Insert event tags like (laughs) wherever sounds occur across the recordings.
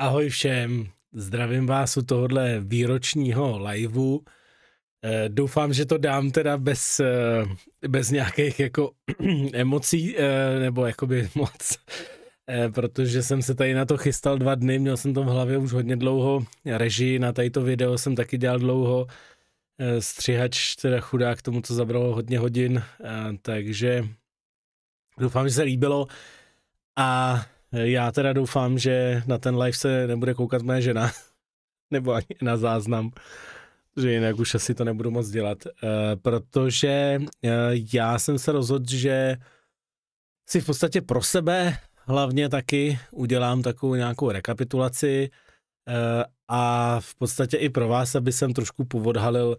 Ahoj všem, zdravím vás u tohohle výročního liveu. Eh, doufám, že to dám teda bez, eh, bez nějakých jako (clears throat) emocí, eh, nebo jakoby (laughs) moc, protože jsem se tady na to chystal dva dny, měl jsem to v hlavě už hodně dlouho, režii na tato video jsem taky dělal dlouho, střihač teda chudák tomu, co zabralo hodně hodin, takže doufám, že se líbilo a Eh, já teda doufám, že na ten live se nebude koukat moje žena, (laughs) nebo ani na záznam, že jinak už asi to nebudu moc dělat, eh, protože eh, já jsem se rozhodl, že si v podstatě pro sebe hlavně taky udělám takovou nějakou rekapitulaci a v podstatě i pro vás, aby jsem trošku povodhalil,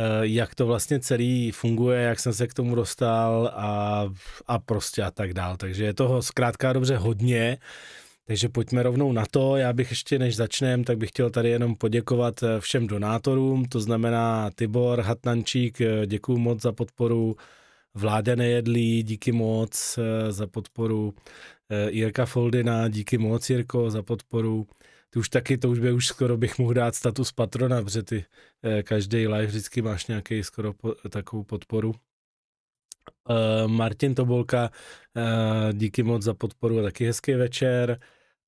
Eh, jak to vlastně celý funguje, jak jsem se k tomu dostal a, a prostě a tak dál. Takže je toho zkrátka dobře hodně. Takže pojďme rovnou na to. Já bych ještě než začneme, tak bych chtěl tady jenom poděkovat eh, všem donátorům, to znamená Tibor Hatnančík, eh, děkuji moc za podporu. Vláda nejedlí, díky moc za podporu. Jirka Foldina, díky moc Jirko za podporu ty už taky, to už by už skoro bych mohl dát status patrona, protože ty e, každý live vždycky máš nějaký skoro po, takovou podporu. E, Martin Tobolka, e, díky moc za podporu a taky hezký večer.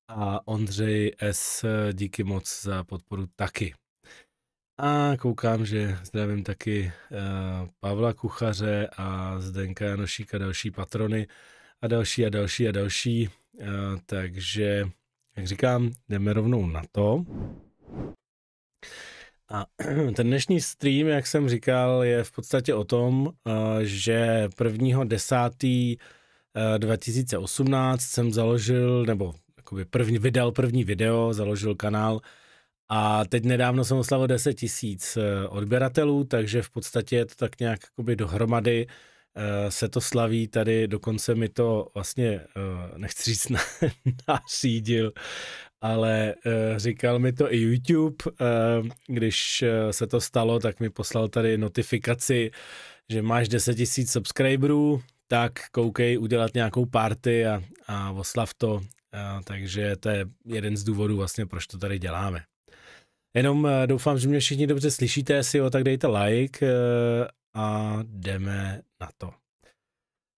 A Ondřej S, díky moc za podporu taky. A koukám, že zdravím taky e, Pavla Kuchaře a Zdenka Janošíka, další patrony a další a další a další. E, takže jak říkám, jdeme rovnou na to. A (clears throat) ten dnešní stream, jak jsem říkal, je v podstatě o tom, eh, že 1. 10. 2018 jsem založil, nebo jakoby první, vydal první video, založil kanál a teď nedávno jsem oslavil 10 tisíc eh, odběratelů, takže v podstatě je to tak nějak jakoby dohromady Eh, se to slaví tady, dokonce mi to vlastně, eh, nechci říct, (laughs) nařídil, ale eh, říkal mi to i YouTube, když se to stalo, tak mi poslal tady notifikaci, že máš 10 000 subscriberů, tak koukej udělat nějakou party a, a oslav to, takže to je jeden z důvodů vlastně, proč to tady děláme. Jenom doufám, že mě všichni dobře slyšíte, si jo, tak dejte like a jdeme na to.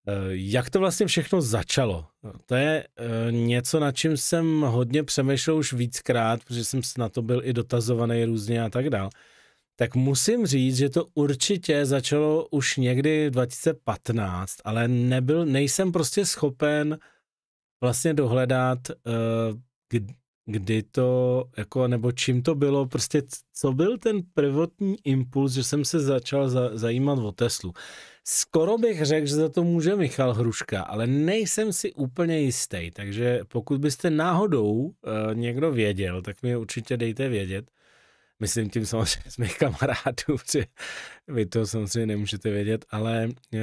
Eh, jak to vlastně všechno začalo? To je eh, něco, na čím jsem hodně přemýšlel už víckrát, protože jsem na to byl i dotazovaný různě a tak dál. Tak musím říct, že to určitě začalo už někdy 2015, ale nebyl, nejsem prostě schopen vlastně dohledat, eh, kdy to, jako, nebo čím to bylo, prostě co byl ten prvotní impuls, že jsem se začal za, zajímat o Teslu. Skoro bych řekl, že za to může Michal Hruška, ale nejsem si úplně jistý, takže pokud byste náhodou e, někdo věděl, tak mi určitě dejte vědět. Myslím tím samozřejmě z mých kamarádů, (laughs) protože vy to samozřejmě nemůžete vědět, ale e,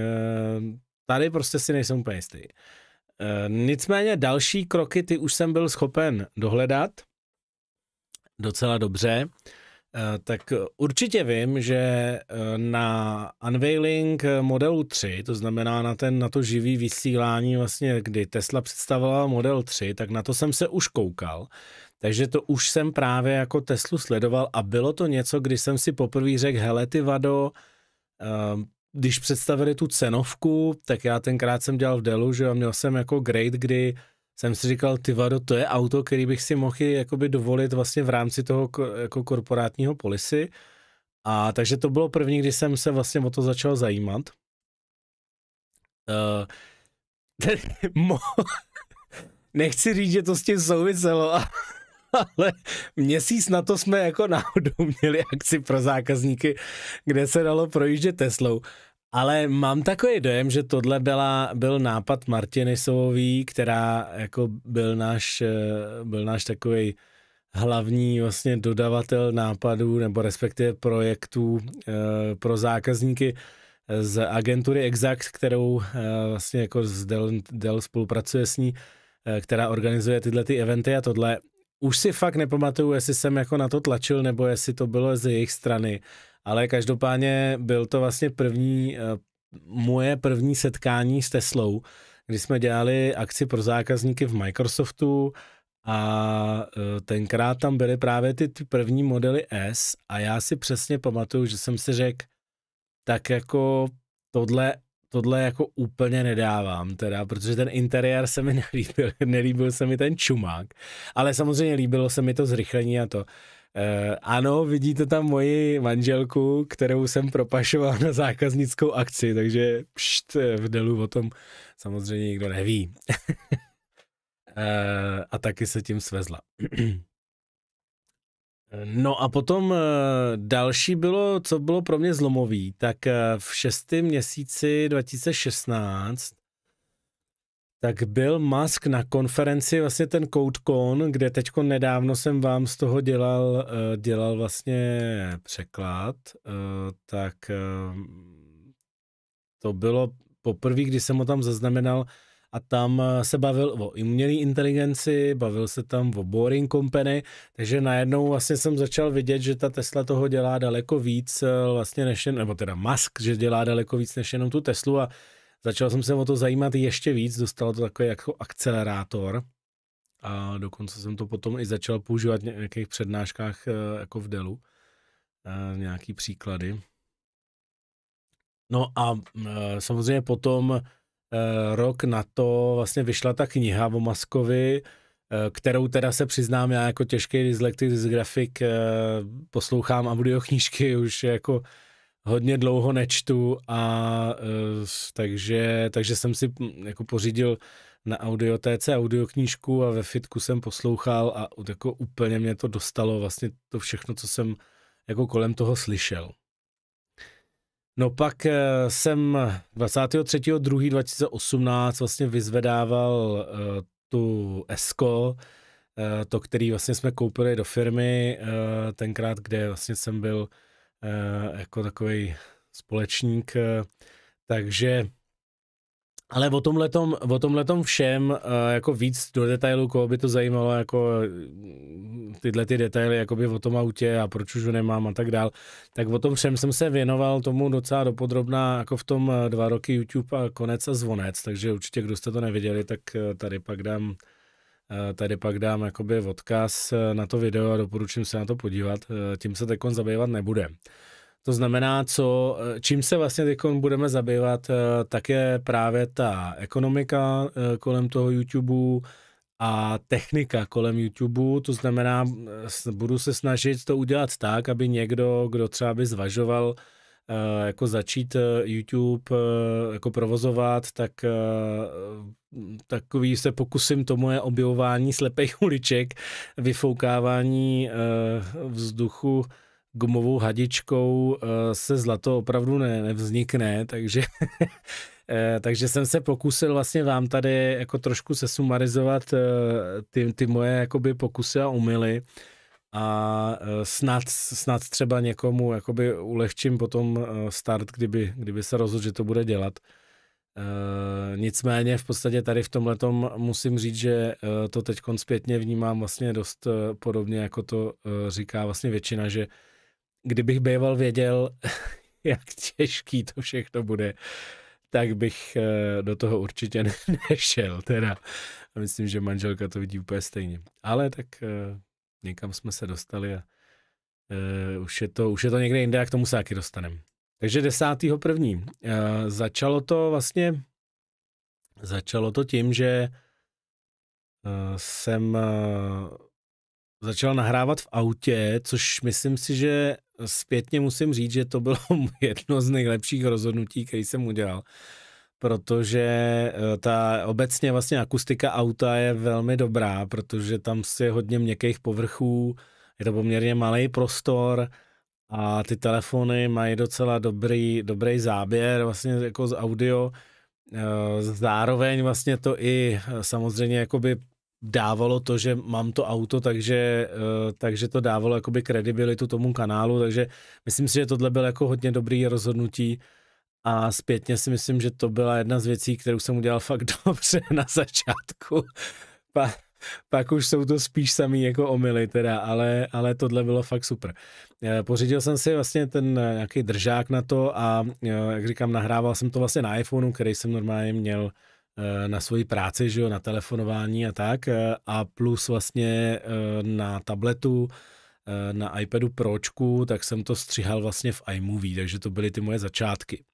tady prostě si nejsem úplně jistý. Eh, nicméně další kroky ty už jsem byl schopen dohledat docela dobře. Eh, tak určitě vím, že eh, na unveiling modelu 3, to znamená na, ten, na to živý vysílání, vlastně, kdy Tesla představovala model 3, tak na to jsem se už koukal. Takže to už jsem právě jako Teslu sledoval a bylo to něco, kdy jsem si poprvé řekl, hele ty vado, když představili tu cenovku, tak já tenkrát jsem dělal v Delu, že a měl jsem jako grade, kdy jsem si říkal, ty vado, to je auto, který bych si mohl jakoby dovolit vlastně v rámci toho jako korporátního polisy. A takže to bylo první, kdy jsem se vlastně o to začal zajímat. Uh, tedy, (laughs) mo- nechci říct, že to s tím souviselo, (laughs) ale měsíc na to jsme jako náhodou (laughs) měli akci pro zákazníky, kde se dalo projíždět Teslou. Ale mám takový dojem, že tohle byla, byl nápad Martiny Sovový, která jako byl náš, eh, byl náš takový hlavní vlastně dodavatel nápadů nebo respektive projektů eh, pro zákazníky z agentury Exact, kterou eh, vlastně jako z Dell, Dell spolupracuje s ní, která organizuje tyhle ty eventy a tohle už si fakt nepamatuju, jestli jsem jako na to tlačil, nebo jestli to bylo ze jejich strany, ale každopádně byl to vlastně první, eh, moje první setkání s Teslou, kdy jsme dělali akci pro zákazníky v Microsoftu a eh, tenkrát tam byly právě ty, ty první modely S a já si přesně pamatuju, že jsem si řekl, tak jako tohle tohle jako úplně nedávám teda, protože ten interiér se mi (laughs) nelíbil, nelíbil se mi ten čumák, ale samozřejmě líbilo se mi to zrychlení a to. Uh, ano, vidíte tam moji manželku, kterou jsem propašoval na zákaznickou akci, takže pšt, v delu o tom samozřejmě nikdo neví. uh, (laughs) a taky se tím svezla. (clears throat) No a potom eh, další bylo, co bylo pro mě zlomový, tak eh, v šestém měsíci 2016 tak byl Musk na konferenci, vlastně ten CodeCon, kde teďko nedávno jsem vám z toho dělal, eh, dělal vlastně překlad, tak to bylo poprvé, kdy jsem ho tam zaznamenal, a tam eh, se bavil o umělé inteligenci, bavil se tam o Boring Company, takže najednou vlastně jsem začal vidět, že ta Tesla toho dělá daleko víc eh, vlastně než jen, nebo teda Musk, že dělá daleko víc než jenom tu Teslu a začal jsem se o to zajímat ještě víc, dostal to takový jako akcelerátor a dokonce jsem to potom i začal používat v nějakých přednáškách eh, jako v Delu, nějaký příklady. No a samozřejmě potom Eh, rok na to vlastně vyšla ta kniha o Maskovi, eh, kterou teda se přiznám, já jako těžký dyslektik z grafik eh, poslouchám knížky (laughs) už jako hodně dlouho nečtu a takže, takže jsem si hm, jako pořídil na audiotéce audioknížku a ve fitku jsem poslouchal a jako úplně mě to dostalo vlastně to všechno, co jsem jako kolem toho slyšel. No pak eh, jsem 23.2.2018 vlastně vyzvedával eh, tu ESCO, eh, to, který vlastně jsme koupili do firmy tenkrát, kde vlastně jsem byl jako takový společník, takže ale o letom, o letom všem, eh, jako víc do detailu, koho by to zajímalo, jako mm, tyhle ty detaily, jako by o tom autě a proč už ho nemám a tak dál, tak o tom všem jsem se věnoval tomu docela dopodrobná, jako v tom eh, dva roky YouTube a konec a zvonec, takže určitě, kdo jste to neviděli, tak eh, tady pak dám Tady pak dám jakoby odkaz na to video a doporučím se na to podívat. Tím se teď zabývat nebudem. To znamená, co, eh, čím se vlastně teď budeme zabývat, eh, tak je právě ta ekonomika eh, kolem toho YouTube a technika kolem YouTube. To znamená, budu se snažit to udělat tak, aby někdo, kdo třeba by zvažoval jako začít YouTube jako provozovat, tak takový se pokusím to moje objevování slepých uliček, vyfoukávání vzduchu gumovou hadičkou eh, se zlato opravdu ne, nevznikne, takže, (laughs) eh, takže jsem se pokusil vlastně vám tady jako trošku sesumarizovat eh, ty, ty moje jakoby pokusy a umily a snad, snad třeba někomu jakoby ulehčím potom start, kdyby, kdyby se rozhodl, že to bude dělat. nicméně v podstatě tady v tom letom musím říct, že to teď zpětně vnímám vlastně dost podobně, jako to říká vlastně většina, že kdybych býval věděl, (laughs) jak těžký to všechno bude, tak bych eh, do toho určitě (laughs) nešel. Teda. A myslím, že manželka to vidí úplně stejně. Ale tak eh, někam jsme se dostali a uh, už, je to, už je to někde jinde, jak tomu se taky dostaneme. Takže desátýho první. Uh, začalo to vlastně, začalo to tím, že uh, jsem uh, začal nahrávat v autě, což myslím si, že zpětně musím říct, že to bylo (laughs) jedno z nejlepších rozhodnutí, které jsem udělal protože eh, ta obecně vlastně akustika auta je velmi dobrá, protože tam je hodně měkkých povrchů, je to poměrně malý prostor a ty telefony mají docela dobrý, dobrý záběr vlastně jako z audio. Eh, zároveň vlastně to i eh, samozřejmě jakoby dávalo to, že mám to auto, takže, eh, takže to dávalo jakoby kredibilitu tomu kanálu, takže myslím si, že tohle byl jako hodně dobrý rozhodnutí a zpětně si myslím, že to byla jedna z věcí, kterou jsem udělal (laughs) fakt dobře na začátku. Pa, pak už jsou to spíš samý jako omily teda, ale, ale tohle bylo fakt super. Eh, pořídil jsem si vlastně ten eh, nějaký držák na to a jak říkám, nahrával jsem to vlastně na iPhoneu, který jsem normálně měl Eh, na svoji práci, že jo, na telefonování a tak, eh, a plus vlastně eh, na tabletu, na iPadu Pročku, tak jsem to střihal vlastně v iMovie, takže to byly ty moje začátky.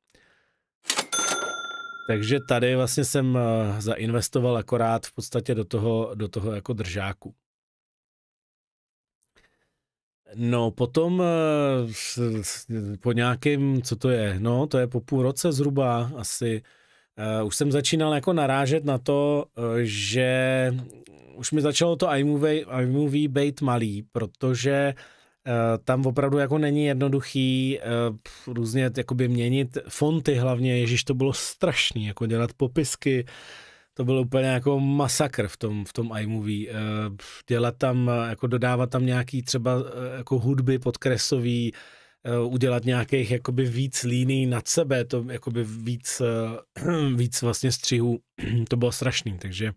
Takže tady vlastně jsem zainvestoval akorát v podstatě do toho, do toho jako držáku. No, potom po nějakém, co to je? No, to je po půl roce zhruba asi uh, už jsem začínal jako narážet na to, uh, že už mi začalo to iMovie, iMovie být malý, protože uh, tam opravdu jako není jednoduchý uh, různě jakoby měnit fonty hlavně, ježíš to bylo strašný, jako dělat popisky, to bylo úplně jako masakr v tom, v tom iMovie. Dělat tam, jako dodávat tam nějaký třeba jako hudby podkresový, Eh, udělat nějakých jakoby víc líný nad sebe, to jakoby víc, eh, (clears throat) víc vlastně střihů, (clears throat) to bylo strašný, takže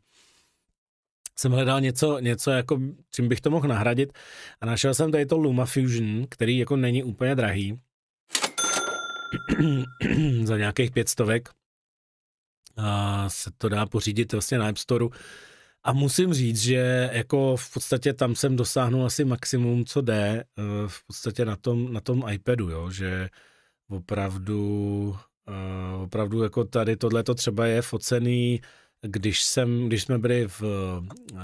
jsem hledal něco, něco jako, čím bych to mohl nahradit a našel jsem tady to Luma Fusion, který jako není úplně drahý, (clears throat) za nějakých pět stovek a se to dá pořídit vlastně na App Store a musím říct, že jako v podstatě tam jsem dosáhnul asi maximum, co jde, eh, v podstatě na tom, na tom iPadu, jo, že opravdu, eh, opravdu jako tady tohle to třeba je focený, když, jsem, když jsme byli v, eh,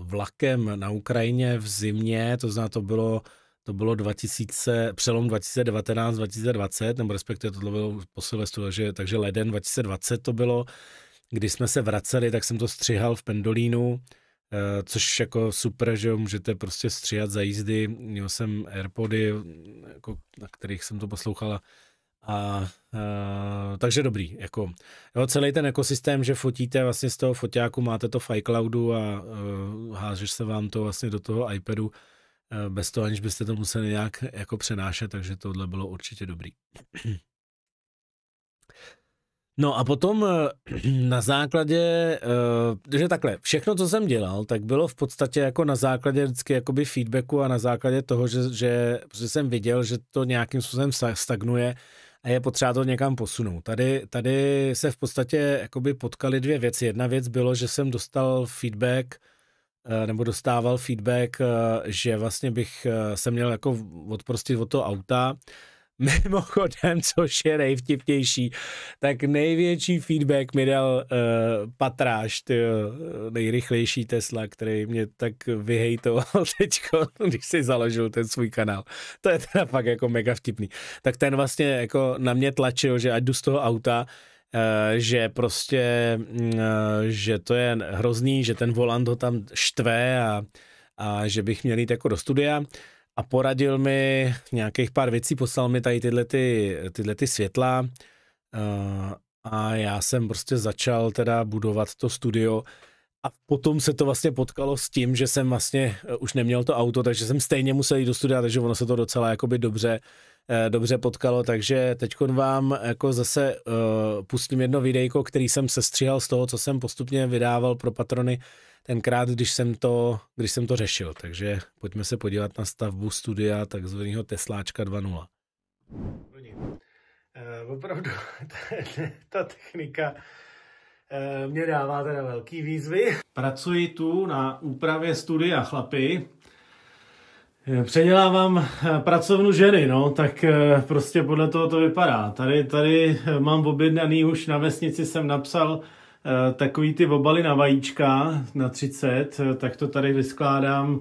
vlakem na Ukrajině v zimě, to znamená, to bylo, to bylo 2000, přelom 2019-2020, nebo respektive to bylo po Silvestru, takže, takže leden 2020 to bylo, když jsme se vraceli, tak jsem to střihal v pendolínu, eh, což jako super, že můžete prostě stříhat za jízdy. Měl jsem Airpody, mm, jako, na kterých jsem to poslouchala. A, a, eh, takže dobrý, jako, jo, celý ten ekosystém, že fotíte vlastně z toho fotáku, máte to v iCloudu a, a eh, hážeš se vám to vlastně do toho iPadu bez toho, aniž byste to museli nějak jako přenášet, takže tohle bylo určitě dobrý. (clears throat) No a potom eh, (clears throat) na základě, eh, že takhle, všechno, co jsem dělal, tak bylo v podstatě jako na základě vždycky jakoby feedbacku a na základě toho, že, že, že jsem viděl, že to nějakým způsobem stagnuje a je potřeba to někam posunout. Tady, tady se v podstatě jakoby potkali dvě věci. Jedna věc bylo, že jsem dostal feedback, eh, nebo dostával feedback, že vlastně bych se měl jako odprostit od toho auta, Mimochodem, což je nejvtipnější, tak největší feedback mi dal uh, Patráš, tyjo, eh, nejrychlejší Tesla, který mě tak vyhejtoval (laughs) teď, když si založil ten svůj kanál. To je teda fakt jako mega vtipný. Tak ten vlastně jako na mě tlačil, že ať jdu z toho auta, Uh, že prostě, uh, že to je hrozný, že ten volant ho tam štve a, a že bych měl jít jako do studia a poradil mi nějakých pár věcí, poslal mi tady tyhle, ty, tyhle ty světla eh, a já jsem prostě začal teda budovat to studio a potom se to vlastně potkalo s tím, že jsem vlastně eh, už neměl to auto, takže jsem stejně musel jít do studia, takže ono se to docela jakoby dobře, eh, dobře potkalo, takže teď vám jako zase uh, pustím jedno videjko, který jsem sestříhal z toho, co jsem postupně vydával pro patrony uh, tenkrát, když jsem to, když jsem to řešil. Takže pojďme se podívat na stavbu studia takzvaného Tesláčka 2.0. Uh, eh, opravdu (laughs) ta, ta technika uh, mě dává teda velký výzvy. Pracuji tu na úpravě studia chlapi. Eh, předělávám pracovnu ženy, no, tak prostě podle toho to vypadá. Tady, tady mám objednaný už na vesnici, jsem napsal Eh, takový ty obaly na vajíčka na 30, eh, tak to tady vyskládám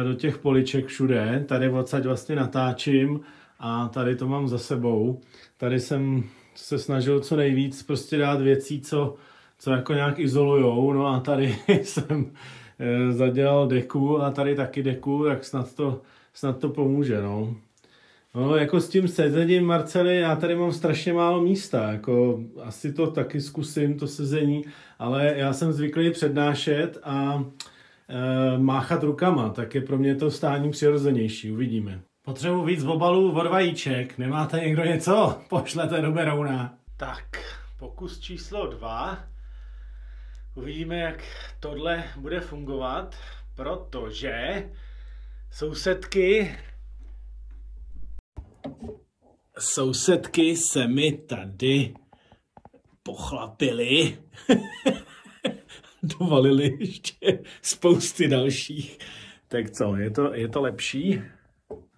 eh, do těch poliček všude. Tady odsaď vlastně natáčím a tady to mám za sebou. Tady jsem se snažil co nejvíc prostě dát věcí, co, co jako nějak izolujou. No a tady (laughs) jsem zadělal deku a tady taky deku, tak snad to, snad to pomůže. No. No, jako s tím sezením, Marceli, já tady mám strašně málo místa, jako asi to taky zkusím, to sezení, ale já jsem zvyklý přednášet a e, máchat rukama, tak je pro mě to stání přirozenější, uvidíme. Potřebuji víc obalů od vajíček, nemáte někdo něco? Pošlete do Berouna. Tak, pokus číslo dva. Uvidíme, jak tohle bude fungovat, protože sousedky sousedky se mi tady pochlapily. (laughs) Dovalili ještě spousty dalších. Tak co, je to, je to lepší?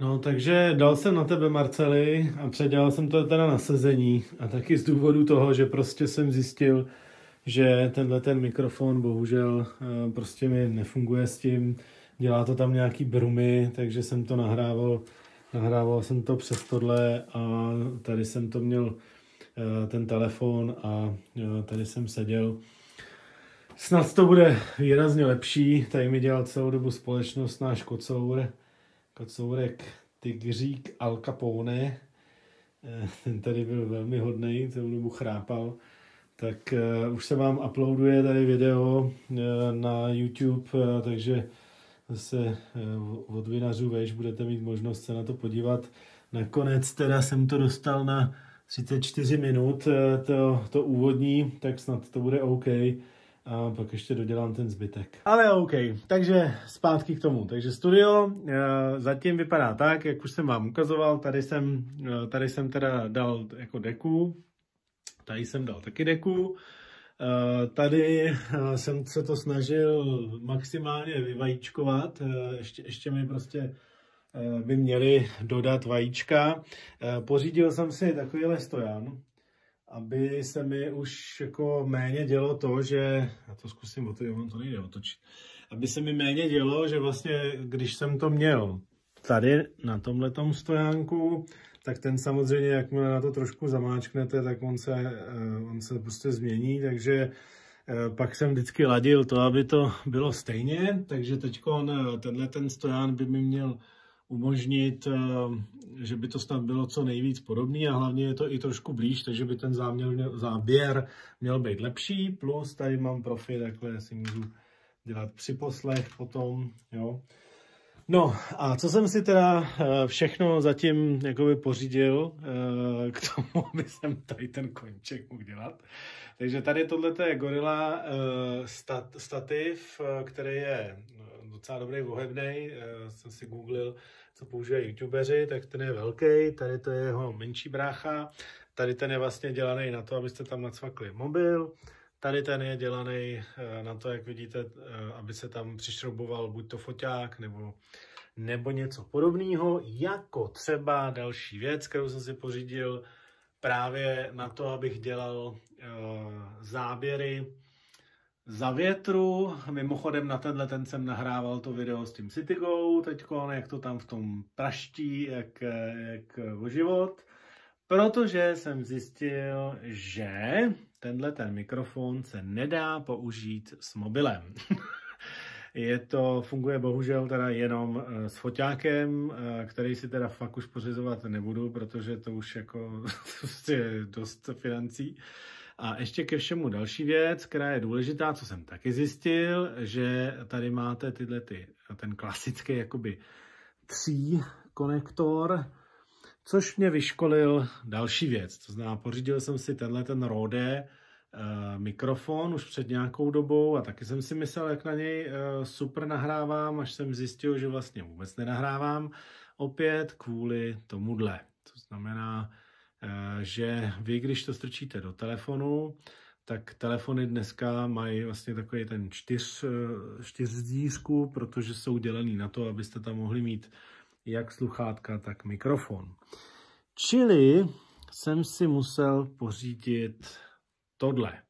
No, takže dal jsem na tebe, Marceli, a předělal jsem to teda na sezení. A taky z důvodu toho, že prostě jsem zjistil, že tenhle ten mikrofon bohužel eh, prostě mi nefunguje s tím. Dělá to tam nějaký brumy, takže jsem to nahrával nahrával jsem to přes tohle a tady jsem to měl eh, ten telefon a eh, tady jsem seděl. Snad to bude výrazně lepší, tady mi dělal celou dobu společnost náš kocour, kocourek Tigřík Al Capone, eh, ten tady byl velmi hodný, celou dobu chrápal. Tak už se vám uploaduje tady video na YouTube, takže zase eh, od vinařů vejš budete mít možnost se na to podívat. Nakonec teda jsem to dostal na 34 minut, eh, to, to úvodní, tak snad to bude OK. A pak ještě dodělám ten zbytek. Ale OK, takže zpátky k tomu. Takže studio eh, zatím vypadá tak, jak už jsem vám ukazoval. Tady jsem, tady jsem teda dal jako deku, tady jsem dal taky deku. Eh, tady eh, jsem se to snažil maximálně vyvajíčkovat, eh, ještě, ještě mi prostě by měli dodat vajíčka. Pořídil jsem si takovýhle stojan, aby se mi už jako méně dělo to, že, já to zkusím otočit, on to nejde otočit, aby se mi méně dělo, že vlastně, když jsem to měl tady na tomhletom stojánku, tak ten samozřejmě, jakmile na to trošku zamáčknete, tak on se, eh, on se prostě změní, takže eh, pak jsem vždycky ladil to, aby to bylo stejně, takže teď eh, tenhle ten stojan by mi měl umožnit, že by to snad bylo co nejvíc podobný a hlavně je to i trošku blíž, takže by ten záměr, záběr měl být lepší, plus tady mám profi, takhle si můžu dělat poslech potom, jo. No a co jsem si teda eh, všechno zatím jakoby pořídil eh, k tomu, (laughs) aby jsem tady ten konček mohl dělat. Takže tady tohle je Gorilla eh, stat, stativ, který je docela dobrý, ohebný. Jsem si googlil, co používají youtubeři, tak ten je velký, tady to je jeho menší brácha. Tady ten je vlastně dělaný na to, abyste tam nacvakli mobil. Tady ten je dělaný eh, na to, jak vidíte, eh, aby se tam přišrouboval buď to foťák nebo, nebo něco podobného, jako třeba další věc, kterou jsem si pořídil právě na to, abych dělal eh, záběry za větru. Mimochodem na tenhle ten jsem nahrával to video s tím CityGo teďkon, jak to tam v tom praští, jak, jak o život. Protože jsem zjistil, že tenhle ten mikrofon se nedá použít s mobilem. (laughs) je to, funguje bohužel teda jenom eh, s foťákem, eh, který si teda fakt už pořizovat nebudu, protože to už jako (laughs) prostě je dost financí. A ještě ke všemu další věc, která je důležitá, co jsem taky zjistil, že tady máte tyhle ty, ten klasický jakoby tří konektor, Což mě vyškolil další věc, to znamená, pořídil jsem si tenhle ten Rode eh, mikrofon už před nějakou dobou a taky jsem si myslel, jak na něj eh, super nahrávám, až jsem zjistil, že vlastně vůbec nenahrávám opět kvůli tomuhle. To znamená, eh, že vy, když to strčíte do telefonu, tak telefony dneska mají vlastně takový ten čtyř, čtyřzdířku, protože jsou dělený na to, abyste tam mohli mít jak sluchátka, tak mikrofon. Čili jsem si musel pořídit tohle,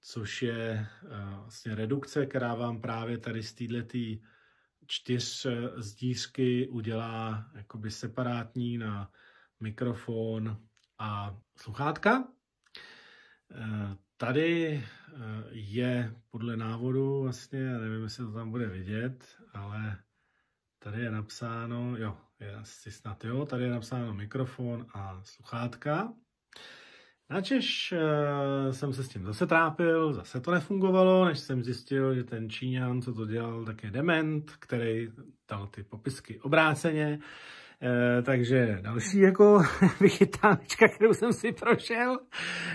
což je eh, vlastně redukce, která vám právě tady z této čtyř zdířky eh, udělá jakoby separátní na mikrofon a sluchátka. Eh, tady je podle návodu vlastně, nevím, jestli to tam bude vidět, ale Tady je napsáno, jo, je asi snad jo, tady je napsáno mikrofon a sluchátka. Načež e, jsem se s tím zase trápil, zase to nefungovalo, než jsem zjistil, že ten Číňan, co to dělal, tak je dement, který dal ty popisky obráceně. E, takže další jako (laughs) vychytávečka, kterou jsem si prošel.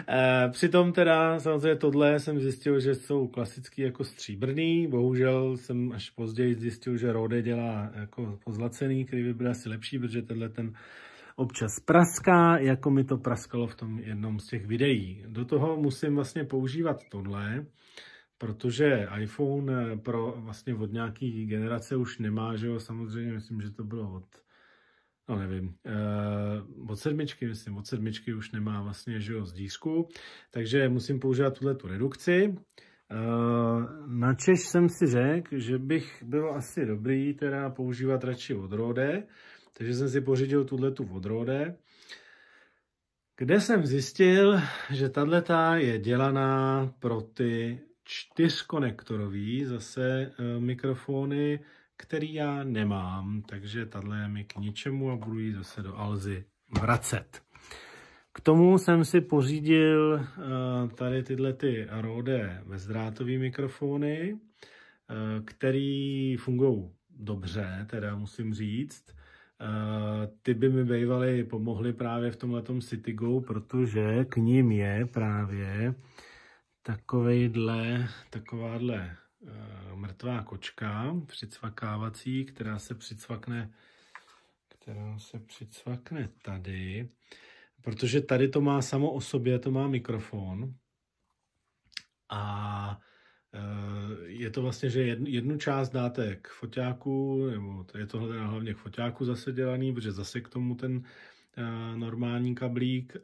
E, přitom teda samozřejmě tohle jsem zjistil, že jsou klasický jako stříbrný. Bohužel jsem až později zjistil, že Rode dělá jako pozlacený, který by byl asi lepší, protože tenhle ten občas praská, jako mi to praskalo v tom jednom z těch videí. Do toho musím vlastně používat tohle, protože iPhone eh, pro vlastně od nějaký generace už nemá, že jo, samozřejmě myslím, že to bylo od no nevím, eh, od sedmičky, myslím, od sedmičky už nemá vlastně, že jo, z dísku, takže musím používat tuhle tu redukci. Eh, na Češ jsem si řekl, že bych byl asi dobrý teda používat radši vodrode, takže jsem si pořídil tuhle tu vodrode, kde jsem zjistil, že tato je dělaná pro ty čtyřkonektorový zase eh, mikrofony, který já nemám, takže tahle je mi k ničemu a budu ji zase do Alzy vracet. K tomu jsem si pořídil eh, tady tyhle ty Rode bezdrátové mikrofony, eh, které fungují dobře, teda musím říct. Eh, ty by mi bývaly pomohly právě v tomhletom CityGo, protože k ním je právě takovejhle, takováhle Eh, mrtvá kočka přicvakávací, která se přicvakne, která se přicvakne tady, protože tady to má samo o sobě, to má mikrofon a eh, je to vlastně, že jednu, část dáte k foťáku, nebo je to hlavně k foťáku zase dělaný, protože zase k tomu ten eh, normální kablík,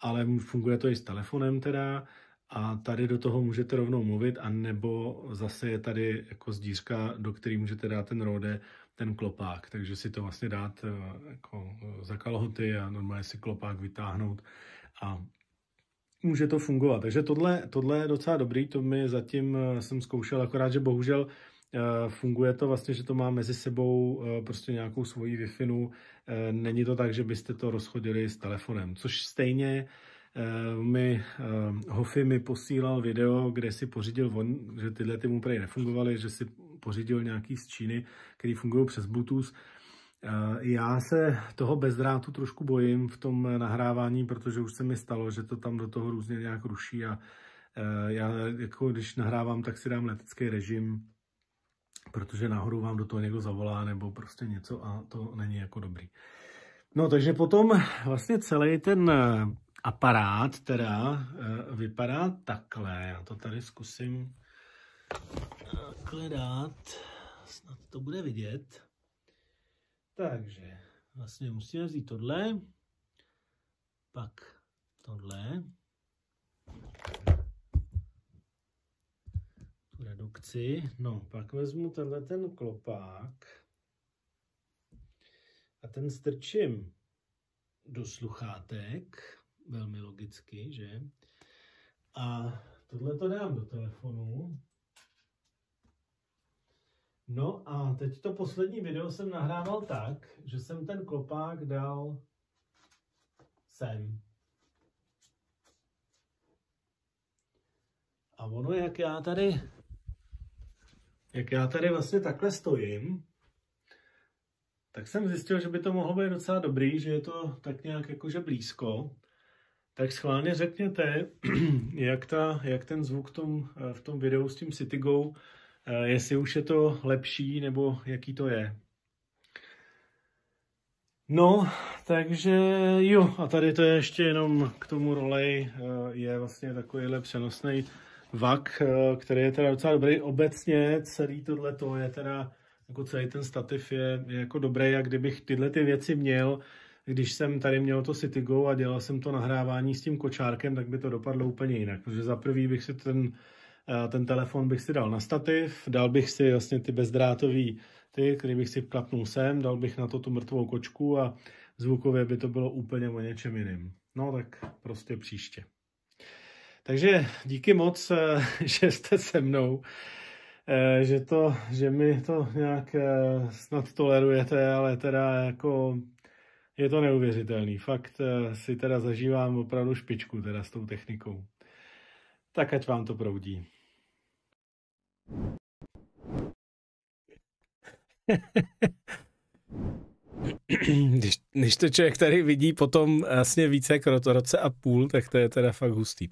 ale funguje to i s telefonem teda, a tady do toho můžete rovnou mluvit, a nebo zase je tady jako zdířka, do které můžete dát ten rode, ten klopák. Takže si to vlastně dát eh, jako eh, za kalhoty a normálně si klopák vytáhnout a může to fungovat. Takže tohle, tohle je docela dobrý, to mi zatím eh, jsem zkoušel, akorát, že bohužel funguje to vlastně, že to má mezi sebou prostě nějakou svoji wi Není to tak, že byste to rozchodili s telefonem, což stejně Eh, mi eh, Hofi mi posílal video, kde si pořídil on, že tyhle ty mu prej nefungovaly, že si pořídil nějaký z Číny, který fungují přes Bluetooth. Eh, já se toho bezdrátu trošku bojím v tom nahrávání, protože už se mi stalo, že to tam do toho různě nějak ruší a já jako když nahrávám, tak si dám letecký režim, protože nahoru vám do toho někdo zavolá nebo prostě něco a to není jako dobrý. No takže potom vlastně celý ten aparát teda eh, vypadá takhle. Já to tady zkusím takhle eh, dát. Snad to bude vidět. Takže vlastně musíme vzít tohle, pak tohle, tu redukci, no pak vezmu tenhle ten klopák a ten strčím do sluchátek velmi logicky, že? A tohle to dám do telefonu. No a teď to poslední video jsem nahrával tak, že jsem ten klopák dal sem. A ono, jak já tady, jak já tady vlastně takhle stojím, tak jsem zjistil, že by to mohlo být docela dobrý, že je to tak nějak jakože blízko. Tak schválně řekněte, (clears throat) jak, ta, jak ten zvuk v tom, eh, v tom videu s tím Citygou, eh, jestli už je to lepší, nebo jaký to je. No, takže jo, a tady to je ještě jenom k tomu rolej, eh, je vlastně takovýhle přenosný vak, který je teda docela dobrý. Obecně celý tohle to je teda, jako celý ten stativ je, je jako dobrý a kdybych tyhle ty věci měl, když jsem tady měl to CityGo a dělal jsem to nahrávání s tím kočárkem, tak by to dopadlo úplně jinak, protože za prvý bych si ten, eh, ten telefon bych si dal na stativ, dal bych si vlastně ty bezdrátový ty, který bych si klapnul sem, dal bych na to tu mrtvou kočku a zvukově by to bylo úplně o něčem jiným. No tak prostě příště. Takže díky moc, eh, (laughs) že jste se mnou, eh, že, to, že mi to nějak snad tolerujete, ale teda jako je to neuvěřitelný. Fakt eh, si teda zažívám opravdu špičku teda s tou technikou. Tak ať vám to proudí. (laughs) když, když to člověk tady vidí potom vlastně více jak roce a půl, tak to je teda fakt hustý.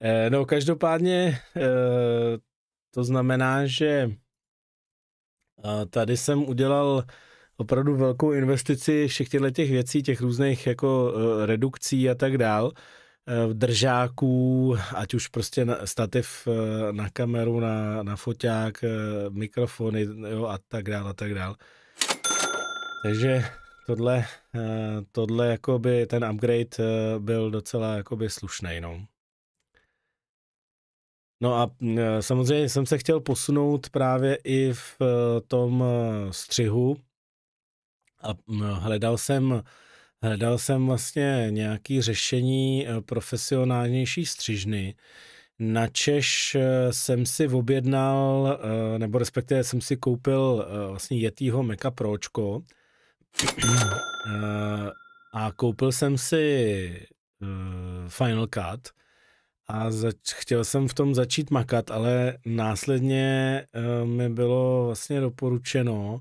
Eh, no každopádně eh, to znamená, že eh, tady jsem udělal eh, opravdu velkou investici všech těchto těch věcí, těch různých jako eh, redukcí a tak dál, eh, držáků, ať už prostě stativ eh, na kameru, na, na foťák, mikrofony jo, a tak dál a tak dál. Takže tohle, tohle jakoby ten upgrade byl docela jakoby slušný, no. No a samozřejmě jsem se chtěl posunout právě i v tom střihu, a hledal jsem, hledal jsem vlastně nějaké řešení eh, profesionálnější střižny. Na Češ eh, jsem si objednal, eh, nebo respektive jsem si koupil vlastně Yetího Meka Pročko a koupil jsem si Final Cut a zač- chtěl jsem v tom začít makat, ale následně mi bylo vlastně doporučeno,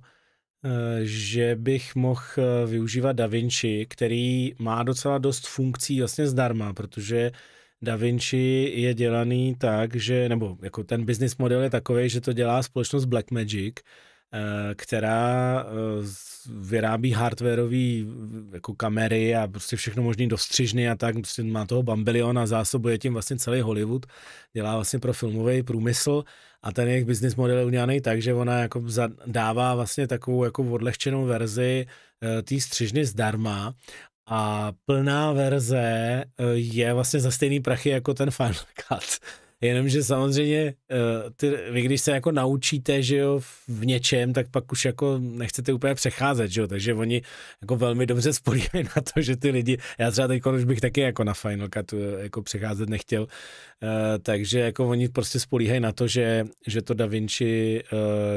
Eh, že bych mohl eh, využívat DaVinci, který má docela dost funkcí vlastně zdarma, protože DaVinci je dělaný tak, že, nebo jako ten business model je takový, že to dělá společnost Blackmagic, eh, která vyrábí hardwareové jako kamery a prostě všechno možný dostřižny a tak, prostě má toho bambilion a zásobuje tím vlastně celý Hollywood, dělá vlastně pro filmový průmysl a ten jejich business model je udělaný tak, že ona jako dává vlastně takovou jako odlehčenou verzi eh, té střižny zdarma a plná verze eh, je vlastně za stejný prachy jako ten Final Cut. Jenomže samozřejmě, eh, ty, vy když se jako naučíte, že jo, v něčem, tak pak už jako nechcete úplně přecházet, že jo, takže oni jako velmi dobře spolíhají na to, že ty lidi, já třeba teď už bych taky jako na Final Cut eh, jako přecházet nechtěl, eh, takže jako oni prostě spolíhají na to, že, že to Da Vinci,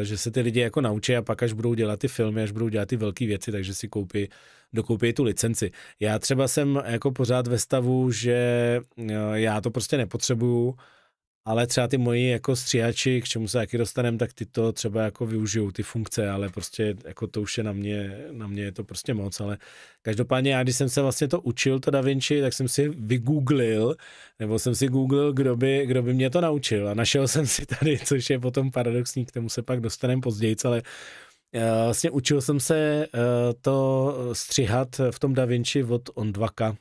že se ty lidi jako naučí a pak až budou dělat ty filmy, až budou dělat ty velké věci, takže si koupí dokoupí tu licenci. Já třeba jsem jako pořád ve stavu, že já to prostě nepotřebuju, ale třeba ty moji jako stříhači, k čemu se taky dostaneme, tak ty to třeba jako využijou, ty funkce, ale prostě jako to už je na mě, na mě je to prostě moc, ale každopádně já, když jsem se vlastně to učil, to Da Vinci, tak jsem si vygooglil, nebo jsem si googlil, kdo by, kdo by mě to naučil a našel jsem si tady, což je potom paradoxní, k tomu se pak dostaneme později, ale eh, vlastně učil jsem se eh, to střihat v tom Da Vinci od Ondvaka,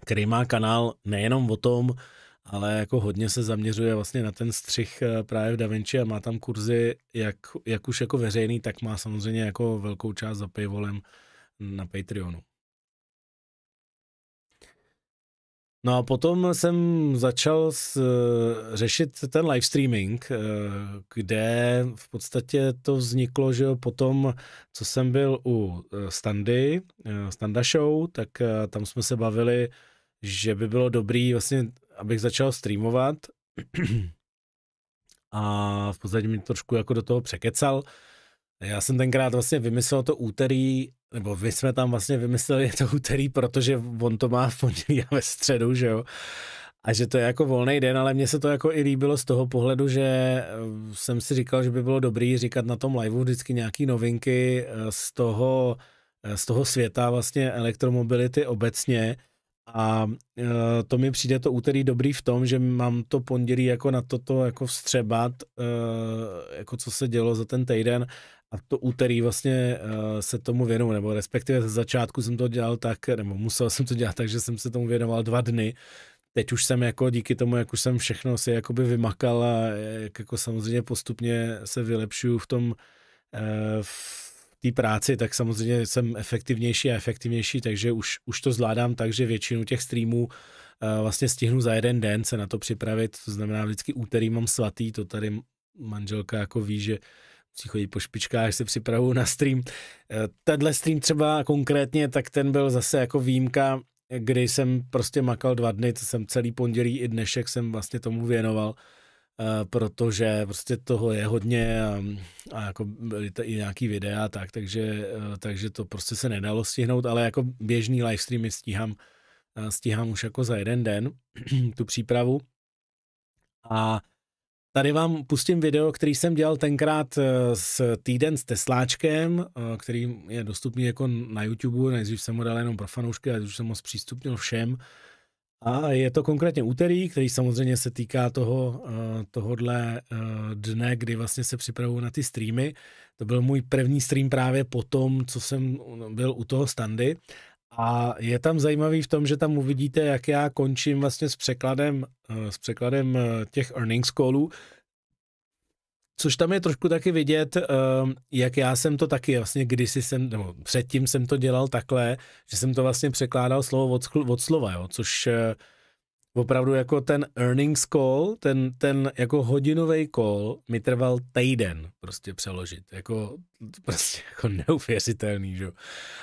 který má kanál nejenom o tom, ale jako hodně se zaměřuje vlastně na ten střih eh, právě v DaVinci a má tam kurzy jak, jak už jako veřejný, tak má samozřejmě jako velkou část za paywallem na Patreonu. No a potom jsem začal s, eh, řešit ten live streaming, eh, kde v podstatě to vzniklo, že jo, potom, co jsem byl u Standy, Standa Show, tak tam jsme se bavili, že by bylo dobrý vlastně abych začal streamovat (clears throat) a v podstatě mi trošku jako do toho překecal. Já jsem tenkrát vlastně vymyslel to úterý, nebo my jsme tam vlastně vymysleli to úterý, protože on to má v pondělí a ve středu, že jo. A že to je jako volný den, ale mně se to jako i líbilo z toho pohledu, že eh, jsem si říkal, že by bylo dobrý říkat na tom liveu vždycky nějaký novinky eh, z toho, eh, z toho světa vlastně elektromobility obecně, a e, to mi přijde to úterý dobrý v tom, že mám to pondělí jako na toto jako vstřebat, e, jako co se dělo za ten týden a to úterý vlastně e, se tomu věnuju, nebo respektive ze začátku jsem to dělal tak, nebo musel jsem to dělat tak, že jsem se tomu věnoval dva dny, teď už jsem jako díky tomu, jak už jsem všechno si jakoby vymakal a jak jako samozřejmě postupně se vylepšuju v tom, v té práci, tak samozřejmě jsem efektivnější a efektivnější, takže už, už to zvládám tak, že většinu těch streamů uh, vlastně stihnu za jeden den se na to připravit, to znamená vždycky úterý mám svatý, to tady manželka jako ví, že si chodí po špičkách, se připravuju na stream. Eh, tenhle stream třeba konkrétně, tak ten byl zase jako výjimka, kdy jsem prostě makal dva dny, to jsem celý pondělí i dnešek jsem vlastně tomu věnoval. Eh, protože prostě toho je hodně a, a jako byly i nějaký videa tak, takže, eh, takže to prostě se nedalo stihnout, ale jako běžný livestreamy stíhám, eh, stíhám už jako za jeden den (clears throat) tu přípravu. A tady vám pustím video, který jsem dělal tenkrát s týden s Tesláčkem, který je dostupný jako na YouTube, nejdřív jsem ho dal jenom pro fanoušky, ale už jsem ho zpřístupnil všem, a je to konkrétně úterý, který samozřejmě se týká toho, eh, tohodle eh, dne, kdy vlastně se připravuju na ty streamy. To byl můj první stream právě po tom, co jsem byl u toho standy. A je tam zajímavý v tom, že tam uvidíte, jak já končím vlastně s překladem, eh, s překladem těch earnings callů, což tam je trošku taky vidět, ehm, jak já jsem to taky vlastně kdysi jsem, nebo předtím jsem to dělal takhle, že jsem to vlastně překládal slovo od, od slova, jo, což eh, opravdu jako ten earnings call, ten, ten jako hodinový call mi trval týden prostě přeložit, jako prostě jako neuvěřitelný, že?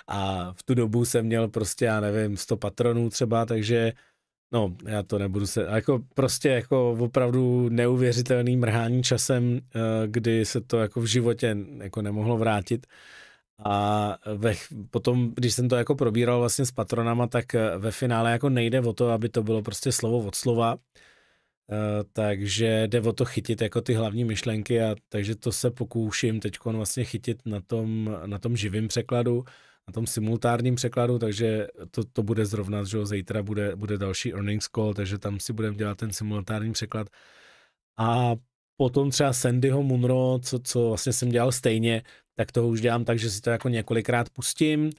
A v tu dobu jsem měl prostě, já nevím, 100 patronů třeba, takže No, já to nebudu se, jako prostě jako opravdu neuvěřitelný mrhání časem, eh, kdy se to jako v životě jako nemohlo vrátit. A ve, potom, když jsem to jako probíral vlastně s patronama, tak eh, ve finále jako nejde o to, aby to bylo prostě slovo od slova, eh, takže jde o to chytit jako ty hlavní myšlenky a takže to se pokouším teď vlastně chytit na tom, na tom živém překladu na tom simultárním překladu, takže to, to bude zrovna, že zítra bude, bude další earnings call, takže tam si budeme dělat ten simultární překlad. A potom třeba Sandyho Munro, co, co vlastně jsem dělal stejně, tak toho už dělám tak, že si to jako několikrát pustím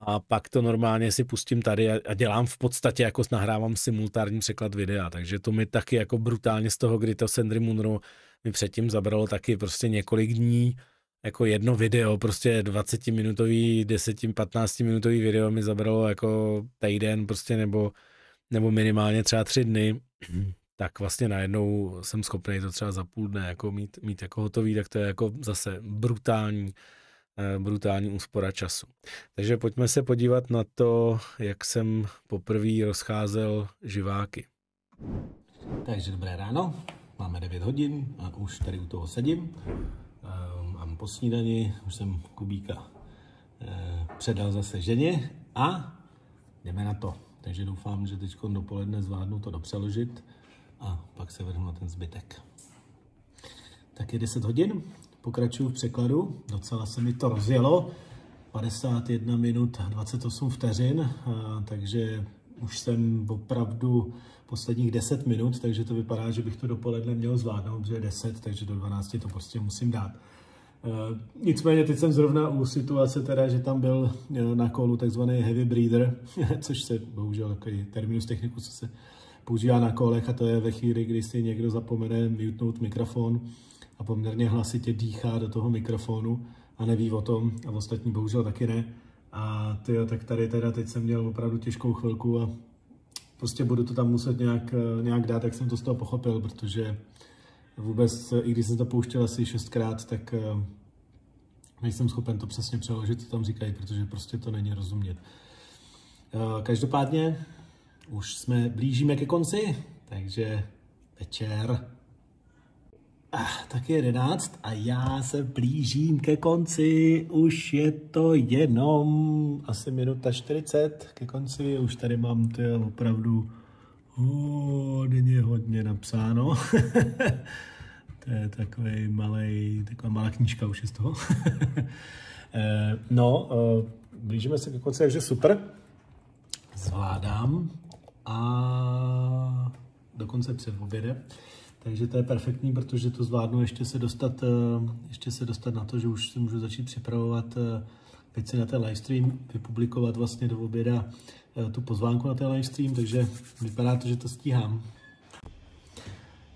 a pak to normálně si pustím tady a, a dělám v podstatě, jako nahrávám simultární překlad videa, takže to mi taky jako brutálně z toho, kdy to Sandy Munro mi předtím zabralo taky prostě několik dní, jako jedno video, prostě 20 minutový, 10, 15 minutový video mi zabralo jako týden prostě nebo, nebo minimálně třeba tři dny, (clears throat) tak vlastně najednou jsem schopný to třeba za půl dne jako mít, mít jako hotový, tak to je jako zase brutální, eh, brutální úspora času. Takže pojďme se podívat na to, jak jsem poprvé rozcházel živáky. Takže dobré ráno, máme 9 hodin a už tady u toho sedím po snídani, už jsem Kubíka eh, předal zase ženě a jdeme na to. Takže doufám, že teď dopoledne zvládnu to dopřeložit a pak se vrhnu na ten zbytek. Tak je 10 hodin, pokračuju v překladu, docela se mi to rozjelo, 51 minut 28 vteřin, a takže už jsem opravdu posledních 10 minut, takže to vypadá, že bych to dopoledne měl zvládnout, protože je 10, takže do 12 to prostě musím dát. Eh, nicméně teď jsem zrovna u situace teda, že tam byl eh, na kolu takzvaný heavy breather, (laughs) což se bohužel takový terminus techniku, co se používá na kolech a to je ve chvíli, kdy si někdo zapomene mutnout mikrofon a poměrně hlasitě dýchá do toho mikrofonu a neví o tom a ostatní bohužel taky ne. A ty tak tady teda teď jsem měl opravdu těžkou chvilku a prostě budu to tam muset nějak, eh, nějak dát, jak jsem to z toho pochopil, protože vůbec, eh, i když jsem to pouštěl asi šestkrát, tak eh, nejsem schopen to přesně přeložit, co tam říkají, protože prostě to není rozumět. Eh, každopádně už jsme blížíme ke konci, takže večer. Ah, tak je jedenáct a já se blížím ke konci. Už je to jenom asi minuta 40 ke konci. Už tady mám to opravdu hodně hodně napsáno. (laughs) To je takový malej, taková malá knížka už je z toho. (laughs) Eh, no, eh, blížíme se ke konci, takže super. Zvládám a dokonce před obědem. Takže to je perfektní, protože to zvládnu ještě se dostat, eh, ještě se dostat na to, že už si můžu začít připravovat věci na ten livestream, vypublikovat vlastně do oběda tu pozvánku na ten livestream, takže vypadá to, že to stíhám.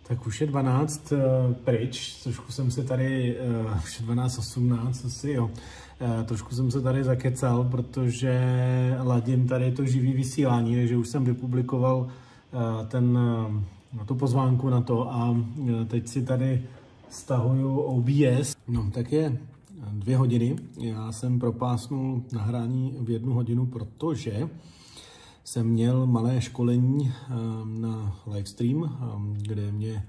Tak už je 12 eh, pryč, trošku jsem se tady, eh, už je 12, 18 asi jo, eh, trošku jsem se tady zakecal, protože ladím tady to živý vysílání, takže už jsem vypublikoval ten, tu pozvánku na to a teď si tady stahuju OBS. No tak je dvě hodiny, já jsem propásnul nahrání v jednu hodinu, protože jsem měl malé školení eh, na livestream, eh, kde mě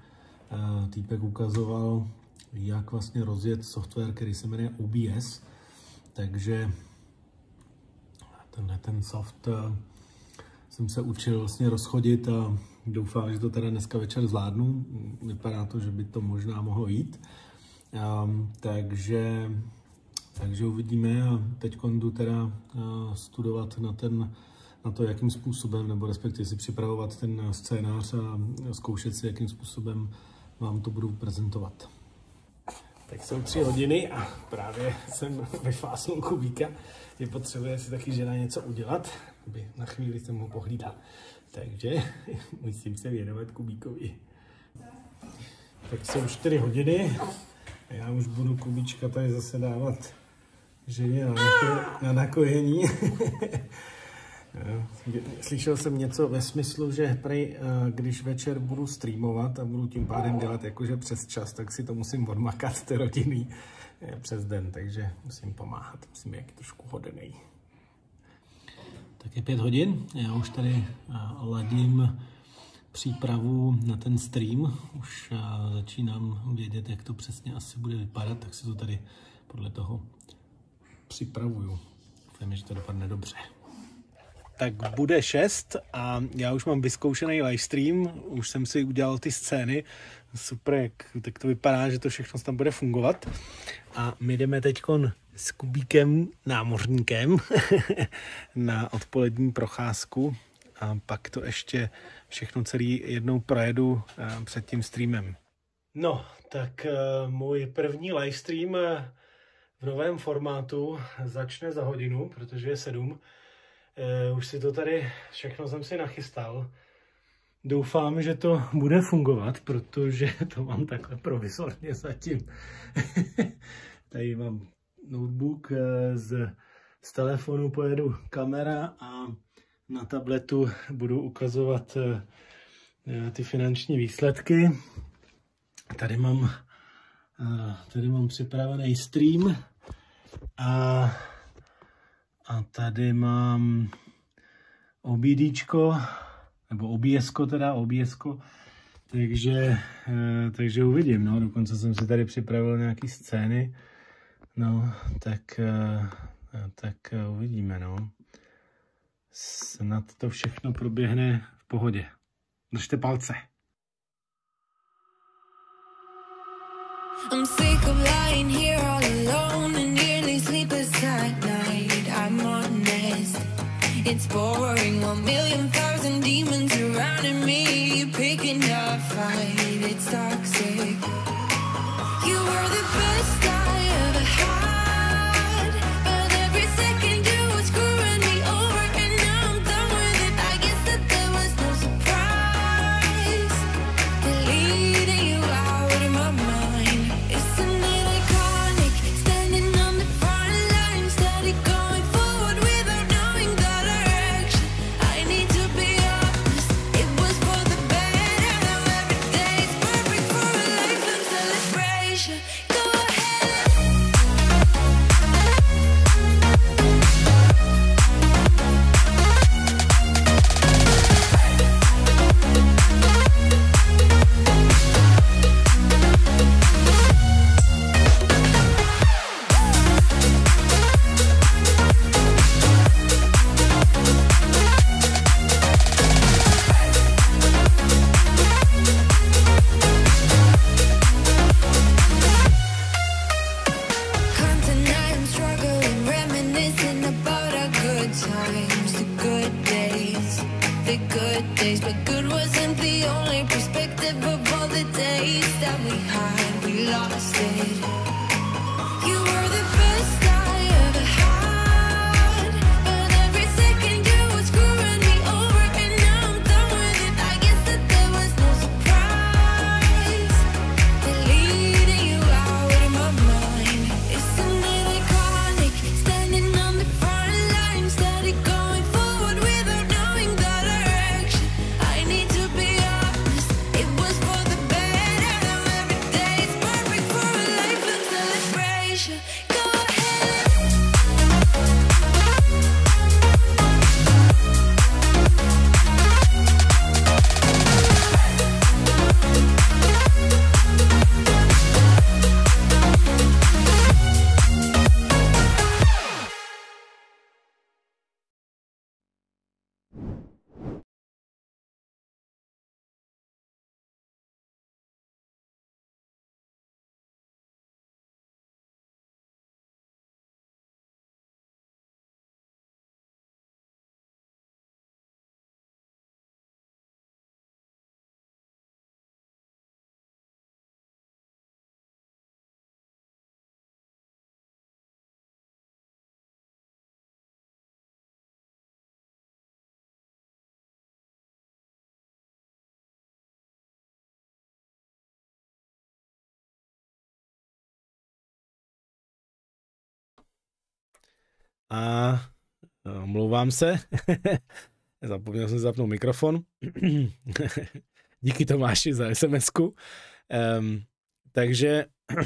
eh, týpek ukazoval, jak vlastně rozjet software, který se jmenuje OBS. Takže tenhle ten soft jsem se učil vlastně rozchodit a doufám, že to teda dneska večer zvládnu. Vypadá to, že by to možná mohlo jít. Ehm, takže, takže uvidíme a teď jdu teda studovat na ten na to, jakým způsobem, nebo respektive si připravovat ten scénář a zkoušet si, jakým způsobem vám to budu prezentovat. Tak jsou tři hodiny a právě jsem vyfásnul Kubíka, je potřebuje si taky žena něco udělat, aby na chvíli jsem ho pohlídal. Takže (laughs) musím se věnovat Kubíkovi. Tak jsou čtyři hodiny a já už budu Kubíčka tady zase dávat ženě na, nakojení. (laughs) Slyšel jsem něco ve smyslu, že prej, eh, když večer budu streamovat a budu tím pádem dělat jakože přes čas, tak si to musím odmakat té rodiny eh, přes den, takže musím pomáhat, musím být trošku hodený. Tak je pět hodin, já už tady eh, ladím přípravu na ten stream, už začínám vědět, jak to přesně asi bude vypadat, tak si to tady podle toho připravuju. Doufám, že to dopadne dobře tak bude 6 a já už mám vyzkoušený livestream, už jsem si udělal ty scény, super, jak, tak to vypadá, že to všechno tam bude fungovat. A my jdeme teď s Kubíkem námořníkem (laughs) na odpolední procházku a pak to ještě všechno celý jednou projedu eh, před tím streamem. No, tak eh, můj první livestream eh, v novém formátu začne za hodinu, protože je sedm. Uh, už si to tady všechno jsem si nachystal. Doufám, že to bude fungovat, protože (laughs) to mám takhle provizorně zatím. (laughs) tady mám notebook eh, z, z telefonu, pojedu kamera a na tabletu budu ukazovat eh, ty finanční výsledky. Tady mám, tady mám připravený stream a a tady mám obídíčko, nebo oběsko teda, oběsko. Takže, eh, takže uvidím, no, dokonce jsem si tady připravil nějaký scény, no, tak, eh, tak eh, uvidíme, no. Snad to všechno proběhne v pohodě. Držte palce. I'm sick of lying here all alone it's boring. One million thousand demons surrounding me, picking a fight, it's toxic. You were the best. a eh, omlouvám se, (laughs) zapomněl jsem zapnout mikrofon. (clears throat) Díky Tomáši za SMSku. Um, takže (clears throat)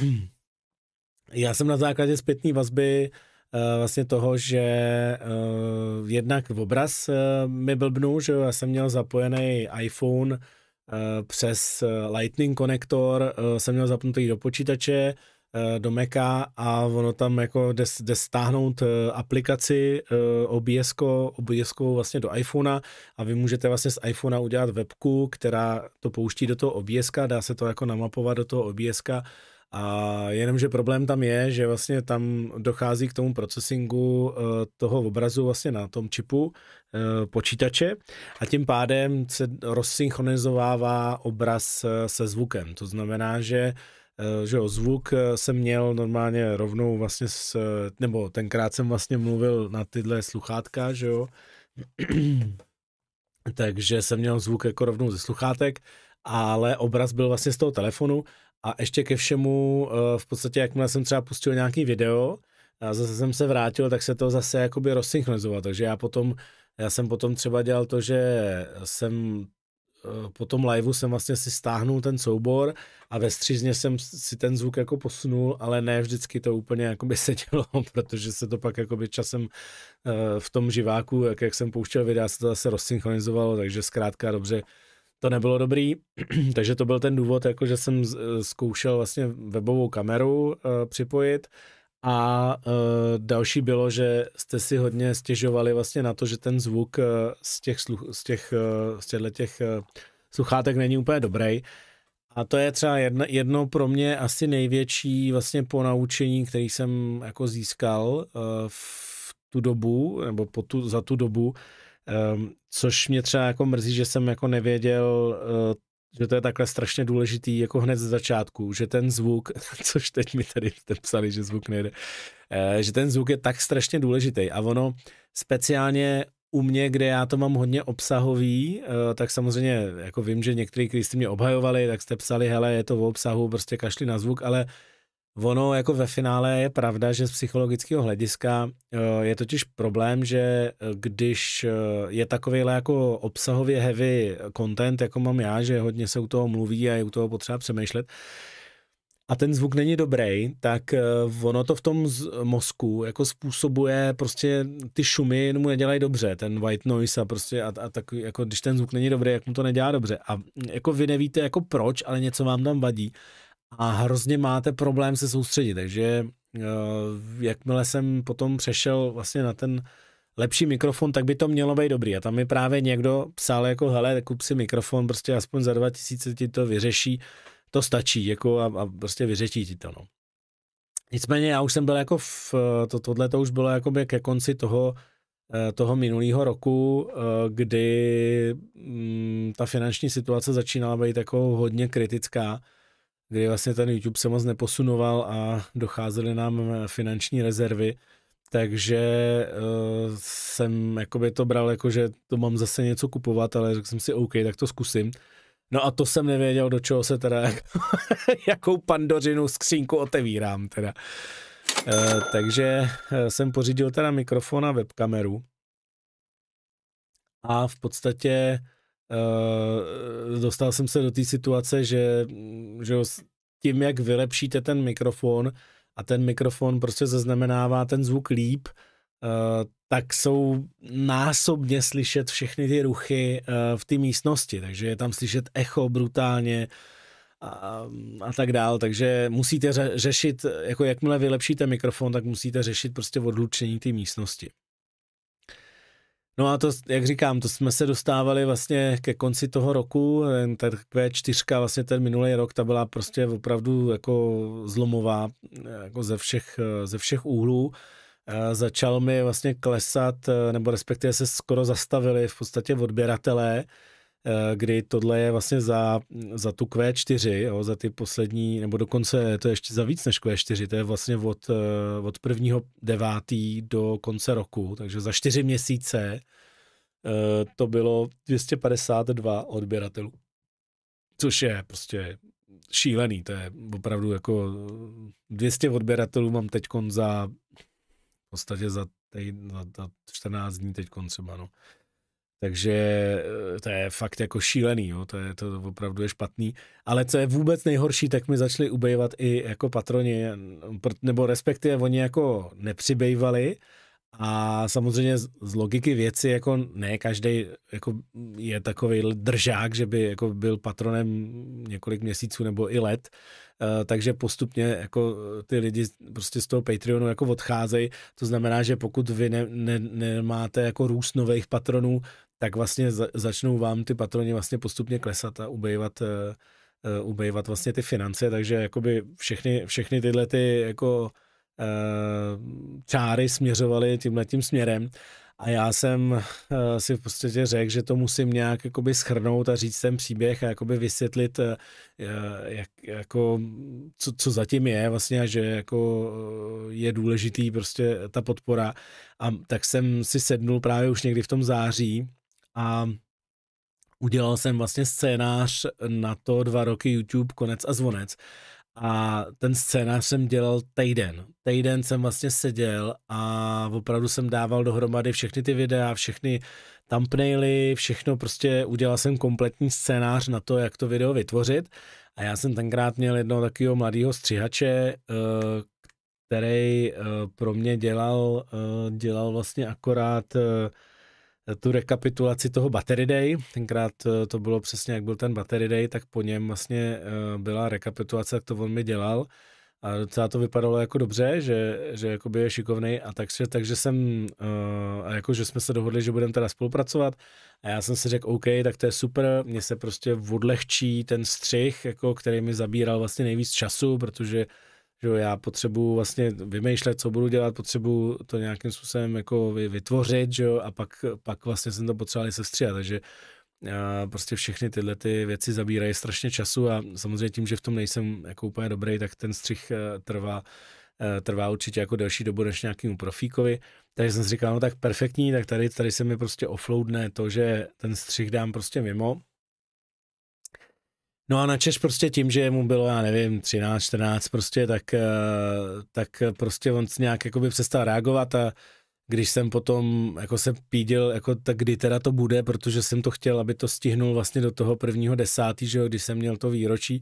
já jsem na základě zpětné vazby uh, vlastně toho, že uh, jednak v obraz uh, mi blbnul, že já jsem měl zapojený iPhone přes Lightning konektor, jsem měl zapnutý do počítače, Eh, do Meka a ono tam jako jde, jde stáhnout eh, aplikaci eh, obs obs vlastně do iPhonea a vy můžete vlastně z iPhonea udělat webku, která to pouští do toho obs dá se to jako namapovat do toho obs a jenomže problém tam je, že vlastně tam dochází k tomu procesingu toho obrazu vlastně na tom čipu počítače a tím pádem se rozsynchronizovává obraz se zvukem. To znamená, že Eh, že jo, zvuk eh, jsem měl normálně rovnou vlastně s, eh, nebo tenkrát jsem vlastně mluvil na tyhle sluchátka, že jo, (clears throat) takže jsem měl zvuk jako rovnou ze sluchátek, ale obraz byl vlastně z toho telefonu a ještě ke všemu v podstatě, jakmile jsem třeba pustil nějaký video a zase jsem se vrátil, tak se to zase jakoby rozsynchronizovalo, takže já potom já jsem potom třeba dělal to, že jsem Eh, po tom liveu jsem vlastně si stáhnul ten soubor a ve střízně jsem si ten zvuk jako posunul, ale ne vždycky to úplně jako se (laughs) sedělo, protože se to pak jako by časem eh, v tom živáku, jak, jak jsem pouštěl videa, se to zase rozsynchronizovalo, takže zkrátka dobře to nebylo dobrý, (clears throat) takže to byl ten důvod, jako že jsem eh, zkoušel vlastně webovou kameru připojit a uh, další bylo, že jste si hodně stěžovali vlastně na to, že ten zvuk uh, z těch, sluch, z těch, uh, z těchto těch uh, sluchátek není úplně dobrý. A to je třeba jedno, jedno pro mě asi největší vlastně ponaučení, který jsem jako získal uh, v tu dobu, nebo po tu, za tu dobu, um, což mě třeba jako mrzí, že jsem jako nevěděl uh, že to je takhle strašně důležitý jako hned z začátku, že ten zvuk, (laughs) což teď mi tady jste psali, že zvuk nejde, eh, že ten zvuk je tak strašně důležitý a ono speciálně u mě, kde já to mám hodně obsahový, eh, tak samozřejmě jako vím, že některý, kteří jste mě obhajovali, tak jste psali, hele, je to v obsahu, prostě kašli na zvuk, ale Ono jako ve finále je pravda, že z psychologického hlediska eh, je totiž problém, že eh, když eh, je takovýhle jako obsahově heavy content, jako mám já, že hodně se u toho mluví a je u toho potřeba přemýšlet, a ten zvuk není dobrý, tak ono to v tom mozku jako způsobuje prostě ty šumy mu nedělají dobře, ten white noise a prostě a, a tak, jako když ten zvuk není dobrý, jak mu to nedělá dobře. A jako vy nevíte jako proč, ale něco vám tam vadí a hrozně máte problém se soustředit, takže eh, jakmile jsem potom přešel vlastně na ten lepší mikrofon, tak by to mělo být dobrý. A tam mi právě někdo psal jako, hele, kup si mikrofon, prostě aspoň za 2000 ti to vyřeší, to stačí, jako a, a prostě vyřeší ti to, no. Nicméně já už jsem byl jako v, to, tohle to už bylo jako by ke konci toho, eh, toho minulého roku, eh, kdy mm, ta finanční situace začínala být jako hodně kritická kdy vlastně ten YouTube se moc neposunoval a docházely nám finanční rezervy, takže uh, jsem jakoby to bral jako, že to mám zase něco kupovat, ale řekl jsem si OK, tak to zkusím. No a to jsem nevěděl, do čeho se teda, (laughs) jakou pandořinu skřínku otevírám teda. E, takže eh, jsem pořídil teda mikrofon a webkameru. A v podstatě Uh, dostal jsem se do té situace, že, že tím, jak vylepšíte ten mikrofon a ten mikrofon prostě zaznamenává ten zvuk líp, uh, tak jsou násobně slyšet všechny ty ruchy uh, v té místnosti, takže je tam slyšet echo brutálně a, a tak dál, takže musíte řešit, jako jakmile vylepšíte mikrofon, tak musíte řešit prostě odlučení té místnosti. No a to, jak říkám, to jsme se dostávali vlastně ke konci toho roku, ta Q4, vlastně ten minulý rok, ta byla prostě opravdu jako zlomová, jako ze všech, ze všech úhlů. Začal mi vlastně klesat, nebo respektive se skoro zastavili v podstatě odběratelé, Eh, kdy tohle je vlastně za, za tu Q4, jo, za ty poslední, nebo dokonce to je ještě za víc než Q4, to je vlastně od, eh, od prvního devátý do konce roku, takže za čtyři měsíce eh, to bylo 252 odběratelů, což je prostě šílený, to je opravdu jako 200 odběratelů mám teď za v podstatě za, tej, za, za 14 dní teď třeba, no. Takže eh, to je fakt jako šílený, jo? To, je, to opravdu je špatný. Ale co je vůbec nejhorší, tak mi začali ubejvat i jako patroni, nebo respektive oni jako nepřibejvali, a samozřejmě z logiky věci, jako ne každý jako je takový držák, že by jako byl patronem několik měsíců nebo i let, eh, takže postupně jako ty lidi prostě z toho Patreonu jako odcházejí. To znamená, že pokud vy ne, ne, nemáte jako růst nových patronů, tak vlastně začnou vám ty patroni vlastně postupně klesat a ubejvat, uh, ubejvat vlastně ty finance, takže jakoby všechny, všechny tyhle ty jako uh, čáry směřovaly tímhle tím směrem a já jsem uh, si v podstatě řekl, že to musím nějak jakoby schrnout a říct ten příběh a jakoby vysvětlit, uh, jak, jako, co, co zatím je vlastně a že jako je důležitý prostě ta podpora. A tak jsem si sednul právě už někdy v tom září a udělal jsem vlastně scénář na to dva roky YouTube, konec a zvonec. A ten scénář jsem dělal týden. Týden jsem vlastně seděl a opravdu jsem dával dohromady všechny ty videa, všechny thumbnaily, všechno prostě udělal jsem kompletní scénář na to, jak to video vytvořit. A já jsem tenkrát měl jednoho takového mladého střihače, eh, který eh, pro mě dělal, eh, dělal vlastně akorát tu rekapitulaci toho Battery Day. Tenkrát eh, to bylo přesně, jak byl ten Battery Day, tak po něm vlastně eh, byla rekapitulace, jak to on mi dělal. A docela to vypadalo jako dobře, že, že je šikovný a takže, takže jsem, uh, eh, jako že jsme se dohodli, že budeme teda spolupracovat a já jsem si řekl, OK, tak to je super, mně se prostě odlehčí ten střih, jako, který mi zabíral vlastně nejvíc času, protože uh, že já potřebuji vlastně vymýšlet, co budu dělat, potřebuji to nějakým způsobem jako vytvořit, že jo, a pak, pak vlastně jsem to potřeboval i sestříhat, takže a eh, prostě všechny tyhle ty věci zabírají strašně času a samozřejmě tím, že v tom nejsem jako úplně dobrý, tak ten střih eh, trvá, eh, trvá určitě jako delší dobu než nějakému profíkovi. Takže jsem si říkal, no tak perfektní, tak tady, tady se mi prostě offloadne to, že ten střih dám prostě mimo No a na prostě tím, že mu bylo, já nevím, 13, 14 prostě, tak, eh, tak prostě on nějak jakoby přestal reagovat a když jsem potom jako se pídil, jako tak kdy teda to bude, protože jsem to chtěl, aby to stihnul vlastně do toho prvního desátý, že jo, když jsem měl to výročí,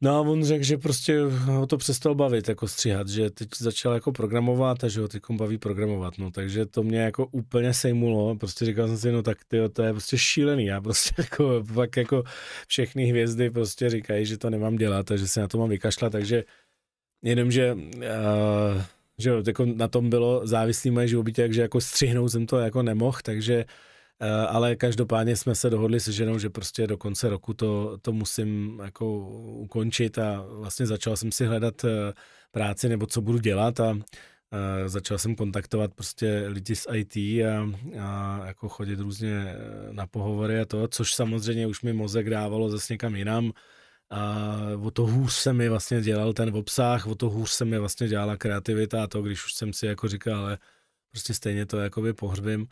No a on řekl, že prostě ho to přestal bavit, jako stříhat, že teď začal jako programovat a že ho teď baví programovat, no takže to mě jako úplně sejmulo, prostě říkal jsem si, no tak tyjo, to je prostě šílený, já prostě (laughs) jako, pak jako všechny hvězdy prostě říkají, že to nemám dělat a že se na to mám vykašlat, takže že, uh, že jako na tom bylo závislý moje živobytí, takže jako střihnout jsem to jako nemohl, takže Eh, ale každopádně jsme se dohodli se ženou, že prostě do konce roku to, to musím jako ukončit a vlastně začal jsem si hledat eh, práci nebo co budu dělat a a eh, začal jsem kontaktovat prostě lidi z IT a, a jako chodit různě na pohovory a to, což samozřejmě už mi mozek dávalo zase někam jinam. A o to hůř se mi vlastně dělal ten obsah, o to hůř se mi vlastně dělala kreativita a to, když už jsem si jako říkal, ale prostě stejně to jakoby pohřbím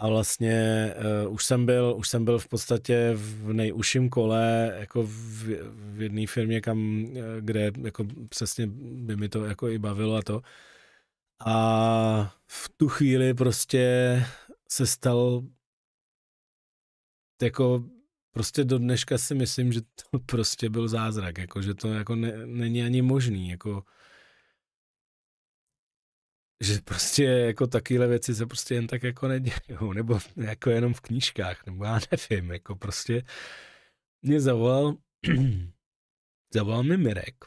a vlastně uh, už, jsem byl, už jsem byl v podstatě v nejužším kole, jako v, v jedné firmě, kam, eh, kde jako přesně by mi to jako i bavilo a to. A v tu chvíli prostě se stal jako prostě do dneška si myslím, že to (laughs) prostě byl zázrak, jako že to jako ne, není ani možný, jako že prostě jako takovéhle věci se prostě jen tak jako nedějí, nebo jako jenom v knížkách, nebo já nevím, jako prostě mě zavolal, (clears throat) zavolal mi Mirek,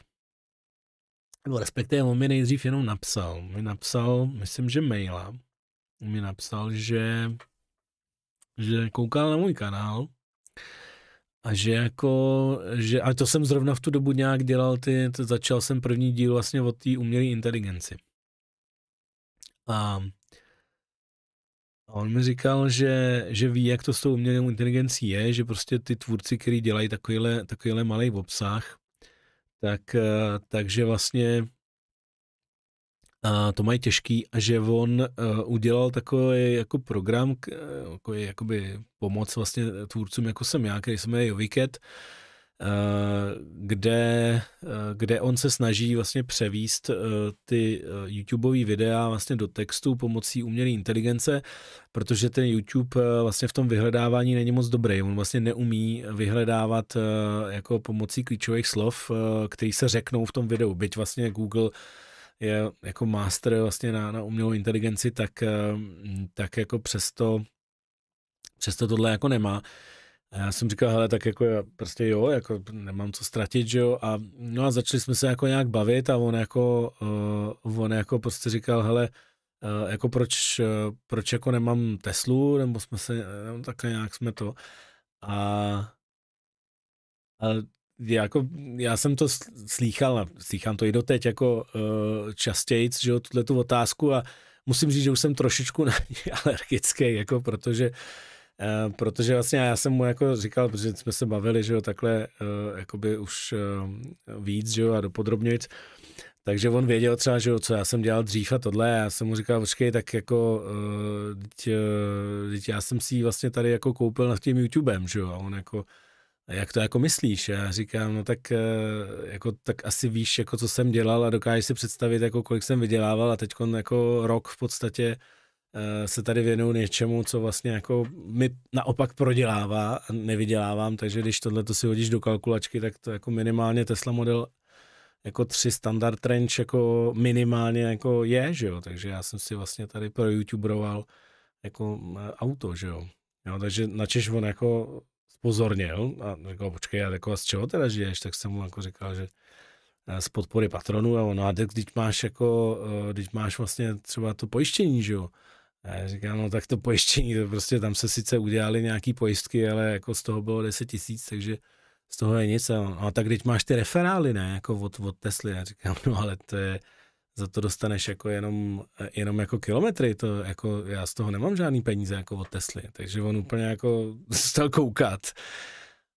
nebo respektive on mi nejdřív jenom napsal, mi napsal, myslím, že maila, mi napsal, že, že koukal na můj kanál, a že jako, že, a to jsem zrovna v tu dobu nějak dělal ty, to začal jsem první díl vlastně od té umělé inteligenci. A a on mi říkal, že, že ví, jak to s tou umělou inteligencí je, že prostě ty tvůrci, kteří dělají takovýhle, takovýhle malý obsah, tak, eh, takže vlastně a eh, to mají těžký a že on eh, udělal takový jako program, jako jakoby pomoc vlastně tvůrcům, jako jsem já, který se jmenuje Joviket, Eh, kde, eh, kde on se snaží vlastně převíst eh, ty YouTubeové videa vlastně do textu pomocí umělé inteligence, protože ten YouTube vlastně v tom vyhledávání není moc dobrý. On vlastně neumí vyhledávat jako pomocí klíčových slov, které se řeknou v tom videu. Byť vlastně Google je jako master vlastně na, na umělou inteligenci, tak, tak jako přesto, přesto tohle jako nemá. A já jsem říkal, hele, tak jako já prostě jo, jako nemám co ztratit, že jo, a no a začali jsme se jako nějak bavit a on jako, uh, on jako prostě říkal, hele, uh, jako proč, uh, proč jako nemám Teslu, nebo jsme se, nebo takhle nějak jsme to a, a jako, já jsem to slýchal, a slýchám to i doteď jako uh, častěji, že jo, tuto tu otázku a musím říct, že už jsem trošičku (laughs) na alergický, jako protože uh, Eh, protože vlastně já jsem mu jako říkal, protože jsme se bavili, že jo, takhle uh, jakoby už uh, víc, že jo, a dopodrobňujc, takže on věděl třeba, že jo, co já jsem dělal dřív a tohle, já jsem mu říkal, počkej, tak jako, uh, teď, uh, teď já jsem si ji vlastně tady jako koupil nad tím YouTubem, že jo, a on jako, jak to jako myslíš? Já říkám, no tak, jako, tak asi víš, jako co jsem dělal a dokážeš si představit, jako kolik jsem vydělával a teď jako rok v podstatě Eh, se tady věnuju něčemu, co vlastně jako mi naopak prodělává a nevydělávám, takže když tohle to si hodíš do kalkulačky, tak to jako minimálně Tesla model jako tři standard range jako minimálně jako je, že jo, takže já jsem si vlastně tady pro youtuberoval jako eh, auto, že jo. jo takže načež on jako spozornil a jako počkej, já jako a z čeho teda žiješ, tak jsem mu jako říkal, že eh, z podpory patronů, a ono, a teď máš jako, když máš vlastně třeba to pojištění, že jo, a já říkám, no tak to pojištění, to prostě tam se sice udělali nějaký pojistky, ale jako z toho bylo 10 tisíc, takže z toho je nic. A, a tak teď máš ty referály, ne, jako od, od Tesly. Já říkám, no ale to je, za to dostaneš jako jenom, jenom jako kilometry, to jako já z toho nemám žádný peníze jako od Tesly, takže on úplně jako stal (laughs) koukat.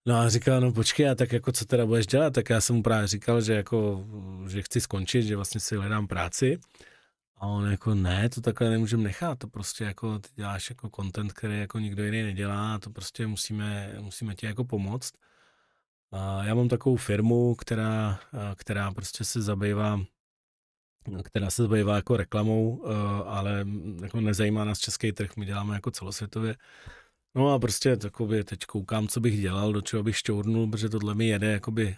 No a říkal, no počkej, a tak jako co teda budeš dělat, tak já jsem mu právě říkal, že jako, že chci skončit, že vlastně si hledám práci. A on jako ne, to takhle nemůžeme nechat, to prostě jako ty děláš jako content, který jako nikdo jiný nedělá a to prostě musíme, musíme ti jako pomoct. A já mám takovou firmu, která, která prostě se zabývá no, která se zabývá jako reklamou, ale mm, jako nezajímá nás český trh, my děláme jako celosvětově. No a prostě takově teď koukám, co bych dělal, do čeho bych šťournul, protože tohle mi jede jakoby,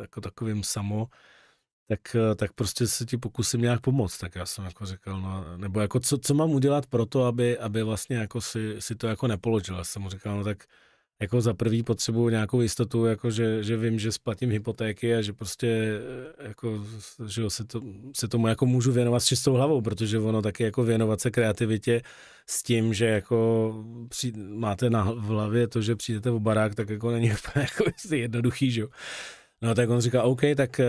jako takovým samo tak, eh, tak prostě se ti pokusím nějak pomoct. Tak já jsem jako říkal, no, nebo jako co, co mám udělat pro to, aby, aby vlastně jako si, si to jako nepoložil. Já jsem mu říkal, no tak jako za prvý potřebuju nějakou jistotu, jako že, že vím, že splatím hypotéky a že prostě eh, jako, že se, to, se tomu jako můžu věnovat s čistou hlavou, protože ono taky jako věnovat se kreativitě s tím, že jako přijde, máte na v hlavě to, že přijdete v barák, tak jako není (laughs) úplně jako jednoduchý, že jo. No tak on říká, OK, tak eh,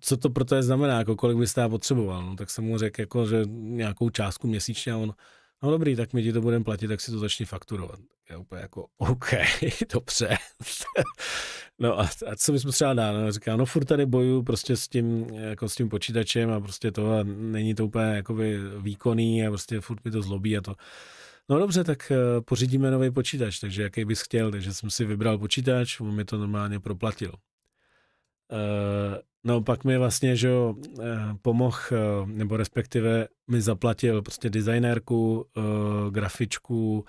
co to pro to znamená, jako kolik byste já potřeboval? No tak jsem mu řekl, jako, že nějakou částku měsíčně a on, no dobrý, tak my ti to budeme platit, tak si to začni fakturovat. Já úplně jako, OK, (laughs) dobře. (laughs) no a, a co jsme třeba dál? No, říká, no furt tady boju prostě s tím, jako s tím počítačem a prostě to a není to úplně jakoby výkonný a prostě furt mi to zlobí a to. No dobře, tak eh, pořídíme nový počítač, takže jaký bys chtěl, takže jsem si vybral počítač, on mi to normálně proplatil. Eh, no pak mi vlastně, že eh, pomoh, eh, nebo respektive mi zaplatil prostě designérku, grafičku,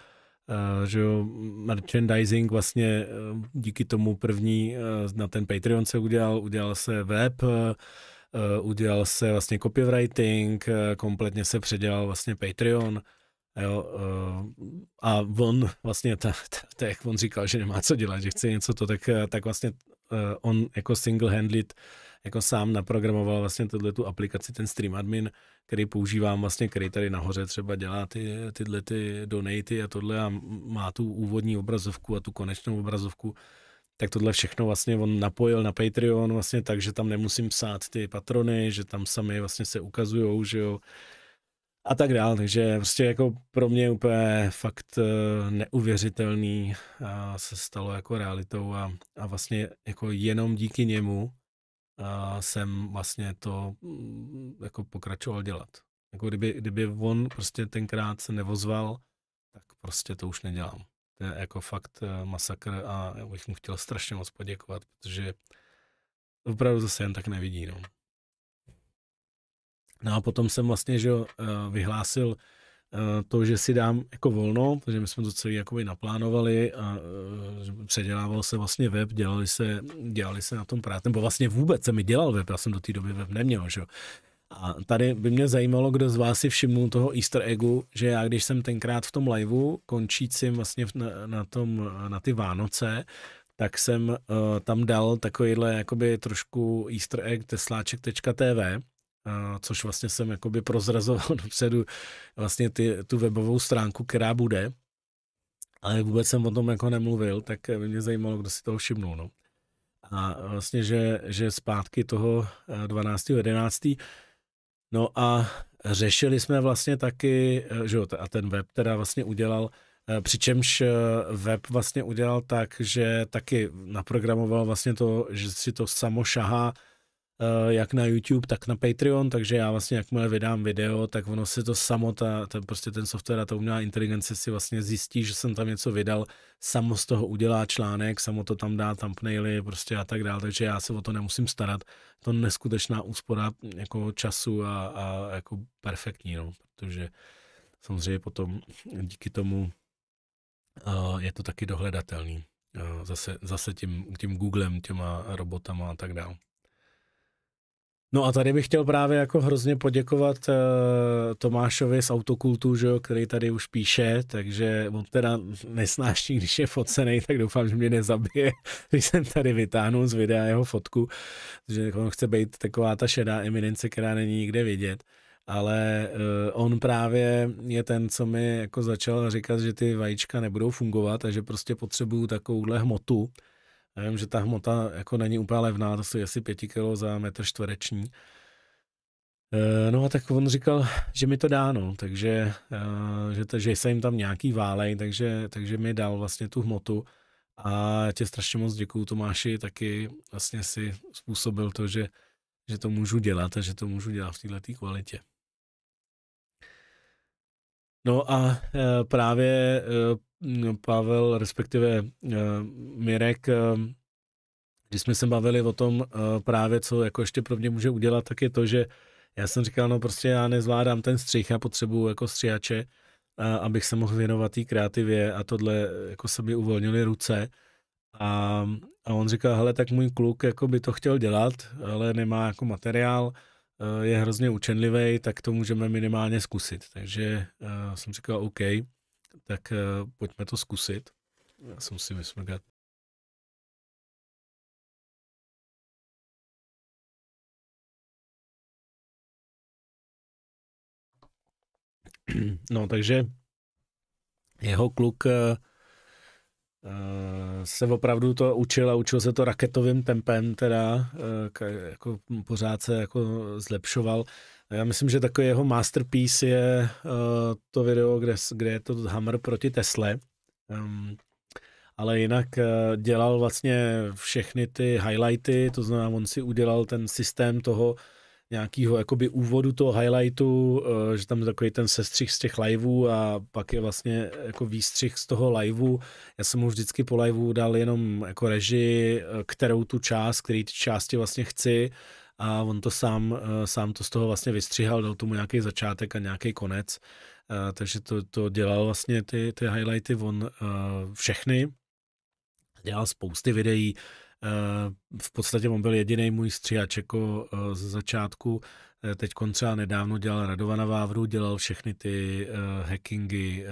že jo, merchandising vlastně díky tomu první na ten Patreon se udělal, udělal se web, udělal se vlastně copywriting, kompletně se předělal vlastně Patreon, Jo, a on vlastně, ta, ta, ta, jak on říkal, že nemá co dělat, že chce něco to, tak, tak vlastně Eh, on jako single-handed jako sám naprogramoval vlastně tuhle tu aplikaci, ten Stream Admin, který používám vlastně, který tady nahoře třeba dělá ty, tyhle ty donaty a tohle a má tu úvodní obrazovku a tu konečnou obrazovku, tak tohle všechno vlastně on napojil na Patreon vlastně tak, že tam nemusím psát ty patrony, že tam sami vlastně se ukazujou, že jo, a tak dál, takže prostě jako pro mě úplně fakt eh, neuvěřitelný a eh, se stalo jako realitou a, a vlastně jako jenom díky němu a eh, jsem vlastně to mm, jako pokračoval dělat. Jako kdyby, kdyby on prostě tenkrát se nevozval, tak prostě to už nedělám. To je jako fakt masakr a já bych mu chtěl strašně moc poděkovat, protože opravdu zase jen tak nevidí. No. No a potom jsem vlastně že, eh, vyhlásil eh, to, že si dám jako volno, protože my jsme to celé jakoby naplánovali a eh, předělával se vlastně web, dělali se, dělali se na tom práci, nebo vlastně vůbec se mi dělal web, já jsem do té doby web neměl, že a tady by mě zajímalo, kdo z vás si všimnul toho easter eggu, že já, když jsem tenkrát v tom liveu, končícím vlastně na, na, tom, na ty Vánoce, tak jsem uh, tam dal takovýhle jakoby trošku easter egg tesláček.tv, což vlastně jsem jakoby prozrazoval (laughs) dopředu vlastně ty, tu webovou stránku, která bude, ale vůbec jsem o tom jako nemluvil, tak mě zajímalo, kdo si toho všimnul. No. A vlastně, že, že zpátky toho 12. Eh, 11. No a řešili jsme vlastně taky, eh, že jo, a ten web teda vlastně udělal, eh, přičemž web vlastně udělal tak, že taky naprogramoval vlastně to, že si to samo šahá Eh, jak na YouTube, tak na Patreon, takže já vlastně jakmile vydám video, tak ono se to samo, ta, ta, prostě ten software a ta umělá inteligence si vlastně zjistí, že jsem tam něco vydal, samo z toho udělá článek, samo to tam dá thumbnaily prostě a tak dále, takže já se o to nemusím starat. To neskutečná úspora jako času a, a jako perfektní, no, protože samozřejmě potom díky tomu uh, je to taky dohledatelný. Uh, zase, zase tím, tím Googlem, těma robotama a tak dále. No a tady bych chtěl právě jako hrozně poděkovat uh, Tomášovi z Autokultu, že jo, který tady už píše, takže on teda nesnáší, když je focený, tak doufám, že mě nezabije, (laughs) když jsem tady vytáhnu z videa jeho fotku, že on chce být taková ta šedá eminence, která není nikde vidět ale uh, on právě je ten, co mi jako začal říkat, že ty vajíčka nebudou fungovat a že prostě potřebuju takovouhle hmotu, já vím, že ta hmota jako není úplně levná, to je asi pěti kilo za metr čtvereční. Eh, no a tak on říkal, že mi to dá, no, takže eh, že, to, že se jim tam nějaký válej, takže, takže mi dal vlastně tu hmotu a tě strašně moc děkuju Tomáši, taky vlastně si způsobil to, že, že to můžu dělat a že to můžu dělat v této kvalitě. No a eh, právě eh, Pavel, respektive eh, Mirek, když jsme se bavili o tom právě, co jako ještě pro mě může udělat, tak je to, že já jsem říkal, no prostě já nezvládám ten střih, a potřebuju jako střihače, abych se mohl věnovat té kreativě a tohle jako se mi uvolnily ruce. A, a on říkal, hele, tak můj kluk jako by to chtěl dělat, ale nemá jako materiál, Eh, je hrozně učenlivý, tak to můžeme minimálně zkusit. Takže uh, jsem říkal, OK, tak uh, pojďme to zkusit. Já si myslím, vysmrgat. No, takže jeho kluk Eh, se opravdu to učil a učil se to raketovým tempem, teda eh, jako pořád se jako zlepšoval. Já myslím, že takový jeho masterpiece je eh, to video, kde, kde je to Hammer proti Tesle. Ehm, ale jinak dělal vlastně všechny ty highlighty, to znamená, on si udělal ten systém toho, nějakého jakoby úvodu toho highlightu, eh, že tam je takový ten sestřih z těch liveů a pak je vlastně jako výstřih z toho liveu. Já jsem mu vždycky po liveu dal jenom jako režii, eh, kterou tu část, který ty části vlastně chci a on to sám, eh, sám to z toho vlastně vystřihal, dal tomu nějaký začátek a nějaký konec. Takže to, to dělal vlastně ty, ty highlighty on všechny, dělal spousty videí, Eh, v podstatě on byl jediný můj stříhač jako eh, ze začátku. Eh, teď třeba nedávno dělal Radovana Vávru, dělal všechny ty hackingy,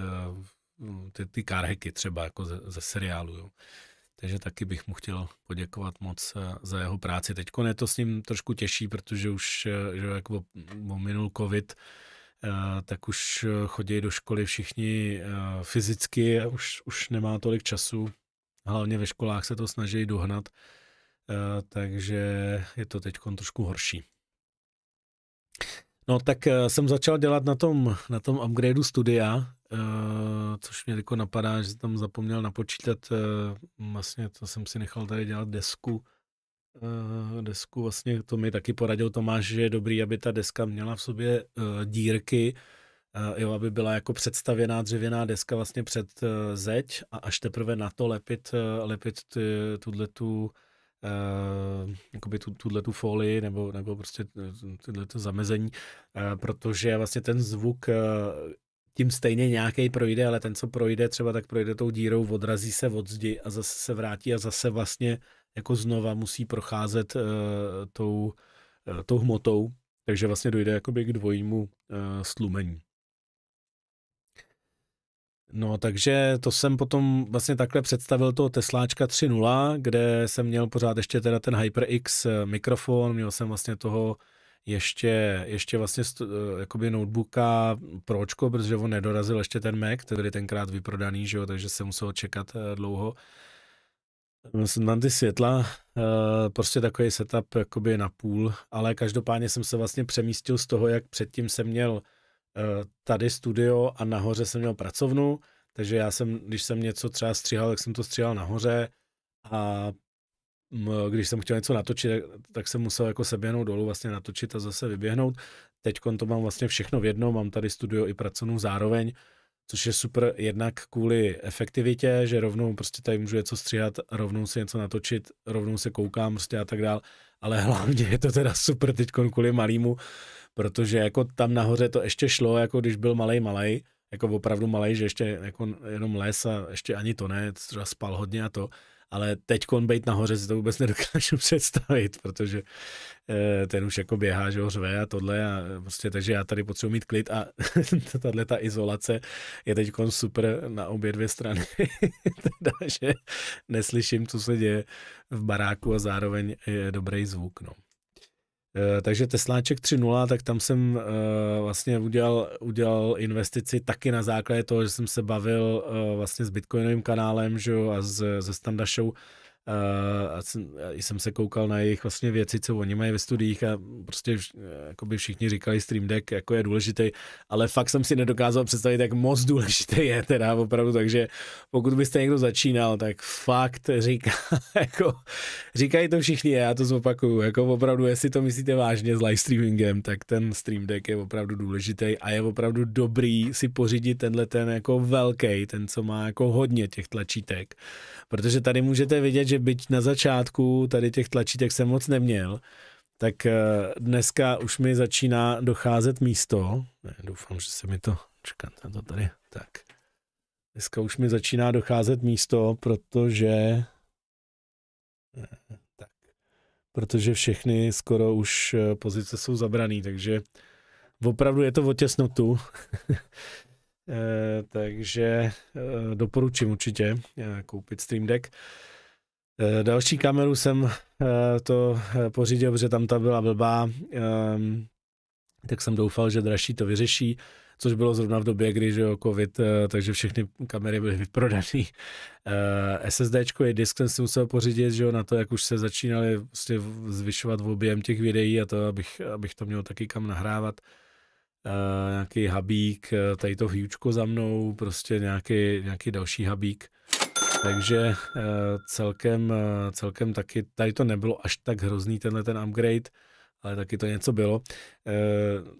ty, ty car hacky třeba jako ze, ze seriálu. Jo. Takže taky bych mu chtěl poděkovat moc za jeho práci. Teď je to s ním trošku těžší, protože už že jako minul covid, tak už chodí do školy všichni fyzicky a už, už nemá tolik času hlavně ve školách se to snaží dohnat, eh, takže je to teď trošku horší. No tak eh, jsem začal dělat na tom, na tom upgradeu studia, eh, což mě jako napadá, že jsem tam zapomněl napočítat, vlastně to jsem si nechal tady dělat desku, desku, vlastně to mi taky poradil Tomáš, že je dobrý, aby ta deska měla v sobě dírky, Eh, jo, aby byla jako představěná dřevěná deska vlastně před eh, zeď a až teprve na to lepit, eh, lepit tuhle tu Uh, jakoby tu, tuhle tu folii nebo, nebo prostě tyhle to zamezení, uh, protože vlastně ten zvuk uh, tím stejně nějaký projde, ale ten, co projde třeba, tak projde tou dírou, odrazí se od zdi a zase se vrátí a zase vlastně jako znova musí procházet uh, tou, uh, tou hmotou, takže vlastně dojde jakoby k dvojímu uh, slumení. No takže to jsem potom vlastně takhle představil toho Tesláčka 3.0, kde jsem měl pořád ještě teda ten HyperX eh, mikrofon, měl jsem vlastně toho ještě, ještě vlastně eh, jakoby notebooka pročko, protože on nedorazil ještě ten Mac, který byl tenkrát vyprodaný, že jo, takže se musel čekat eh, dlouho. Na ty světla, prostě takový setup jakoby na půl, ale každopádně jsem se vlastně přemístil z toho, jak předtím jsem měl Eh, tady studio a nahoře jsem měl pracovnu, takže já jsem, když jsem něco třeba stříhal, tak jsem to stříhal nahoře a když jsem chtěl něco natočit, tak jsem musel jako se běhnout dolů, vlastně natočit a zase vyběhnout. Teď to mám vlastně všechno v jednom, mám tady studio i pracovnu zároveň, což je super jednak kvůli efektivitě, že rovnou prostě tady můžu něco stříhat, rovnou si něco natočit, rovnou se koukám prostě a tak dál, ale (laughs) hlavně je to teda super teď kvůli malýmu, protože jako tam nahoře to ještě šlo, jako když byl malej malej, jako opravdu malej, že ještě jako jenom les a ještě ani to ne, třeba spal hodně a to, ale teď být nahoře si to vůbec nedokážu (laughs) představit, protože eh, ten už jako běhá, že ho řve a tohle a prostě, takže já tady potřebuji mít klid a (laughs) tahle ta izolace je teď super na obě dvě strany, (laughs) teda, že neslyším, co se děje v baráku a zároveň je dobrý zvuk, no. Eh, takže Tesláček 3.0, tak tam jsem uh, vlastně udělal, udělal investici taky na základě toho, že jsem se bavil uh, vlastně s Bitcoinovým kanálem že jo, a z, ze Standa Show, a jsem, jsem se koukal na jejich vlastně věci, co oni mají ve studiích a prostě e, jako by všichni říkali Stream Deck jako je důležitý, ale fakt jsem si nedokázal představit, jak moc důležitý je teda opravdu, takže pokud byste někdo začínal, tak fakt říká, (laughs) jako, říkají to všichni, já to zopakuju, jako opravdu, jestli to myslíte vážně s live streamingem, tak ten Stream Deck je opravdu důležitý a je opravdu dobrý si pořídit tenhle ten jako velký, ten, co má jako hodně těch tlačítek Protože tady můžete vidět, že byť na začátku tady těch tlačítek jsem moc neměl, tak eh, dneska už mi začíná docházet místo. Ne, doufám, že se mi to... Čekat, na to tady. Tak. Dneska už mi začíná docházet místo, protože... Ne, eh, Tak. Protože všechny skoro už eh, pozice jsou zabraný, takže opravdu je to otěsnotu. (laughs) Eh, takže eh, doporučím určitě eh, koupit Stream Deck. další kameru jsem to pořídil, protože tam ta byla blbá, ehm, tak jsem doufal, že dražší to vyřeší, což bylo zrovna v době, kdy je covid, takže všechny kamery byly vyprodaný. SSD je disk, jsem si musel pořídit, že jo, na to, jak už se začínaly vlastně zvyšovat v objem těch videí a to, abych, abych to měl taky kam nahrávat. Eh, nějaký habík, eh, tady to hýčko za mnou, prostě nějaký, nějaký další habík. Takže eh, celkem, celkem taky, tady to nebylo až tak hrozný tenhle ten upgrade, ale taky to něco bylo.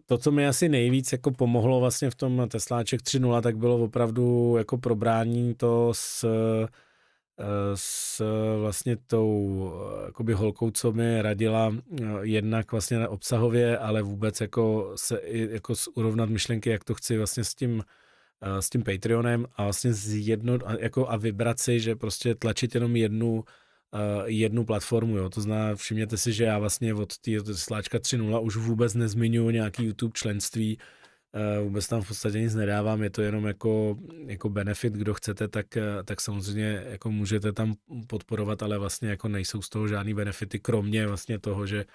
To, co mi asi nejvíc jako pomohlo vlastně v tom Tesláček 3.0, tak bylo opravdu jako probrání to s Eh, s eh, vlastně tou eh, jakoby holkou, co mi radila jednak vlastně na obsahově, ale vůbec jako se i jako urovnat myšlenky, jak to chci vlastně s tím s tím Patreonem a vlastně zjedno, jako a vybrat si, že prostě tlačit jenom jednu jednu platformu, jo. To zná, všimněte si, že já vlastně od té sláčka 3.0 už vůbec nezmiňuji nějaký YouTube členství, Eh, vůbec tam v podstatě nic nedávám, je to jenom jako, jako benefit, kdo chcete, tak, eh, tak samozřejmě jako můžete tam podporovat, ale vlastně jako nejsou z toho žádný benefity, kromě vlastně toho, že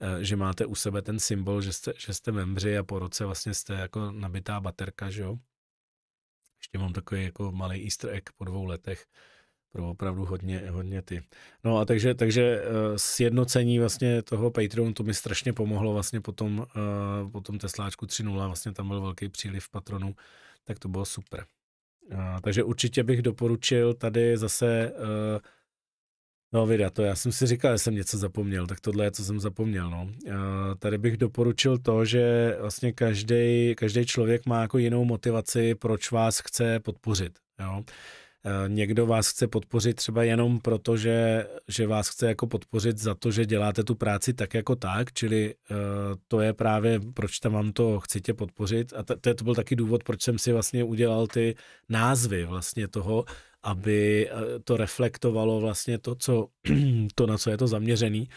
eh, že máte u sebe ten symbol, že jste, že jste membři a po roce vlastně jste jako nabitá baterka, že jo? Ještě mám takový jako malý easter egg po dvou letech, pro opravdu hodně, hodně ty. No a takže, takže eh, sjednocení vlastně toho Patreonu, to mi strašně pomohlo vlastně potom, eh, potom Tesláčku 3.0, vlastně tam byl velký příliv patronů, tak to bylo super. takže určitě bych doporučil tady zase eh, No vida, to já jsem si říkal, že jsem něco zapomněl, tak tohle je, co jsem zapomněl. No. Tady bych doporučil to, že vlastně každý člověk má jako jinou motivaci, proč vás chce podpořit. Jo? Eh, někdo vás chce podpořit třeba jenom proto, že, že vás chce jako podpořit za to, že děláte tu práci tak jako tak, čili eh, to je právě, proč tam mám to, chci tě podpořit a to, to byl taky důvod, proč jsem si vlastně udělal ty názvy vlastně toho, aby eh, to reflektovalo vlastně to, co, (clears throat) to na co je to zaměřený.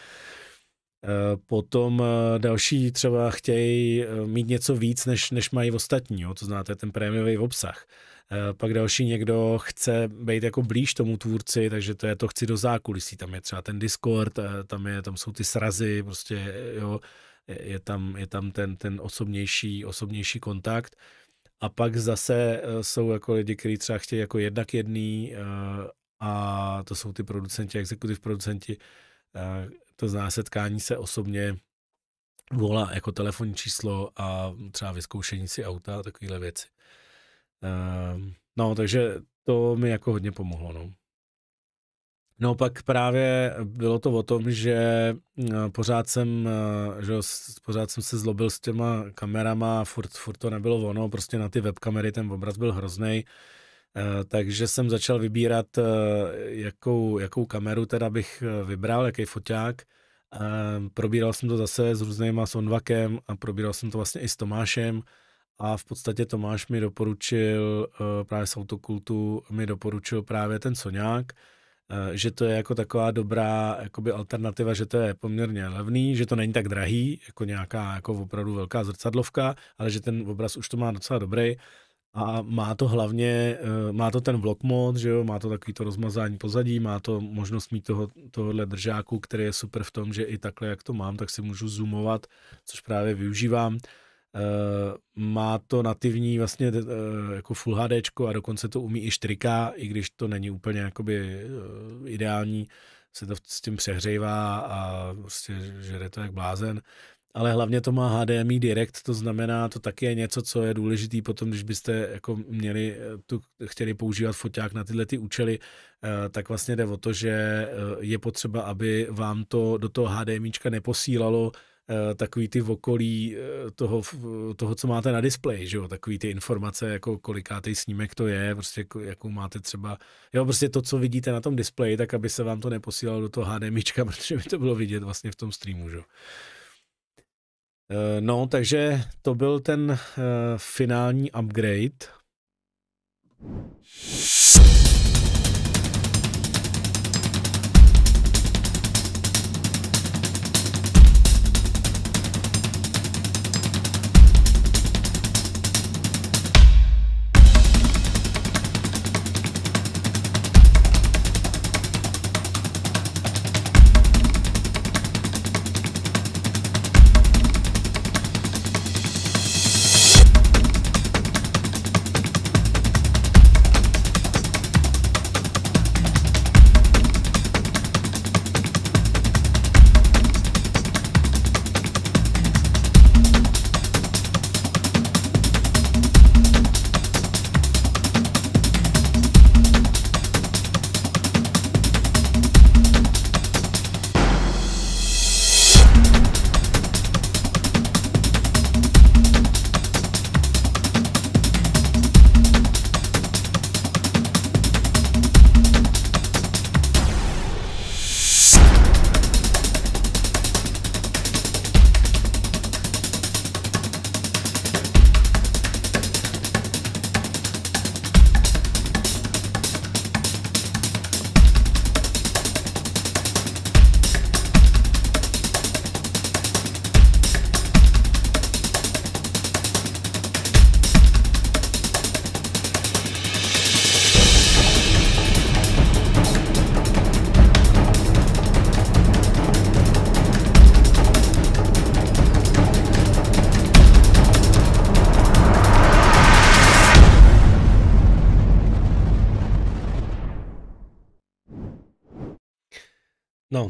Potom další třeba chtějí mít něco víc, než, než mají ostatní, jo? to znáte, ten prémiový obsah. Eh, pak další někdo chce být jako blíž tomu tvůrci, takže to je to chci do zákulisí. Tam je třeba ten Discord, eh, tam, je, tam jsou ty srazy, prostě jo, je tam, je tam ten, ten osobnější, osobnější kontakt. A pak zase eh, jsou jako lidi, kteří třeba chtějí jako jednak jedný a to jsou ty producenti, exekutiv producenti, to zná setkání se osobně, volá jako telefonní číslo a třeba vyzkoušení si auta a takovéhle věci. Ehm, no, takže to mi jako hodně pomohlo, no. No pak právě bylo to o tom, že eh, pořád jsem, eh, že pořád jsem se zlobil s těma kamerama, furt, furt to nebylo ono, prostě na ty webkamery ten obraz byl hrozný, eh, takže jsem začal vybírat, jakou, jakou kameru teda bych vybral, jaký foťák. Ehm, probíral jsem to zase s různýma sonvakem a probíral jsem to vlastně i s Tomášem a v podstatě Tomáš mi doporučil, eh, právě z autokultu mi doporučil právě ten Soňák, eh, že to je jako taková dobrá jakoby alternativa, že to je poměrně levný, že to není tak drahý, jako nějaká jako opravdu velká zrcadlovka, ale že ten obraz už to má docela dobrý a má to hlavně, eh, má to ten vlog mod, že jo, má to takový to rozmazání pozadí, má to možnost mít toho, tohohle držáku, který je super v tom, že i takhle, jak to mám, tak si můžu zoomovat, což právě využívám Eh, má to nativní vlastně eh, jako Full HD a dokonce to umí i 4K, i když to není úplně jakoby eh, ideální, se to s tím přehřívá a prostě žere to jak blázen. Ale hlavně to má HDMI Direct, to znamená, to taky je něco, co je důležitý potom, když byste jako měli tu, chtěli používat foťák na tyhle ty účely, tak vlastně jde o to, že je potřeba, aby vám to do toho HDMIčka neposílalo Eh, takový ty eh, v okolí toho, toho, co máte na displeji, že jo, takový ty informace, jako kolikátej snímek to je, prostě jako, jakou máte třeba, jo, prostě to, co vidíte na tom displeji, tak aby se vám to neposílalo do toho HDMIčka, (laughs) protože by to bylo vidět vlastně v tom streamu, že jo. Eh, no, takže to byl ten finální upgrade.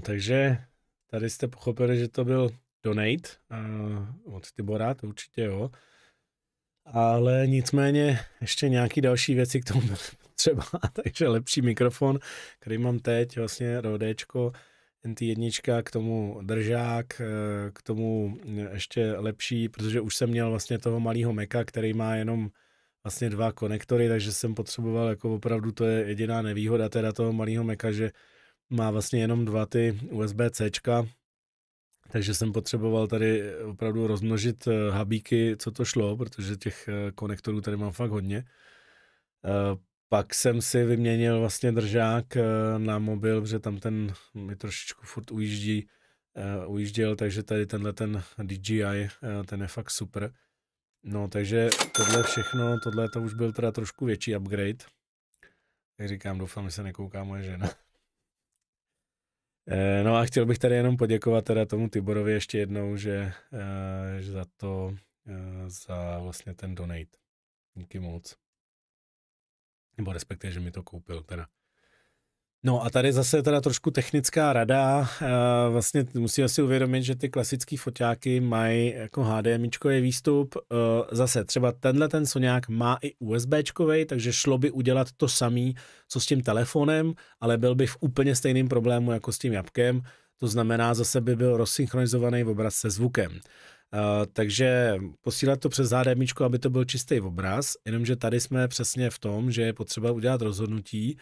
takže tady jste pochopili, že to byl donate uh, od Tibora, to určitě jo. Ale nicméně ještě nějaký další věci k tomu byly potřeba, (laughs) takže lepší mikrofon, který mám teď, vlastně rodečko, NT1, k tomu držák, eh, k tomu ještě lepší, protože už jsem měl vlastně toho malého meka, který má jenom vlastně dva konektory, takže jsem potřeboval jako opravdu, to je jediná nevýhoda teda toho malého meka, že má vlastně jenom dva ty usb c takže jsem potřeboval tady opravdu rozmnožit eh, habíky, co to šlo, protože těch eh, konektorů tady mám fakt hodně. Eh, pak jsem si vyměnil vlastně držák na mobil, protože tam ten mi trošičku furt ujíždí, ujížděl, takže tady tenhle ten DJI, ten je fakt super. No, takže tohle všechno, tohle to už byl teda trošku větší upgrade. Jak říkám, doufám, že se nekouká moje žena. Eh, no a chtěl bych tady jenom poděkovat teda tomu Tiborovi ještě jednou, že, eh, že za to, eh, za vlastně ten donate. Díky moc. Nebo respektive, že mi to koupil teda. No a tady zase teda trošku technická rada. Eh, vlastně musíme si uvědomit, že ty klasické foťáky mají jako HDMIčkový výstup. Eh, zase třeba tenhle ten soňák má i USBčkový, takže šlo by udělat to samý, co s tím telefonem, ale byl by v úplně stejným problému jako s tím jabkem. To znamená, zase by byl rozsynchronizovaný obraz se zvukem. Uh, takže posílat to přes HDMI, aby to byl čistý obraz, jenomže tady jsme přesně v tom, že je potřeba udělat rozhodnutí,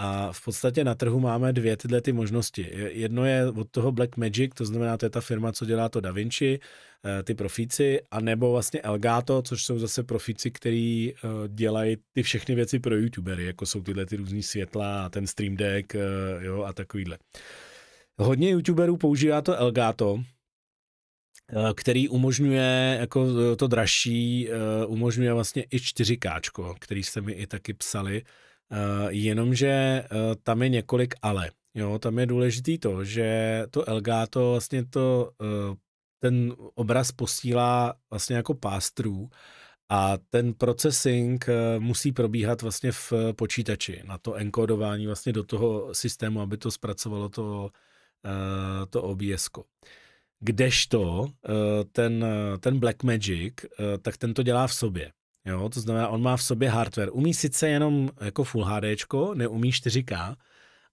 a v podstatě na trhu máme dvě tyhle ty možnosti. Jedno je od toho Black Magic, to znamená, to je ta firma, co dělá to Davinci, eh, ty profíci, a nebo vlastně Elgato, což jsou zase profíci, který eh, dělají ty všechny věci pro youtubery, jako jsou tyhle ty různý světla a ten Stream Deck eh, jo, a takovýhle. Hodně youtuberů používá to Elgato, který umožňuje jako to dražší, umožňuje vlastně i 4K, který jste mi i taky psali, Eh, jenomže eh, tam je několik ale. Jo, tam je důležitý to, že to Elgato vlastně to, eh, ten obraz posílá vlastně jako pástrů a ten processing musí probíhat vlastně v počítači na to enkodování vlastně do toho systému, aby to zpracovalo to, to obs -ko. Kdežto ten, ten Blackmagic, tak ten to dělá v sobě. Jo, to znamená, on má v sobě hardware. Umí sice jenom jako Full HD, neumí 4K,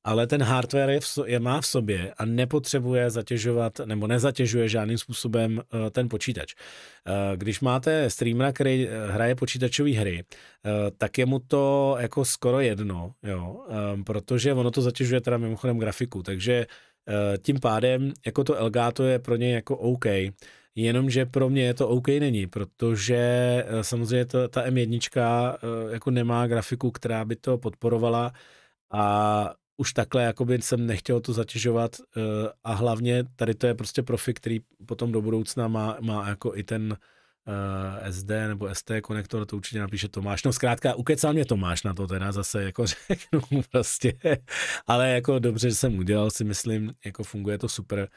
ale ten hardware je, v, je má v sobě a nepotřebuje zatěžovat nebo nezatěžuje žádným způsobem uh, ten počítač. Uh, když máte streamera, který eh, hraje počítačové hry, uh, tak je mu to jako skoro jedno, jo, uh, protože ono to zatěžuje teda mimochodem grafiku, takže tím pádem jako to Elgato je pro něj jako OK Jenomže pro mě je to OK není, protože eh, samozřejmě to, ta M1 eh, jako nemá grafiku, která by to podporovala a už takhle jakoby jsem nechtěl to zatěžovat eh, a hlavně tady to je prostě profi, který potom do budoucna má, má jako i ten SD nebo ST konektor, to určitě napíše Tomáš. No zkrátka, ukecal mě Tomáš na to teda zase, jako (laughs) řeknu prostě. Ale jako dobře, že jsem udělal, si myslím, jako funguje to super.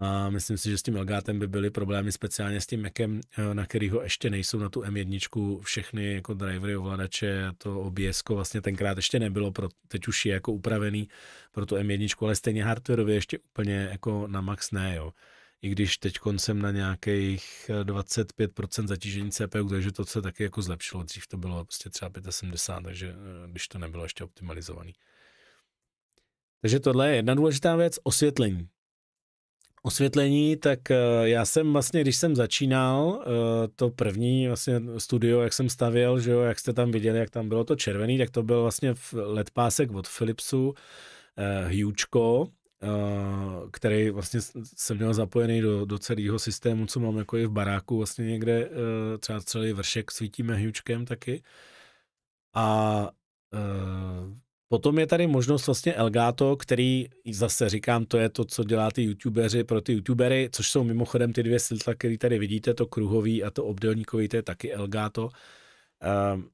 A myslím si, že s tím Elgátem by byly problémy, speciálně s tím Macem, eh, na kterýho ještě nejsou na tu M1 všechny jako drivery, ovladače a to obs vlastně tenkrát ještě nebylo, pro, teď už je jako upravený pro tu M1, ale stejně hardwareově ještě úplně jako na max ne, jo. I když teď koncem na nějakých 25% eh, zatížení CPU, takže to se taky jako zlepšilo. Dřív to bylo prostě třeba 75, takže eh, když to nebylo ještě optimalizovaný. Takže tohle je jedna důležitá věc, osvětlení osvětlení, tak eh, já jsem vlastně, když jsem začínal eh, to první vlastně studio, jak jsem stavěl, že jo, jak jste tam viděli, jak tam bylo to červený, tak to byl vlastně LED pásek od Philipsu, Hjučko, eh, který vlastně jsem měl zapojený do, do celého systému, co mám jako i v baráku, vlastně někde třeba celý vršek svítíme Hjučkem taky. A Potom je tady možnost vlastně Elgato, který zase říkám, to je to, co dělá ty youtubeři pro ty youtubery, což jsou mimochodem ty dvě světla, které tady vidíte, to kruhový a to obdelníkový, to je taky Elgato. Ehm,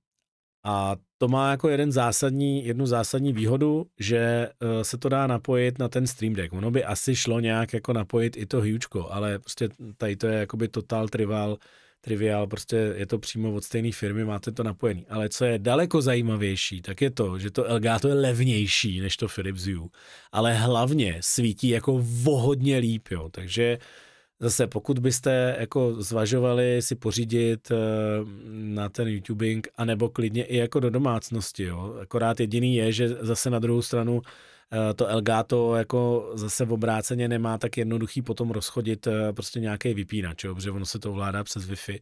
a to má jako jeden zásadní, jednu zásadní výhodu, že eh, se to dá napojit na ten Stream Deck. Ono by asi šlo nějak jako napojit i to hůčko, ale prostě tady to je jakoby total trival triviál, prostě je to přímo od stejné firmy, máte to napojený. Ale co je daleko zajímavější, tak je to, že to Elgato je levnější než to Philips Hue, ale hlavně svítí jako vohodně líp, jo. takže zase pokud byste jako zvažovali si pořídit eh, na ten YouTubing, anebo klidně i jako do domácnosti, jo. akorát jediný je, že zase na druhou stranu Eh, to Elgato jako zase v obráceně nemá tak jednoduchý potom rozchodit eh, prostě nějaký vypínač, jo, protože ono se to ovládá přes Wi-Fi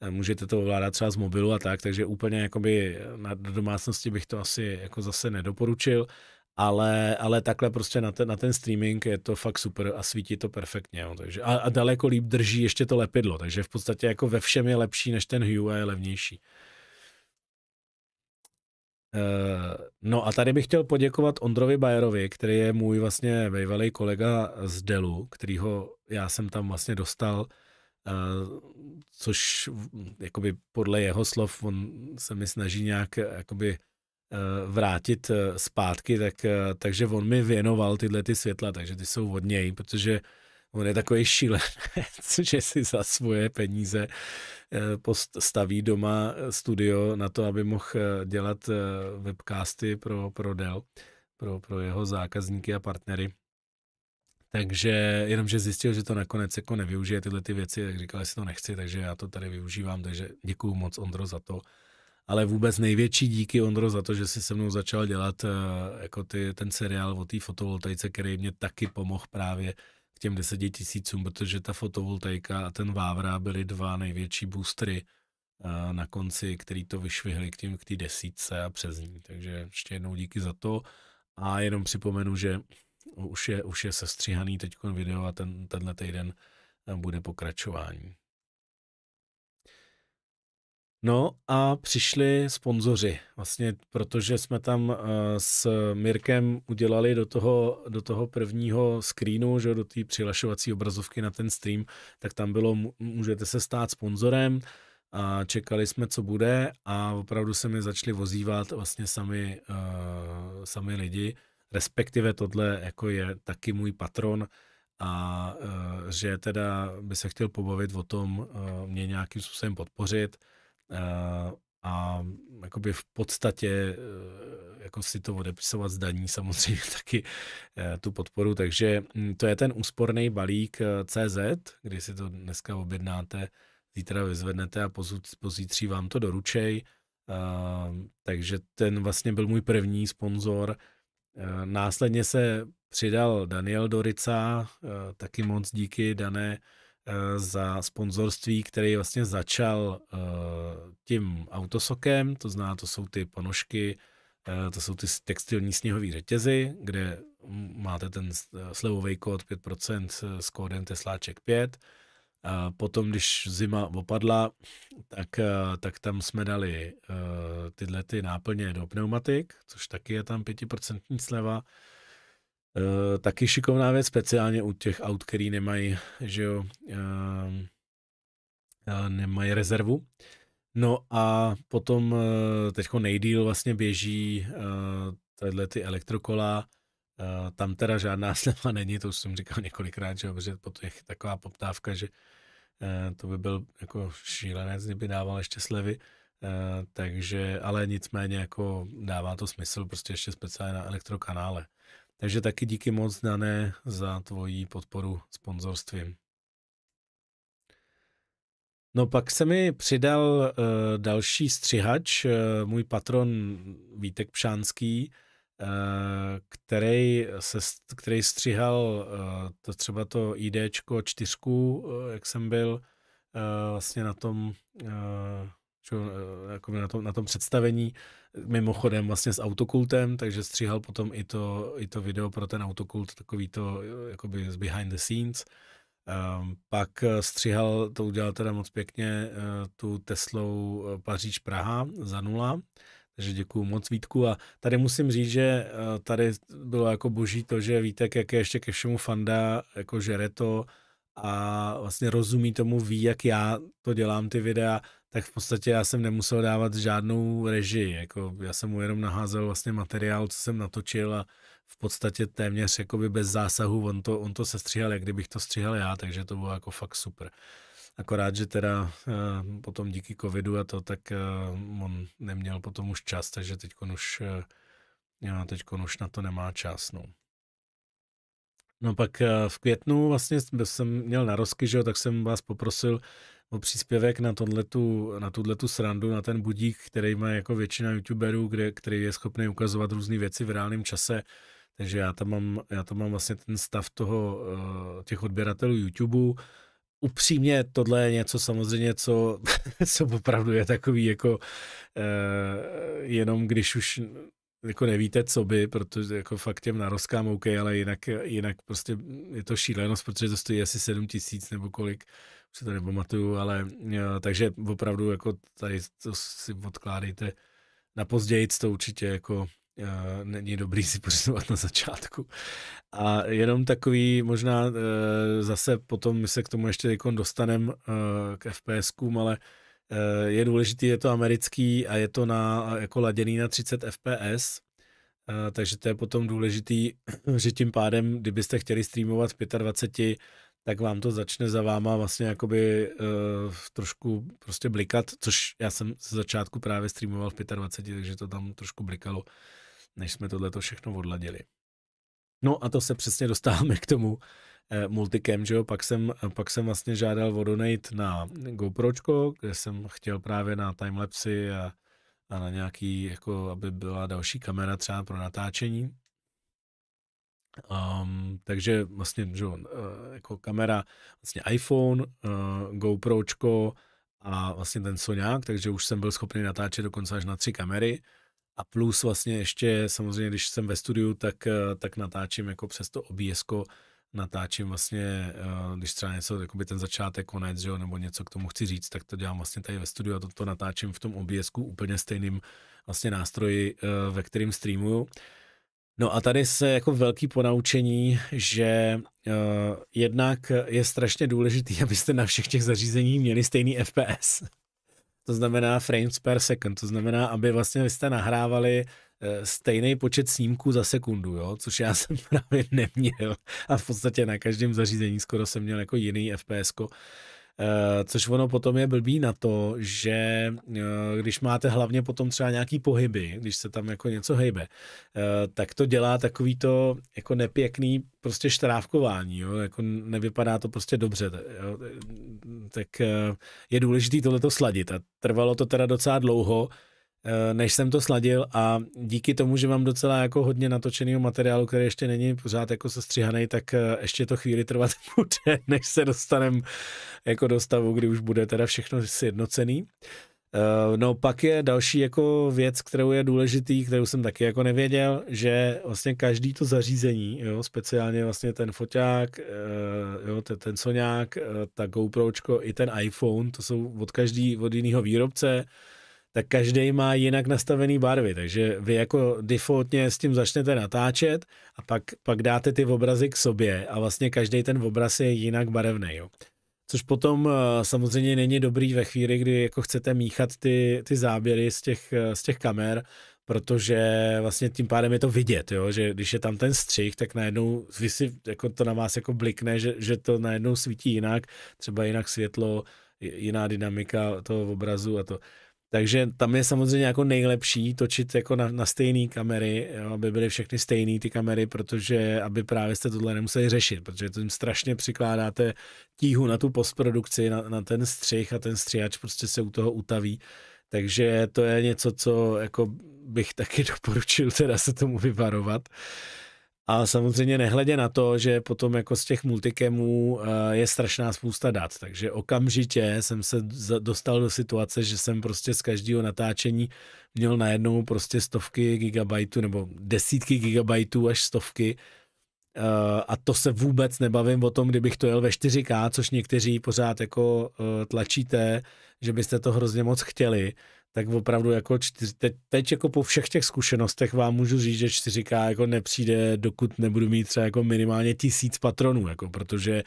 eh, můžete to ovládat třeba z mobilu a tak, takže úplně jakoby na domácnosti bych to asi jako zase nedoporučil, ale, ale takhle prostě na ten, na ten streaming je to fakt super a svítí to perfektně, jo, takže a, a daleko líp drží ještě to lepidlo, takže v podstatě jako ve všem je lepší než ten Hue a je levnější. Eh, no a tady bych chtěl poděkovat Ondrovi Bajerovi, který je můj vlastně bývalý kolega z Delu, kterýho já jsem tam vlastně dostal, eh, což jakoby podle jeho slov on se mi snaží nějak eh, jakoby vrátit zpátky, tak, takže on mi věnoval tyhle ty světla, takže ty jsou od něj, protože on je takový šílenec, (laughs) že si za svoje peníze eh, staví doma eh, studio na to, aby mohl eh, dělat webcasty pro, pro Dell, pro, pro jeho zákazníky a partnery. Takže jenomže zjistil, že to nakonec jako nevyužije tyhle ty věci, tak říkal, jestli to nechci, takže já to tady využívám, takže děkuju moc Ondro za to. Ale vůbec největší díky Ondro za to, že si se mnou začal dělat jako ty, ten seriál o té fotovoltaice, který mě taky pomohl právě k těm deseti tisícům, protože ta fotovoltaika a ten Vávra byly dva největší boostry eh, na konci, který to vyšvihli k těm k té desítce a přes ní. Takže ještě jednou díky za to. A jenom připomenu, že už je, už je sestříhaný teď video a ten, tenhle týden eh, bude pokračování. No a přišli sponzoři, vlastně protože jsme tam eh, s Mirkem udělali do toho, do toho prvního screenu, že do té přihlašovací obrazovky na ten stream, tak tam bylo, můžete se stát sponzorem a čekali jsme, co bude a opravdu se mi začali vozívat vlastně sami, eh, sami lidi, respektive tohle jako je taky můj patron, a eh, že teda by se chtěl pobavit o tom, mě nějakým způsobem podpořit, Eh, a jakoby v podstatě eh, jako si to odepisovat zdaní (laughs) samozřejmě taky eh, tu podporu, takže hm, to je ten úsporný balík CZ, kdy si to dneska objednáte, zítra vyzvednete a pozítří vám to doručej, takže ten vlastně byl můj první sponzor. Následně se přidal Daniel Dorica, taky moc díky Dané, Eh, za sponzorství, který vlastně začal eh, tím autosokem, to zná, to jsou ty ponožky, eh, to jsou ty textilní sněhové řetězy, kde máte ten slevový kód 5% s kódem Tesláček 5. A potom, když zima opadla, tak, tak tam jsme dali tyhle ty náplně do pneumatik, což taky je tam 5% sleva. Uh, taky šikovná věc, speciálně u těch aut, který nemají, že jo, uh, uh, nemají rezervu. No a potom uh, teďko nejdíl vlastně běží uh, tyhle ty elektrokola, uh, tam teda žádná (laughs) sleva není, to už jsem říkal několikrát, že jo, protože potom je taková poptávka, že uh, to by byl jako šílenec, kdyby dával ještě slevy, uh, takže, ale nicméně jako dává to smysl prostě ještě speciálně na elektrokanále. Takže taky díky moc, Dané, za tvoji podporu sponzorstvím. No pak se mi přidal uh, další střihač, uh, můj patron Vítek Pšánský, uh, který, se, který střihal uh, to třeba to IDčko čtyřku, uh, jak jsem byl uh, vlastně na tom uh, čo, eh, jako na, tom, na tom představení, mimochodem vlastně s autokultem, takže stříhal potom i to, i to video pro ten autokult, takový to eh, jakoby z behind the scenes. Um, pak eh, stříhal, to udělal teda moc pěkně, tu Teslou Paříž-Praha za nula, takže děkuju moc Vítku a tady musím říct, že tady bylo jako boží to, že Vítek, jak je ještě ke všemu fanda, jako žere to, a vlastně rozumí tomu, ví, jak já to dělám, ty videa, tak v podstatě já jsem nemusel dávat žádnou režii. Jako já jsem mu jenom naházel vlastně materiál, co jsem natočil a v podstatě téměř jakoby bez zásahu on to, on to sestříhal, jak kdybych to stříhal já, takže to bylo jako fakt super. Akorát, že teda eh, potom díky covidu a to, tak eh, on neměl potom už čas, takže teď už, eh, teď už na to nemá čas. No. No pak eh, v květnu vlastně jsem měl na rozky, že jo, tak jsem vás poprosil o příspěvek na, tohletu, na tuhletu srandu, na ten budík, který má jako většina youtuberů, kde, který je schopný ukazovat různé věci v reálném čase. Takže já tam mám, já tam mám vlastně ten stav toho, eh, těch odběratelů YouTube. Upřímně tohle je něco samozřejmě, co, (laughs) co opravdu je takový jako eh, jenom když už jako nevíte, co by, protože jako fakt těm narozkám OK, ale jinak, jinak prostě je to šílenost, protože to stojí asi 7 tisíc nebo kolik, už se to nepamatuju, ale jo, takže opravdu jako tady to si odkládejte na později, to určitě jako eh, není dobrý si pořizovat na začátku. A jenom takový, možná eh, zase potom my se k tomu ještě jako dostaneme eh, k fps ale Eh, je důležitý, je to americký a je to na, jako laděný na 30 fps, eh, takže to je potom důležitý, (clears throat) že tím pádem, kdybyste chtěli streamovat v 25, tak vám to začne za váma vlastně jakoby uh, trošku prostě blikat, což já jsem z začátku právě streamoval v 25, takže to tam trošku blikalo, než jsme tohle všechno odladili. No a to se přesně dostáváme k tomu, Eh, multikem, že jo, pak jsem, pak jsem vlastně žádal o donate na GoPročko, kde jsem chtěl právě na timelapsy a, a na nějaký, jako aby byla další kamera třeba pro natáčení. Um, takže vlastně, že, jo, eh, jako kamera, vlastně iPhone, uh, GoPročko a vlastně ten soňák, takže už jsem byl schopný natáčet dokonce až na tři kamery. A plus vlastně ještě, samozřejmě, když jsem ve studiu, tak, tak natáčím jako přes to obs natáčím vlastně, eh, když třeba něco, jako by ten začátek, konec, jo, nebo něco k tomu chci říct, tak to dělám vlastně tady ve studiu a to, to natáčím v tom objezku úplně stejným vlastně nástroji, eh, ve kterým streamuju. No a tady se jako velký ponaučení, že uh, jednak je strašně důležitý, (laughs) abyste na všech těch zařízeních měli stejný FPS. to znamená frames per second, to znamená, aby vlastně vy jste nahrávali Eh, stejný počet snímků za sekundu, jo? což já (laughs) jsem právě neměl a v podstatě na každém zařízení skoro jsem měl jako jiný FPS. -ko. Eh, což ono potom je blbý na to, že eh, když máte hlavně potom třeba nějaký pohyby, když se tam jako něco hejbe, tak to dělá takový to jako nepěkný prostě štrávkování, jo? jako nevypadá to prostě dobře, jo? tak je důležité tohleto sladit a trvalo to teda docela dlouho, Eh, než jsem to sladil a díky tomu, že mám docela jako hodně natočeného materiálu, který ještě není pořád jako sestříhaný, tak eh, ještě to chvíli trvat (laughs) bude, než se dostanem jako do stavu, kdy už bude teda všechno sjednocený. Eh, no pak je další jako věc, kterou je důležitý, kterou jsem taky jako nevěděl, že vlastně každý to zařízení, jo, speciálně vlastně ten foťák, jo, ten, ten soňák, ta GoPročko i ten iPhone, to jsou od každý, od jiného výrobce, tak každý má jinak nastavený barvy, takže vy jako defaultně s tím začnete natáčet a pak, pak dáte ty obrazy k sobě a vlastně každý ten obraz je jinak barevný. Jo. Což potom eh, samozřejmě není dobrý ve chvíli, kdy jako chcete míchat ty, ty záběry z těch, eh, z těch kamer, protože vlastně tím pádem je to vidět, jo? že když je tam ten střih, tak najednou vy si, jako to na vás jako blikne, že, že to najednou svítí jinak, třeba jinak světlo, jiná dynamika toho obrazu a to. Takže tam je samozřejmě jako nejlepší točit jako na, na stejné kamery, jo, aby byly všechny stejné ty kamery, protože aby právě jste tohle nemuseli řešit, protože to jim strašně přikládáte tíhu na tu postprodukci, na, na ten střih a ten střihač prostě se u toho utaví. Takže to je něco, co jako bych taky (laughs) doporučil teda se tomu vyvarovat. Uh, a samozřejmě nehledě na to, že potom jako z těch multikemů eh, je strašná spousta dat, takže okamžitě jsem se dostal do situace, že jsem prostě z každého natáčení měl najednou prostě stovky gigabajtů nebo desítky gigabajtů až stovky eh, a to se vůbec nebavím o tom, kdybych to jel ve 4K, což někteří pořád jako eh, tlačíte, že byste to hrozně moc chtěli, tak opravdu jako čtyři, teď, teď jako po všech těch zkušenostech vám můžu říct, že 4K jako nepřijde, dokud nebudu mít třeba jako minimálně tisíc patronů, jako protože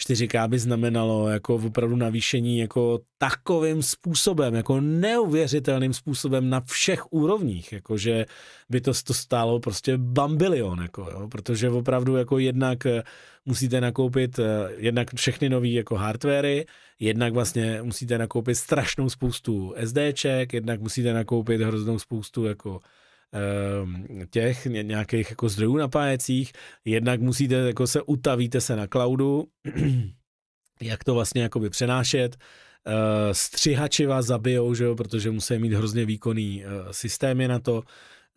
4K by znamenalo jako opravdu navýšení jako takovým způsobem, jako neuvěřitelným způsobem na všech úrovních, jako že by to, to stálo prostě bambilion, jako jo, protože opravdu jako jednak eh, musíte nakoupit eh, jednak všechny nové jako hardwarey, jednak vlastně musíte nakoupit strašnou spoustu SDček, jednak musíte nakoupit hroznou spoustu jako Ehm, těch nějakých jako zdrojů napájecích, jednak musíte, jako se utavíte se na cloudu, (clears throat) jak to vlastně jakoby přenášet, ehm, střihači vás zabijou, že jo, protože musí mít hrozně výkonný eh, systémy na to,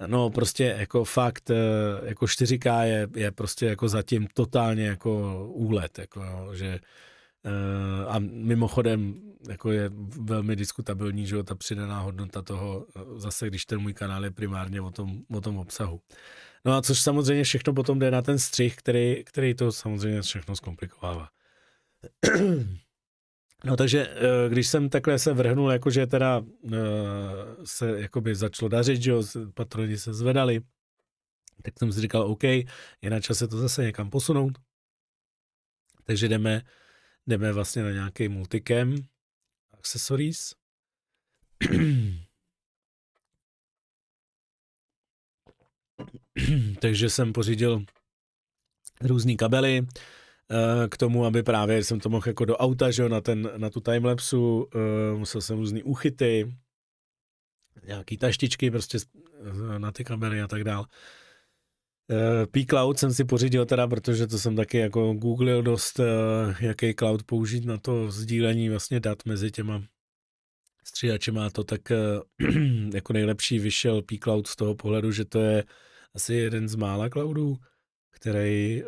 No prostě jako fakt, eh, jako 4K je, je prostě jako zatím totálně jako úlet, jako že eh, a mimochodem jako je velmi diskutabilní, že jo, ta přidaná hodnota toho, zase když ten můj kanál je primárně o tom, o tom obsahu. No a což samozřejmě všechno potom jde na ten střih, který, který to samozřejmě všechno zkomplikovává. (clears throat) No takže, eh, když jsem takhle se vrhnul, jakože teda eh, se jakoby začalo dařit, že jo, patroni se zvedali, tak jsem si říkal, OK, je na čase to zase někam posunout. Takže jdeme, jdeme vlastně na nějaký multikem, accessories. (clears throat) Takže jsem pořídil různé kabely eh, k tomu, aby právě jsem to mohl jako do auta, že jo, na, ten, na tu timelapsu, eh, musel jsem různé uchyty, nějaký taštičky prostě na ty kabely a tak dále. Eh, P-Cloud jsem si pořídil teda, protože to jsem taky jako googlil dost, eh, jaký cloud použít na to sdílení vlastně dat mezi těma střídači má to, tak eh, (clears throat) jako nejlepší vyšel P-Cloud z toho pohledu, že to je asi jeden z mála cloudů, který,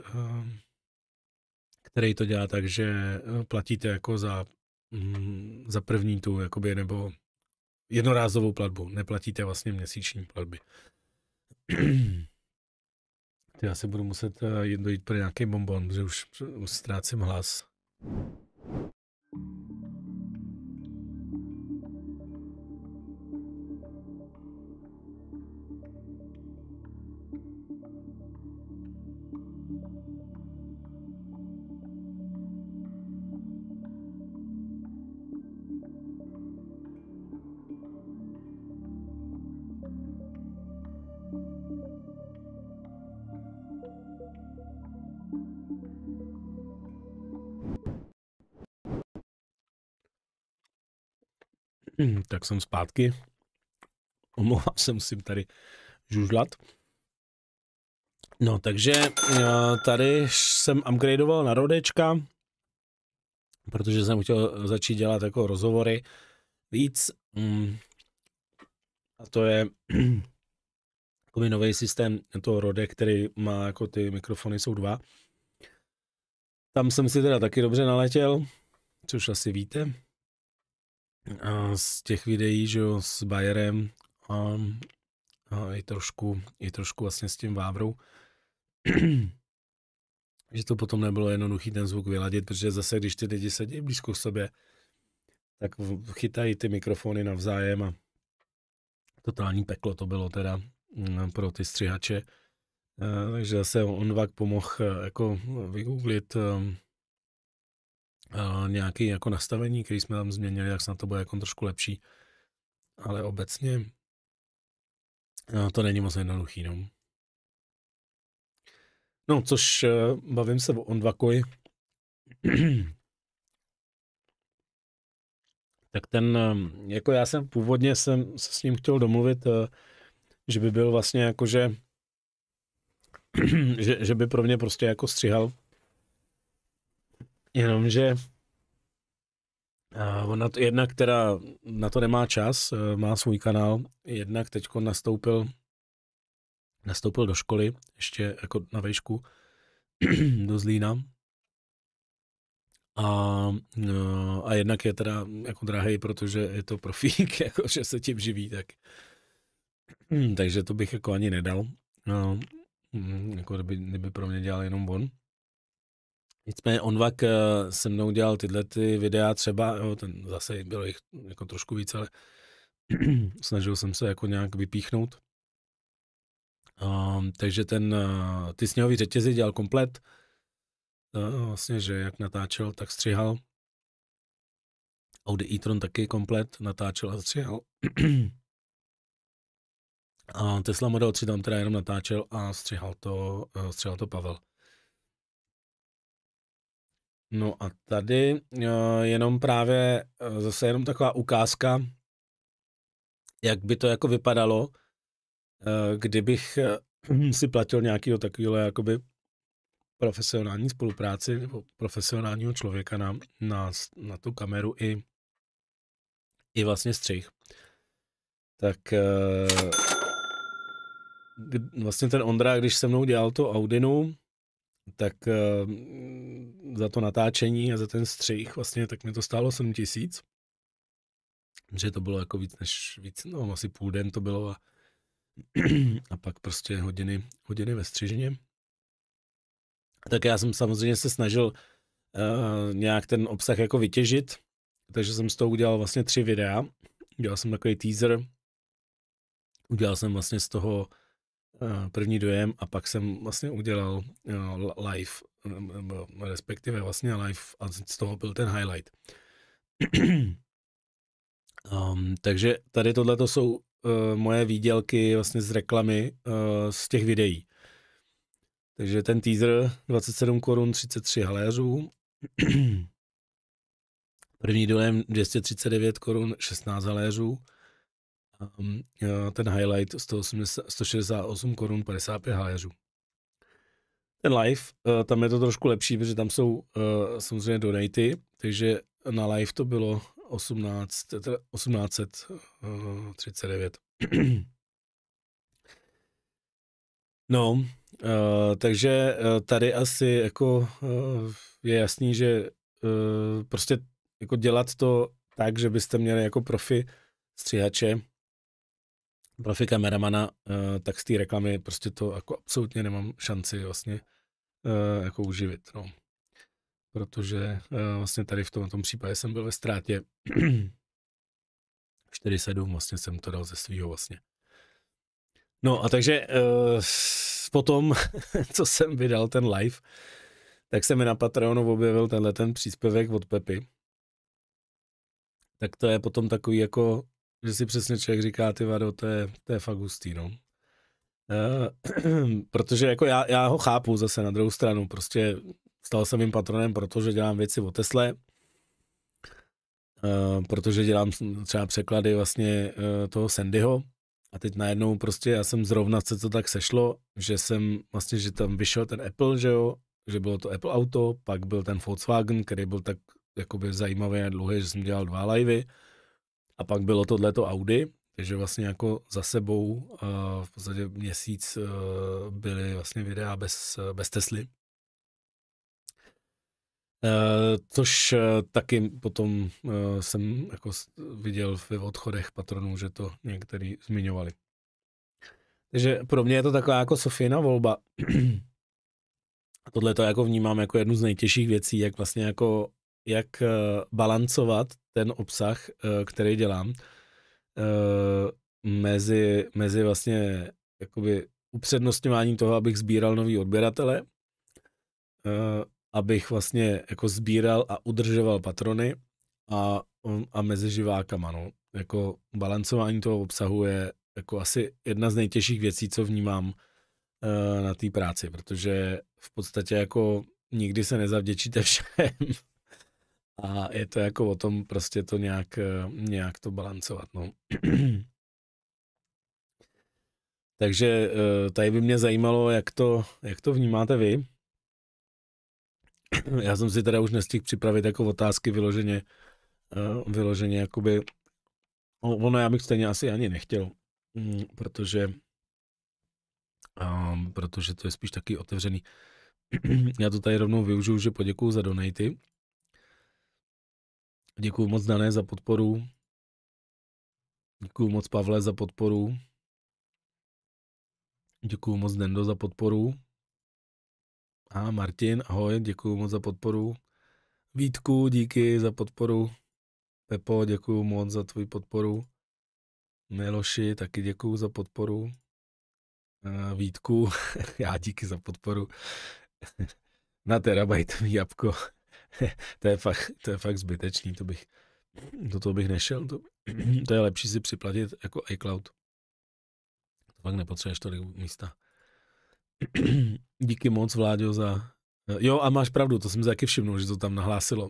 který to dělá tak, že platíte jako za, mm, za první tu, jakoby, nebo jednorázovou platbu, neplatíte vlastně měsíční platby. (clears throat) Ty já budu muset eh, dojít pro nějaký bonbon, protože už, už ztrácím hlas. Hm, tak jsem zpátky. Omlouvám se, musím tady žužlat. No, takže eh, tady jsem upgradeoval na rodečka, protože jsem chtěl začít dělat jako rozhovory víc. Hm, a to je (clears throat) takový nový systém toho rode, který má jako ty mikrofony, jsou dva. Tam jsem si teda taky dobře naletěl, což asi víte z těch videí, že jo, s Bayerem a, a i trošku, i trošku vlastně s tím Vávrou, (clears throat) že to potom nebylo jednoduchý ten zvuk vyladit, protože zase, když ty lidi sedí blízko k sobě, tak chytají ty mikrofony navzájem a totální peklo to bylo teda mm, pro ty střihače. Eh, takže zase on vak pomohl eh, jako vygooglit eh, Eh, nějaký jako nastavení, které jsme tam změnili, jak snad to bude jako trošku lepší. Ale obecně eh, to není moc jednoduchý. No, no což eh, bavím se o Ondvakoji. (clears throat) tak ten, jako já jsem původně jsem se s ním chtěl domluvit, že by byl vlastně jako, že, (clears throat) že, že by pro mě prostě jako střihal Jenomže uh, ona jedna, která na to nemá čas, uh, má svůj kanál, jednak teď nastoupil, nastoupil do školy, ještě jako na vejšku, (clears throat) do Zlína. A, uh, a jednak je teda jako drahý, protože je to profík, (laughs) jako že se tím živí, tak. (clears throat) Takže to bych jako ani nedal. No, mm, jako kdyby, kdyby pro mě dělal jenom on. Nicméně on vak eh, se mnou dělal tyhle ty videa třeba, jo, ten zase bylo jich jako trošku víc, ale (clears throat) snažil jsem se jako nějak vypíchnout. Um, takže ten, uh, ty sněhový řetězy dělal komplet, uh, vlastně, že jak natáčel, tak střihal. Audi e-tron taky komplet natáčel a střihal. (clears throat) a Tesla Model 3 tam teda jenom natáčel a střihal to, uh, střihal to Pavel. No a tady eh, jenom právě eh, zase jenom taková ukázka, jak by to jako vypadalo, eh, kdybych (clears throat) si platil nějakého takového jakoby profesionální spolupráci nebo profesionálního člověka na, na, na tu kameru i, i vlastně střih. Tak vlastně ten Ondra, když se mnou dělal tu Audinu, tak uh, za to natáčení a za ten střih vlastně, tak mi to stálo 7 tisíc. Že to bylo jako víc než, víc, no asi půl den to bylo a, (clears throat) a pak prostě hodiny, hodiny ve střižině. Tak já jsem samozřejmě se snažil uh, nějak ten obsah jako vytěžit, takže jsem z toho udělal vlastně tři videa. Udělal jsem takový teaser, udělal jsem vlastně z toho Eh, první dojem a pak jsem vlastně udělal eh, live, eh, respektive vlastně live a z toho byl ten highlight. um, (clears throat) takže tady tohle to jsou uh, moje výdělky vlastně z reklamy uh, z těch videí. Takže ten teaser 27 korun 33 haléřů. (clears throat) První dojem 239 korun 16 haléřů. Ehm, ten highlight 180, 168 korun 55 hájařů. Ten live, eh, tam je to trošku lepší, protože tam jsou eh, samozřejmě donaty, takže na live to bylo 18, 1839. Eh, (clears throat) no, takže tady asi jako je jasný, že prostě jako dělat to tak, že byste měli jako profi stříhače, profi kameramana, eh, tak z té reklamy prostě to jako absolutně nemám šanci vlastně eh, jako uživit. No. Protože eh, vlastně tady v tom, tom případě jsem byl ve ztrátě 4,7 (clears throat) vlastně jsem to dal ze svého vlastně. No a takže po potom, (laughs) co jsem vydal ten live, tak se mi na Patreonu objevil tenhle ten příspěvek od Pepy. Tak to je potom takový jako že si přesně člověk říká, ty vado, to je, to je fakt hustý, no. Eh, (clears throat) protože jako já, já ho chápu zase na druhou stranu, prostě stal jsem jim patronem, protože dělám věci o Tesle, eh, protože dělám třeba překlady vlastně eh, toho Sandyho a teď najednou prostě já jsem zrovna se to tak sešlo, že jsem vlastně, že tam vyšel ten Apple, že jo, že bylo to Apple auto, pak byl ten Volkswagen, který byl tak jakoby zajímavý a dlouhý, že jsem dělal dva livey, a pak bylo tohleto Audi, takže vlastně jako za sebou eh, v podstatě měsíc eh, byly vlastně videa bez, eh, bez Tesly. což taky potom jsem jako viděl v odchodech patronů, že to některý zmiňovali. Takže pro mě je to taková jako Sofina volba. (clears throat) Tohle to jako vnímám jako jednu z nejtěžších věcí, jak vlastně jako jak balancovat ten obsah, eh, který dělám, eh, mezi, mezi vlastně jakoby upřednostňováním toho, abych sbíral nový odběratele, eh, abych vlastně jako sbíral a udržoval patrony a, a mezi živákama, no. Jako balancování toho obsahu je jako asi jedna z nejtěžších věcí, co vnímám na té práci, protože v podstatě jako nikdy se nezavděčíte (laughs) všem. A je to jako o tom prostě to nějak, eh, nějak to balancovat. No. (clears throat) Takže eh, tady by mě zajímalo, jak to, jak to vnímáte vy. (clears throat) Já jsem si teda už nestihl připravit jako otázky vyloženě, eh, vyloženě jakoby, ono já bych stejně asi ani nechtěl, mm, protože, ehm, protože to je spíš taky otevřený. (clears throat) Já to tady rovnou využiju, že poděkuju za donaty, Děkuji moc Dané za podporu. Děkuji moc Pavle za podporu. Děkuji moc Dendo za podporu. A Martin, ahoj, děkuji moc za podporu. Vítku, díky za podporu. Pepo, děkuji moc za tvoji podporu. Miloši, taky děkuji za podporu. Vítku, (laughs) já díky za podporu. (laughs) Na terabajtový jabko. (laughs) to, je fakt, to je fakt zbytečný, to bych, do toho bych nešel. To, (clears throat) to je lepší si připlatit jako iCloud. To fakt nepotřebuješ tolik místa. (clears throat) Díky moc, Vláďo, za... Jo, a máš pravdu, to jsem si taky všimnul, že to tam nahlásilo,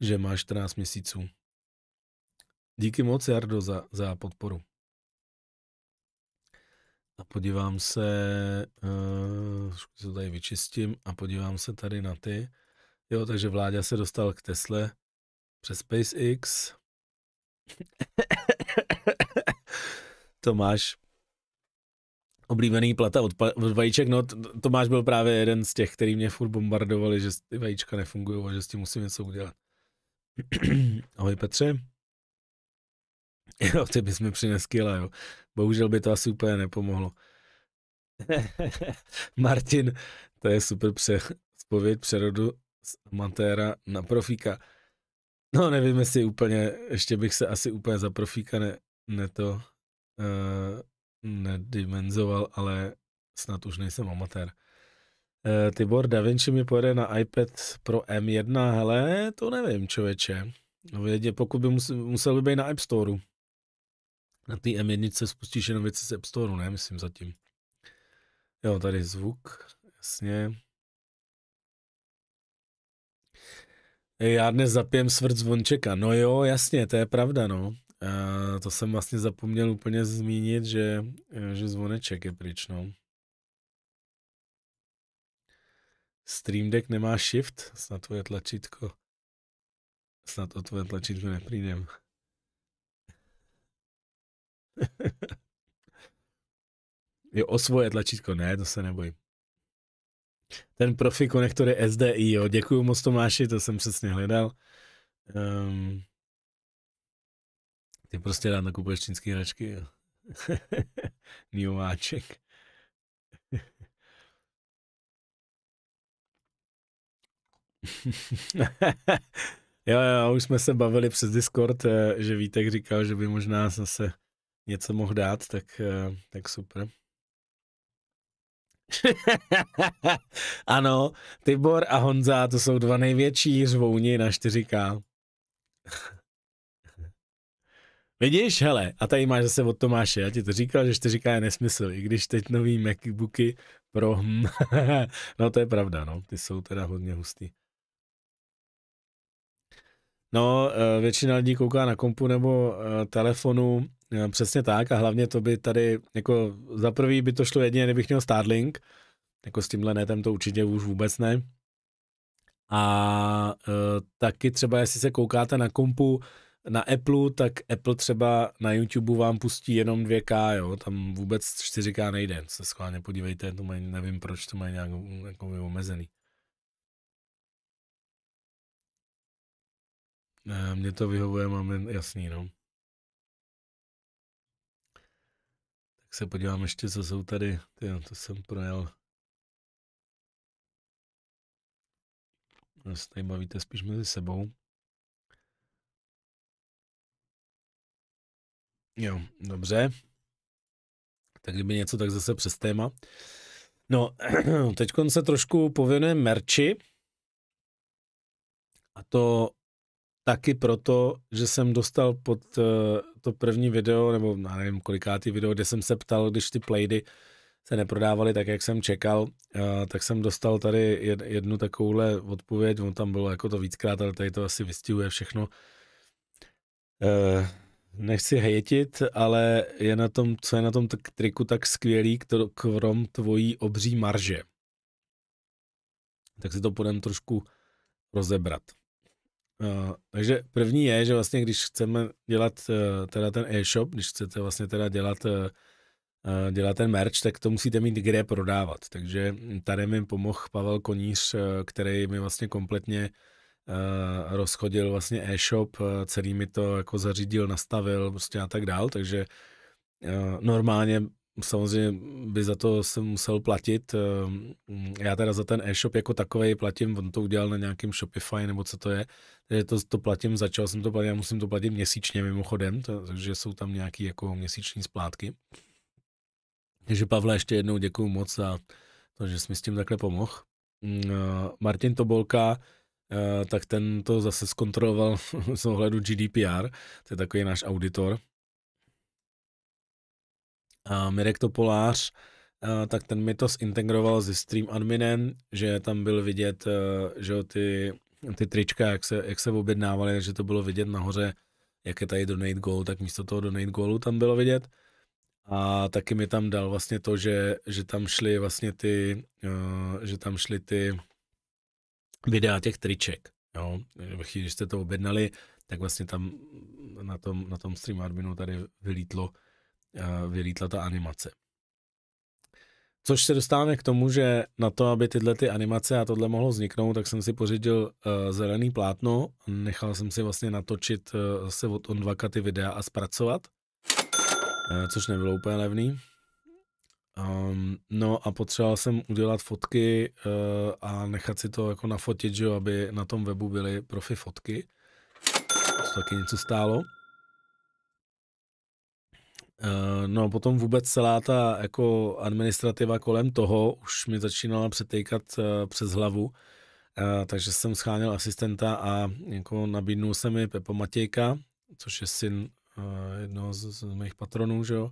že máš 14 měsíců. Díky moc, Jardo, za, za podporu. A podívám se, uh, to tady vyčistím a podívám se tady na ty. Jo, takže Vláďa se dostal k Tesle přes SpaceX. Tomáš oblíbený plata od, od vajíček, no Tomáš byl právě jeden z těch, který mě furt bombardovali, že ty vajíčka nefungují a že s tím musím něco udělat. Ahoj Petře. Jo, ty bys mi přines kila, jo. Bohužel by to asi úplně nepomohlo. Martin, to je super pře- zpověď přerodu amatéra na profíka. No nevím, jestli úplně, ještě bych se asi úplně za profíka ne, ne to uh, nedimenzoval, ale snad už nejsem amatér. Uh, Tibor Da Vinci mi pojede na iPad Pro M1, hele, to nevím, člověče. No, vědě, pokud by musel, musel by být na App Store. Na té M1 spustíš jenom věci z App Store, ne, myslím zatím. Jo, tady zvuk, jasně. Já dnes zapijem svrt zvončeka. No jo, jasně, to je pravda, no. A to jsem vlastně zapomněl úplně zmínit, že, že zvoneček je pryč, no. Stream Deck nemá shift, snad tvoje tlačítko. Snad o tvoje tlačítko neprídem. (laughs) jo, o svoje tlačítko, ne, to se nebojím. Ten profi konektor je SDI, jo. Děkuju moc Tomáši, to jsem přesně hledal. Um, ty prostě rád nakupuješ čínský hračky, jo. (laughs) Miováček. (laughs) jo, jo, už jsme se bavili přes Discord, eh, že Vítek říkal, že by možná zase něco mohl dát, tak, eh, tak super. (laughs) ano, Tibor a Honza, to jsou dva největší zvouni na 4K. (laughs) Vidíš, hele, a tady máš zase od Tomáše, já ti to říkal, že 4K je nesmysl, i když teď nový MacBooky pro... Hm. (laughs) no to je pravda, no, ty jsou teda hodně hustý. No, eh, většina lidí kouká na kompu nebo eh, telefonu Přesně tak a hlavně to by tady, jako za prvý by to šlo jedině, kdybych měl Starlink, jako s tímhle netem to určitě už vůbec ne. A e, taky třeba, jestli se koukáte na kompu na Apple, tak Apple třeba na YouTube vám pustí jenom 2K, jo, tam vůbec 4K nejde, se schválně podívejte, to mají, nevím proč to mají nějak jako omezený. E, mně to vyhovuje, mám jasný, no. Tak se podívám ještě, co jsou tady. Ty, no, to jsem projel. Vy no, se tady bavíte spíš mezi sebou. Jo, dobře. Tak kdyby něco, tak zase přes téma. No, (clears throat) teď se trošku pověnujeme merči. A to taky proto, že jsem dostal pod eh, to první video, nebo já nevím kolikátý video, kde jsem se ptal, když ty playdy se neprodávaly tak, jak jsem čekal, tak jsem dostal tady jednu takovouhle odpověď, on tam bylo jako to víckrát, ale tady to asi vystihuje všechno. Eh, nechci hejtit, ale je na tom, co je na tom triku tak skvělý, krom tvojí obří marže. Tak si to půjdeme trošku rozebrat. No, takže první je, že vlastně když chceme dělat uh, teda ten e-shop, když chcete vlastně teda dělat, uh, dělat ten merch, tak to musíte mít kde prodávat. Takže tady mi pomohl Pavel Koníř, který mi vlastně kompletně rozchodil vlastně e-shop, celý mi to jako zařídil, nastavil prostě a tak dál, takže normálně samozřejmě by za to jsem musel platit. Eh, já teda za ten e-shop jako takový platím, on to udělal na nějakém Shopify nebo co to je, takže to, to platím, začal jsem to platit, já musím to platit měsíčně mimochodem, to, takže jsou tam nějaké jako měsíční splátky. Takže Pavle, ještě jednou děkuji moc za to, že jsi mi s tím takhle pomohl. Mm, eh, Martin Tobolka, eh, tak ten to zase zkontroloval (laughs) z ohledu GDPR, to je takový náš auditor, a Mirek Topolář, tak ten mi to zintegroval se Stream Adminem, že tam byl vidět, e, že ty, ty trička, jak se, jak se objednávaly, že to bylo vidět nahoře, jak je tady donate goal, tak místo toho donate goalu tam bylo vidět. A taky mi tam dal vlastně to, že, že tam šly vlastně ty, e, že tam šly ty videa těch triček. Jo, když jste to objednali, tak vlastně tam na tom, na tom stream adminu tady vylítlo Eh, vylítla ta animace. Což se dostáváme k tomu, že na to, aby tyhle ty animace a tohle mohlo vzniknout, tak jsem si pořídil uh, zelený plátno, nechal jsem si vlastně natočit uh, se od Onvaka ty videa a zpracovat, uh, což nebylo úplně levný. Um, no a potřeboval jsem udělat fotky uh, a nechat si to jako nafotit, že aby na tom webu byly profi fotky. To taky něco stálo. Eh, no potom vůbec celá ta jako administrativa kolem toho už mi začínala přetejkat eh, přes hlavu, eh, takže jsem scháněl asistenta a jako nabídnul se mi Pepo Matějka, což je syn jednoho z, z mých patronů, že jo,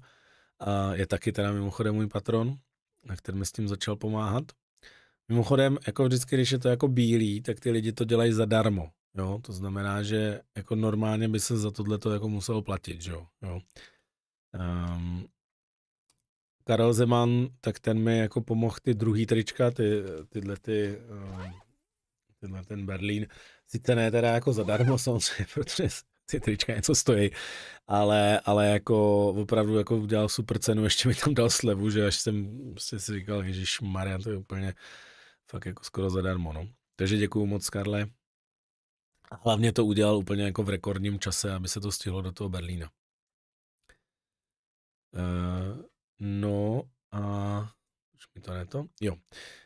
a je taky teda mimochodem můj patron, na mi s tím začal pomáhat. Mimochodem, jako vždycky, když je to jako bílý, tak ty lidi to dělají zadarmo, jo, to znamená, že jako normálně by se za tohle to jako muselo platit, že jo, jo. Um, Karel Zeman, tak ten mi jako pomohl ty druhý trička, ty, tyhle ty, um, ehm, tyhle ten Berlín. Sice ne teda jako zadarmo (laughs) samozřejmě, protože ty trička něco stojí, ale, ale jako opravdu jako udělal super cenu, ještě mi tam dal slevu, že až jsem si říkal, Ježíš Marian, to je úplně fakt jako skoro zadarmo, no. Takže děkuju moc, Karle. A hlavně to udělal úplně jako v rekordním čase, aby se to stihlo do toho Berlína. Uh, no a... Už mi to ne to? Jo.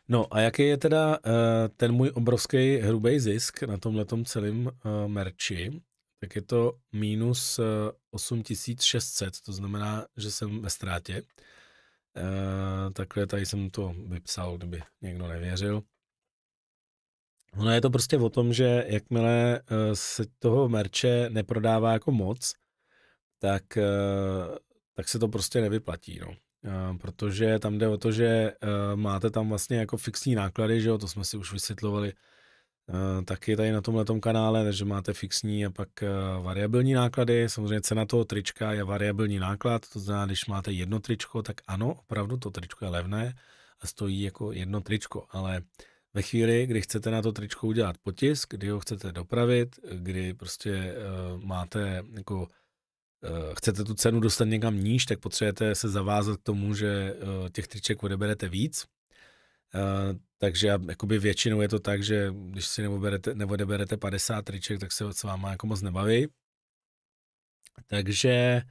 No a jaký je teda uh, ten můj obrovský hrubý zisk na tom celém uh, merči? Tak je to minus 8600, to znamená, že jsem ve ztrátě. Uh, takhle tady jsem to vypsal, kdyby někdo nevěřil. Ono je to prostě o tom, že jakmile se toho merče neprodává jako moc, tak tak se to prostě nevyplatí, no. Eh, protože tam jde o to, že eh, máte tam vlastně jako fixní náklady, že jo, to jsme si už vysvětlovali eh, taky tady na tomhle kanále, takže máte fixní a pak variabilní náklady, samozřejmě cena toho trička je variabilní náklad, to znamená, když máte jedno tričko, tak ano, opravdu to tričko je levné a stojí jako jedno tričko, ale ve chvíli, kdy chcete na to tričko udělat potisk, kdy ho chcete dopravit, kdy prostě máte jako Eh, chcete tu cenu dostat někam níž, tak potřebujete se zavázat k tomu, že eh, těch triček odeberete víc. Eh, takže jakoby většinou je to tak, že když si neodeberete, 50 triček, tak se s váma jako moc nebaví. Takže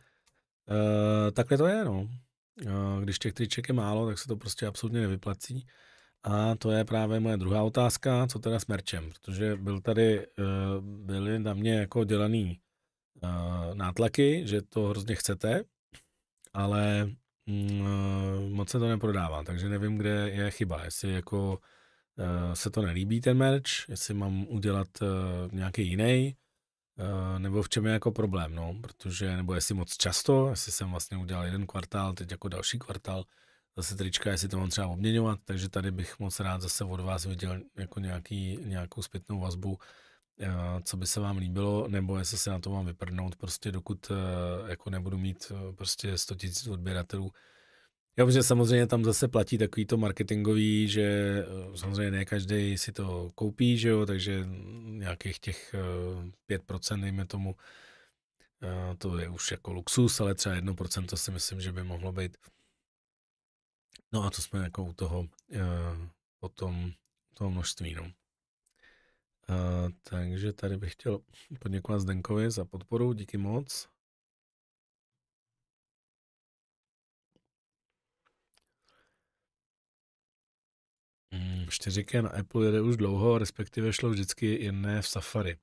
takhle to je, no. Když těch triček je málo, tak se to prostě absolutně nevyplací. A to je právě moje druhá otázka, co teda s merčem, protože byl tady, byly na mě jako dělaný uh, nátlaky, že to hrozně chcete, ale uh, moc se to neprodává, takže nevím, kde je chyba. Jestli jako uh, se to nelíbí ten merch, jestli mám udělat uh, nějaký jiný, uh, nebo v čem je jako problém, no, protože, nebo jestli moc často, jestli jsem vlastně udělal jeden kvartál, teď jako další kvartál, zase trička, jestli to mám třeba obměňovat, takže tady bych moc rád zase od vás viděl jako nějaký, nějakou zpětnou vazbu, co by se vám líbilo, nebo jestli se na to mám vyprdnout, prostě dokud eh, jako nebudu mít eh, prostě 100 000 odběratelů. vím, že samozřejmě tam zase platí takový to marketingový, že eh, samozřejmě ne každý si to koupí, že jo, takže nějakých těch 5%, dejme tomu, to je už jako luxus, ale třeba 1% to si myslím, že by mohlo být. No a to jsme jako u toho potom toho množství, no. A, takže tady bych chtěl poděkovat Zdenkovi za podporu, díky moc. Mm, Čtyřiké na Apple jede už dlouho, respektive šlo vždycky jiné v Safari.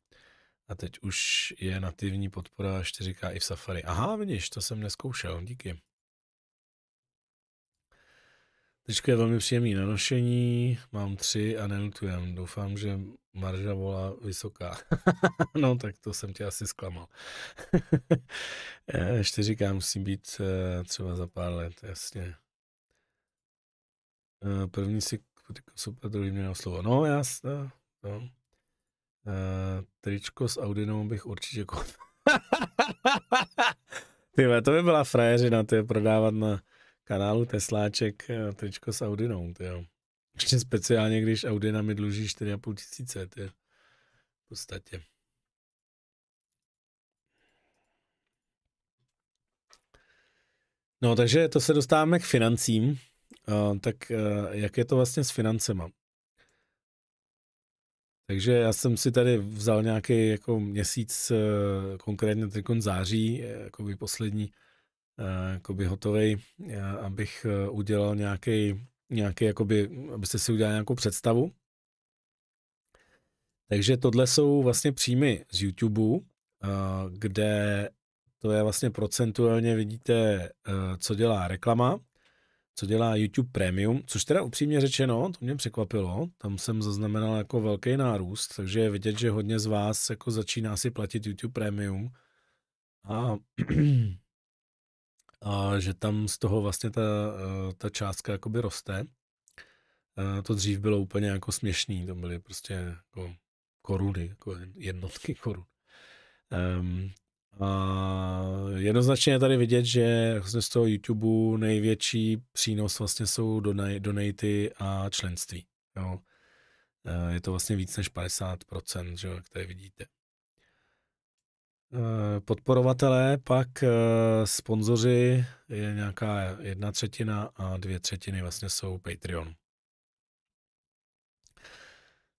A teď už je nativní podpora 4 i v Safari. Aha, vidíš, to jsem neskoušel, díky. Tričko je velmi příjemný nanošení. mám tři a nenutujem. Doufám, že Marža byla vysoká. (laughs) no, tak to jsem tě asi zklamal. Ještě (laughs) eh, říkám, musí být eh, třeba za pár let, jasně. Eh, první si jako super, druhý měl slovo. No, já no. no. Tričko s Audinou bych určitě koupil. (laughs) Ty to by byla frajeřina, je prodávat na kanálu Tesláček tričko s Audinou, tyjo. Ještě speciálně, když Audina mi dluží 4,5 tisíce, to je v podstatě. No, takže to se dostáváme k financím. Uh, tak uh, jak je to vlastně s financema? Takže já jsem si tady vzal nějaký jako měsíc, uh, konkrétně teď září, e, jako by poslední, jako by hotovej, abych udělal nějaký nějaký, jakoby, abyste si udělali nějakou představu. Takže tohle jsou vlastně příjmy z YouTube, eh, kde to je vlastně procentuálně, vidíte, eh, co dělá reklama, co dělá YouTube Premium, což teda upřímně řečeno, to mě překvapilo, tam jsem zaznamenal jako velký nárůst, takže je vidět, že hodně z vás jako začíná si platit YouTube Premium. A (clears throat) a že tam z toho vlastně ta, eh, ta částka jakoby roste. A to dřív bylo úplně jako směšný, to byly prostě jako koruny, jako jednotky (laughs) korun. Um, a jednoznačně je tady vidět, že vlastně z toho YouTube největší přínos vlastně jsou donaty a členství. Jo. Eh, je to vlastně víc než 50%, že, jak tady vidíte. Eh, podporovatelé, pak eh, sponzoři je nějaká jedna třetina a dvě třetiny vlastně jsou Patreon.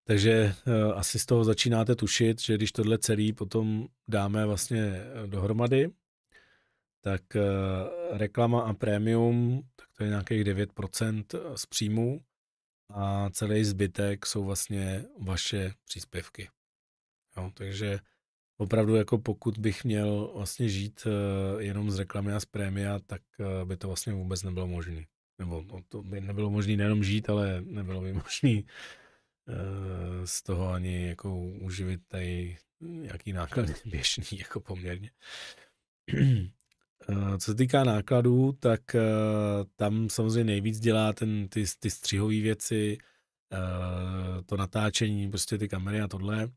Takže eh, asi z toho začínáte tušit, že když tohle celý potom dáme vlastně dohromady, tak reklama a prémium, tak to je nějakých 9% z příjmu a celý zbytek jsou vlastně vaše příspěvky. Jo, takže opravdu jako pokud bych měl vlastně žít eh, jenom z reklamy a z prémia, tak eh, by to vlastně vůbec nebylo možné. Nebo no, to by nebylo možné nejenom žít, ale nebylo by (laughs) možné eh, z toho ani jako uživit tady nějaký náklad (laughs) běžný jako poměrně. Co se týká nákladů, tak tam samozřejmě nejvíc dělá ten, ty, ty střihové věci, to natáčení, prostě ty kamery a tohle.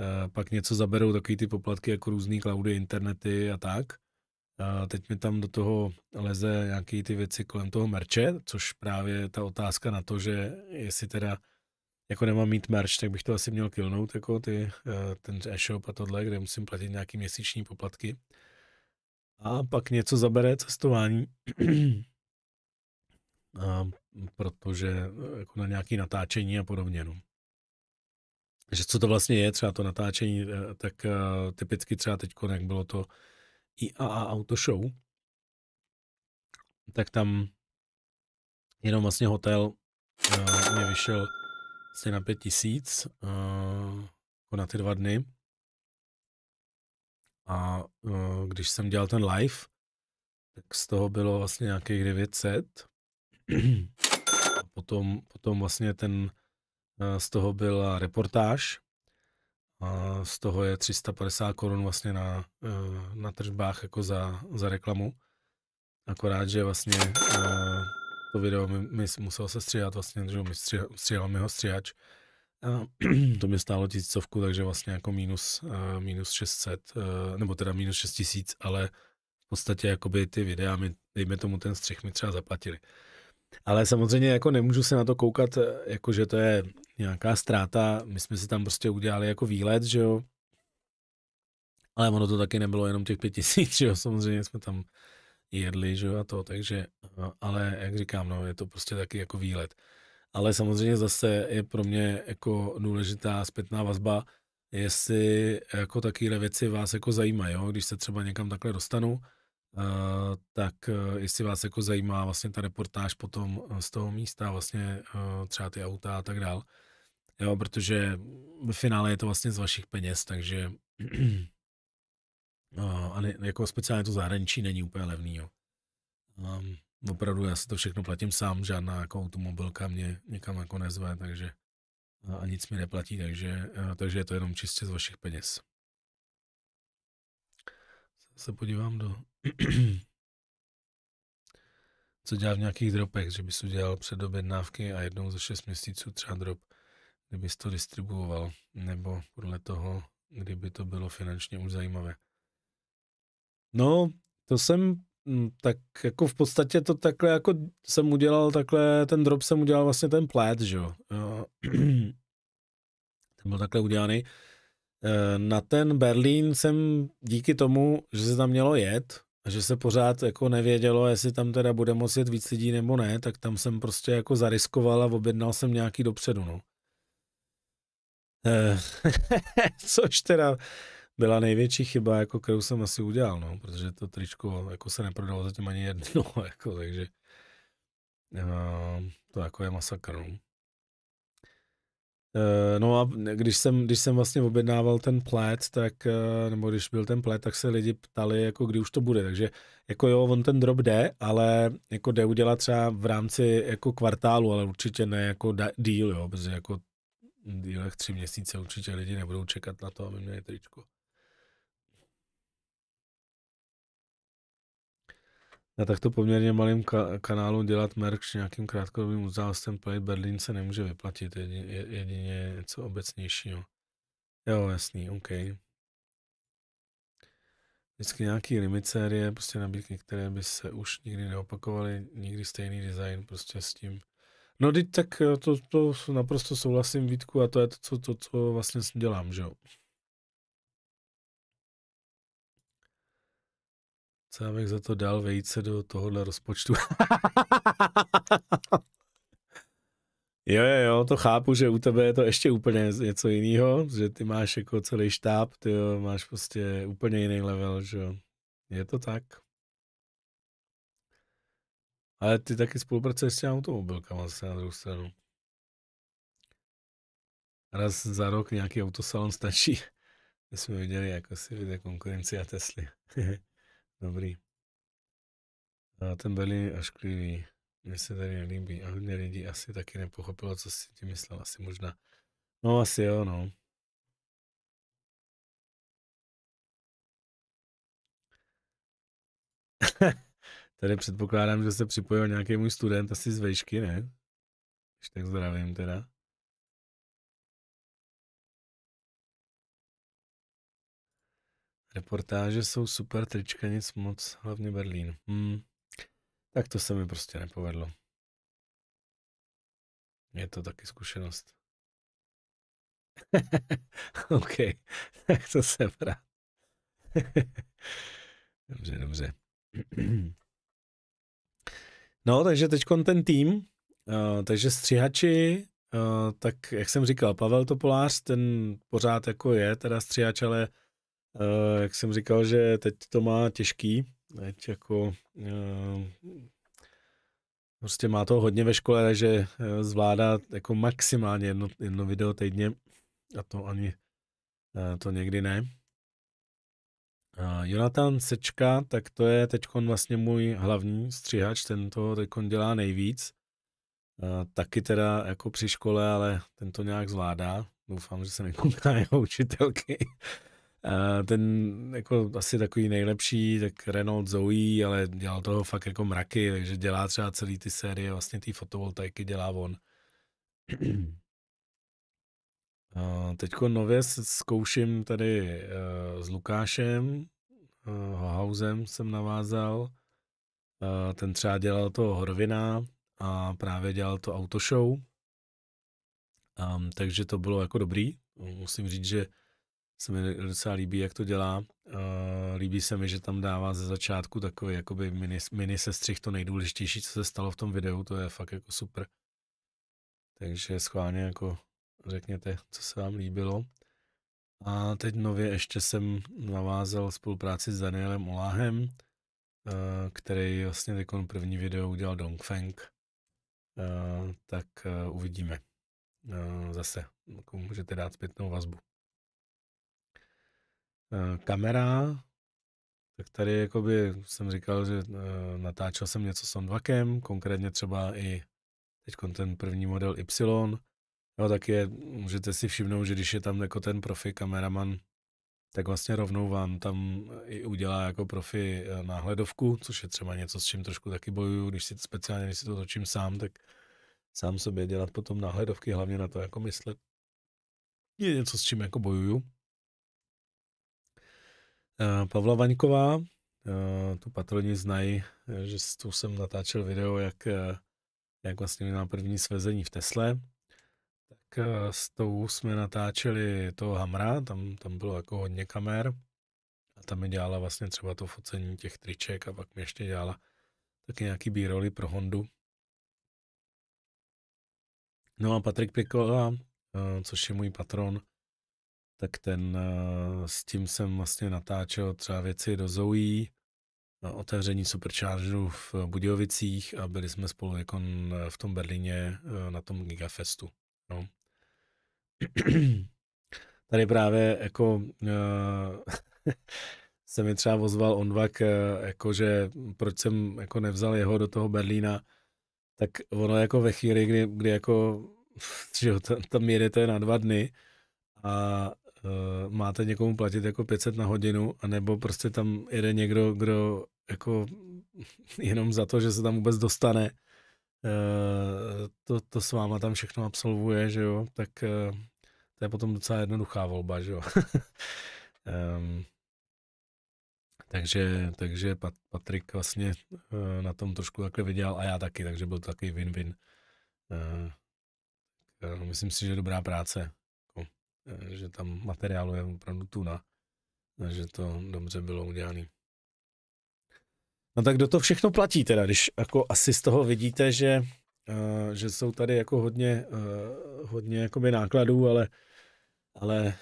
Eh, pak něco zaberou takový ty poplatky jako různý cloudy, internety a tak. A eh, teď mi tam do toho leze nějaký ty věci kolem toho merče, což právě ta otázka na to, že jestli teda jako nemám mít merch, tak bych to asi měl kilnout, jako ty, eh, ten e-shop a tohle, kde musím platit nějaký měsíční poplatky. A pak něco zabere cestování, (clears throat) a protože jako na nějaké natáčení a podobně. No že co to vlastně je, třeba to natáčení, eh, tak eh, typicky třeba teď, jak bylo to IAA Auto Show, tak tam jenom vlastně hotel uh, mě vyšel asi na pět tisíc uh, na ty dva dny. A uh, když jsem dělal ten live, tak z toho bylo vlastně nějakých 900. A potom, potom vlastně ten Eh, z toho byla reportáž, a eh, z toho je 350 korun vlastně na, eh, na tržbách jako za, za reklamu. Akorát, že vlastně to video mi, mi muselo se stříhat vlastně, že mi stříhal, mi ho stříhač. A (clears throat) to mi stálo tisícovku, takže vlastně jako minus, minus 600, nebo teda minus 6 tisíc, ale v podstatě jakoby ty videa mi, dejme tomu ten střih, mi třeba zaplatili. Ale samozřejmě jako nemůžu se na to koukat, eh, jako že to je nějaká ztráta. My jsme si tam prostě udělali jako výlet, že jo. Ale ono to taky nebylo jenom těch pět tisíc, (laughs) že jo. Samozřejmě jsme tam jedli, že jo, a to, takže, no, ale jak říkám, no, je to prostě taky jako výlet. Ale samozřejmě zase je pro mě jako důležitá zpětná vazba, jestli jako takovéhle věci vás jako zajímají, jo, když se třeba někam takhle dostanu, Eh, tak eh, jestli vás jako zajímá vlastně ta reportáž potom eh, z toho místa, vlastně třeba ty auta a tak dál, jo, protože v finále je to vlastně z vašich peněz, takže (clears throat) a ne, jako speciálně to zahraničí není úplně levný, jo. Um, opravdu já si to všechno platím sám, žádná jako automobilka mě někam jako nezve, takže a nic mi neplatí, takže, takže je to jenom čistě z vašich peněz se podívám do... (clears throat) co dělá v nějakých dropech, že bys udělal předobjednávky a jednou za 6 měsíců třeba drop, kdybys to distribuoval, nebo podle toho, kdyby to bylo finančně už zajímavé. No, to jsem mm, tak jako v podstatě to takhle jako jsem udělal takhle, ten drop jsem udělal vlastně ten plét, že jo. (clears throat) Ten byl takhle udělaný. Eh, na ten Berlín jsem díky tomu, že se tam mělo jet a že se pořád jako nevědělo, jestli tam teda bude moci jet víc lidí nebo ne, tak tam jsem prostě jako zariskoval a objednal jsem nějaký dopředu, no. Eh, (laughs) což teda byla největší chyba, jako kterou jsem asi udělal, no, protože to tričko jako se neprodalo zatím ani jedno, (laughs) jako, takže no, to jako je masakr, no. Eh, no a když jsem, když jsem vlastně objednával ten plét, tak, eh, nebo když byl ten plét, tak se lidi ptali, jako kdy už to bude. Takže jako jo, on ten drop jde, ale jako jde udělat třeba v rámci jako kvartálu, ale určitě ne jako díl, jo, protože jako dílech tři měsíce určitě lidi nebudou čekat na to, aby měli tričko. na takto poměrně malým ka- kanálu dělat merch s nějakým krátkodobým událostem Play Berlin se nemůže vyplatit, jedině, jedině něco obecnějšího. No. Jo, jasný, OK. Vždycky nějaký limit série, prostě nabídky, které by se už nikdy neopakovaly, nikdy stejný design, prostě s tím. No teď tak eh, to, to naprosto souhlasím Vítku a to je to, co, to, co vlastně dělám, že jo. Co já bych za to dal vejce do tohohle rozpočtu? (laughs) jo, jo, jo, to chápu, že u tebe je to ještě úplně něco jiného, že ty máš jako celý štáb, ty jo, máš prostě úplně jiný level, že jo. Je to tak. Ale ty taky spolupracuješ s těmi automobilkami, zase na druhou stranu. Raz za rok nějaký autosalon stačí. (laughs) My jsme viděli jako si vidět konkurenci a Tesly. (laughs) Dobrý. A ten Berlín až klidný. Mně se tady nelíbí. A hodně lidí asi taky nepochopilo, co si tím myslel. Asi možná. No asi jo, no. (laughs) tady předpokládám, že se připojil nějaký můj student asi z vejšky, ne? Když tak zdravím teda. Reportáže jsou super, trička nic moc, hlavně Berlín. Hmm. Tak to se mi prostě nepovedlo. Je to taky zkušenost. (laughs) OK, tak to se vrá. (laughs) dobře, dobře. (clears throat) No, takže teď ten tým, uh, takže střihači, uh, tak jak jsem říkal, Pavel Topolář, ten pořád jako je, teda střihač, ale Eh, jak jsem říkal, že teď to má těžký, teď jako uh, prostě má to hodně ve škole, takže eh, zvládá jako maximálně jedno, jedno video týdně a to ani uh, to někdy ne. Uh, Jonathan Sečka, tak to je teď vlastně můj hlavní střihač, ten to teď dělá nejvíc. Uh, taky teda jako při škole, ale ten to nějak zvládá. Doufám, že se nekoupá jeho učitelky ten jako asi takový nejlepší, tak Renault Zoe, ale dělal toho fakt jako mraky, takže dělá třeba celý ty série, vlastně ty fotovoltaiky dělá on. (clears throat) Teďko nově zkouším tady eh, s Lukášem, eh, Hohausem jsem navázal, ten třeba dělal to Horvina a právě dělal to autoshow, takže to bylo jako dobrý, musím říct, že se mi docela líbí, jak to dělá. Uh, líbí se mi, že tam dává ze začátku takový jakoby mini, mini sestřih to nejdůležitější, co se stalo v tom videu, to je fakt jako super. Takže schválně jako řekněte, co se vám líbilo. A teď nově ještě jsem navázal spolupráci s Danielem Oláhem, eh, který vlastně teď první video udělal Dongfeng. Eh, tak uvidíme. Zase, jako můžete dát zpětnou vazbu. Eh, kamera, tak tady jakoby jsem říkal, že eh, natáčel jsem něco s Onvakem, konkrétně třeba i teď ten první model Y, no tak je, můžete si všimnout, že když je tam jako ten profi kameraman, tak vlastně rovnou vám tam eh, i udělá jako profi náhledovku, což je třeba něco, s čím trošku taky bojuju, když si speciálně, když si to točím sám, tak sám sobě dělat potom náhledovky, hlavně na to jako myslet. Je něco, s čím jako bojuju. Eh, Pavla Vaňková, eh, tu patroni znají, že tu jsem natáčel video, jak, eh, jak vlastně měla první svezení v Tesle. Tak s tou jsme natáčeli toho Hamra, tam, tam bylo jako hodně kamer a tam mi dělala vlastně třeba to focení těch triček a pak mi ještě dělala taky nějaký b pro Hondu. No a Patrik Pikola, což je můj patron, tak ten eh, s tím jsem vlastně natáčel třeba věci do Zoe, otevření superchargeru v Budějovicích a byli jsme spolu jako v tom Berlíně eh, na tom Gigafestu. No. (clears throat) Tady právě jako uh, (laughs) se mi třeba ozval Onvak, uh, jakože proč jsem jako nevzal jeho do toho Berlína, tak ono jako ve chvíli, kdy, kdy jako (laughs) že tam, tam jedete na dva dny a Eh, máte někomu platit jako 500 na hodinu, anebo prostě tam jede někdo, kdo jako (laughs) jenom za to, že se tam vůbec dostane, eh, to, to s váma tam všechno absolvuje, že jo, tak eh, to je potom docela jednoduchá volba, že jo. um, (laughs) takže, takže Patrik vlastně na tom trošku takhle vydělal a já taky, takže byl to takový win-win. Uh, myslím si, že dobrá práce. Eh, že tam materiálu je opravdu tuna a že to dobře bylo udělané. No tak do to všechno platí teda, když jako asi z toho vidíte, že, eh, že jsou tady jako hodně, eh, hodně jakoby nákladů, ale, ale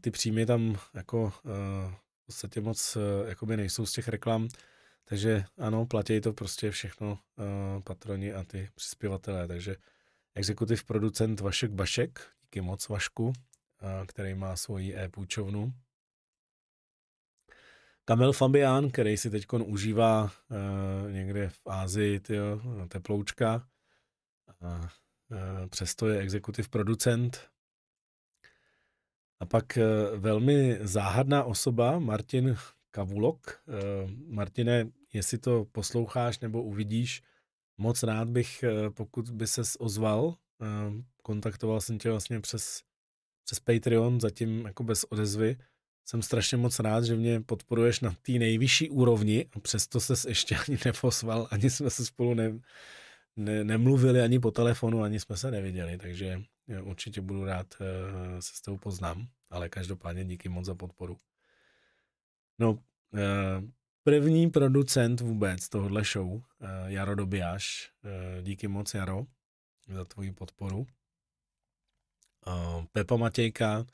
ty příjmy tam jako v podstatě moc jakoby nejsou z těch reklam, takže ano, platí to prostě všechno patroni a ty přispěvatelé, takže exekutiv producent Vašek Bašek, díky moc Vašku, který má svoji e-půjčovnu. Kamil Fabián, který si teď užívá e, někde v Ázii tyjo, teploučka, a, e, přesto je exekutiv producent. A pak e, velmi záhadná osoba, Martin Kavulok. Martine, jestli to posloucháš nebo uvidíš, moc rád bych, pokud by ses ozval, kontaktoval jsem tě vlastně přes přes Patreon, zatím jako bez odezvy. Jsem strašně moc rád, že mě podporuješ na té nejvyšší úrovni a přesto se ještě ani neposval, ani jsme se spolu ne, ne, nemluvili ani po telefonu, ani jsme se neviděli, takže eh, určitě budu rád eh, se s tebou poznám, ale každopádně díky moc za podporu. No, eh, první producent vůbec tohohle show, Jaro Dobijáš, díky moc Jaro za tvoji podporu. Eh, Pepa Matějka,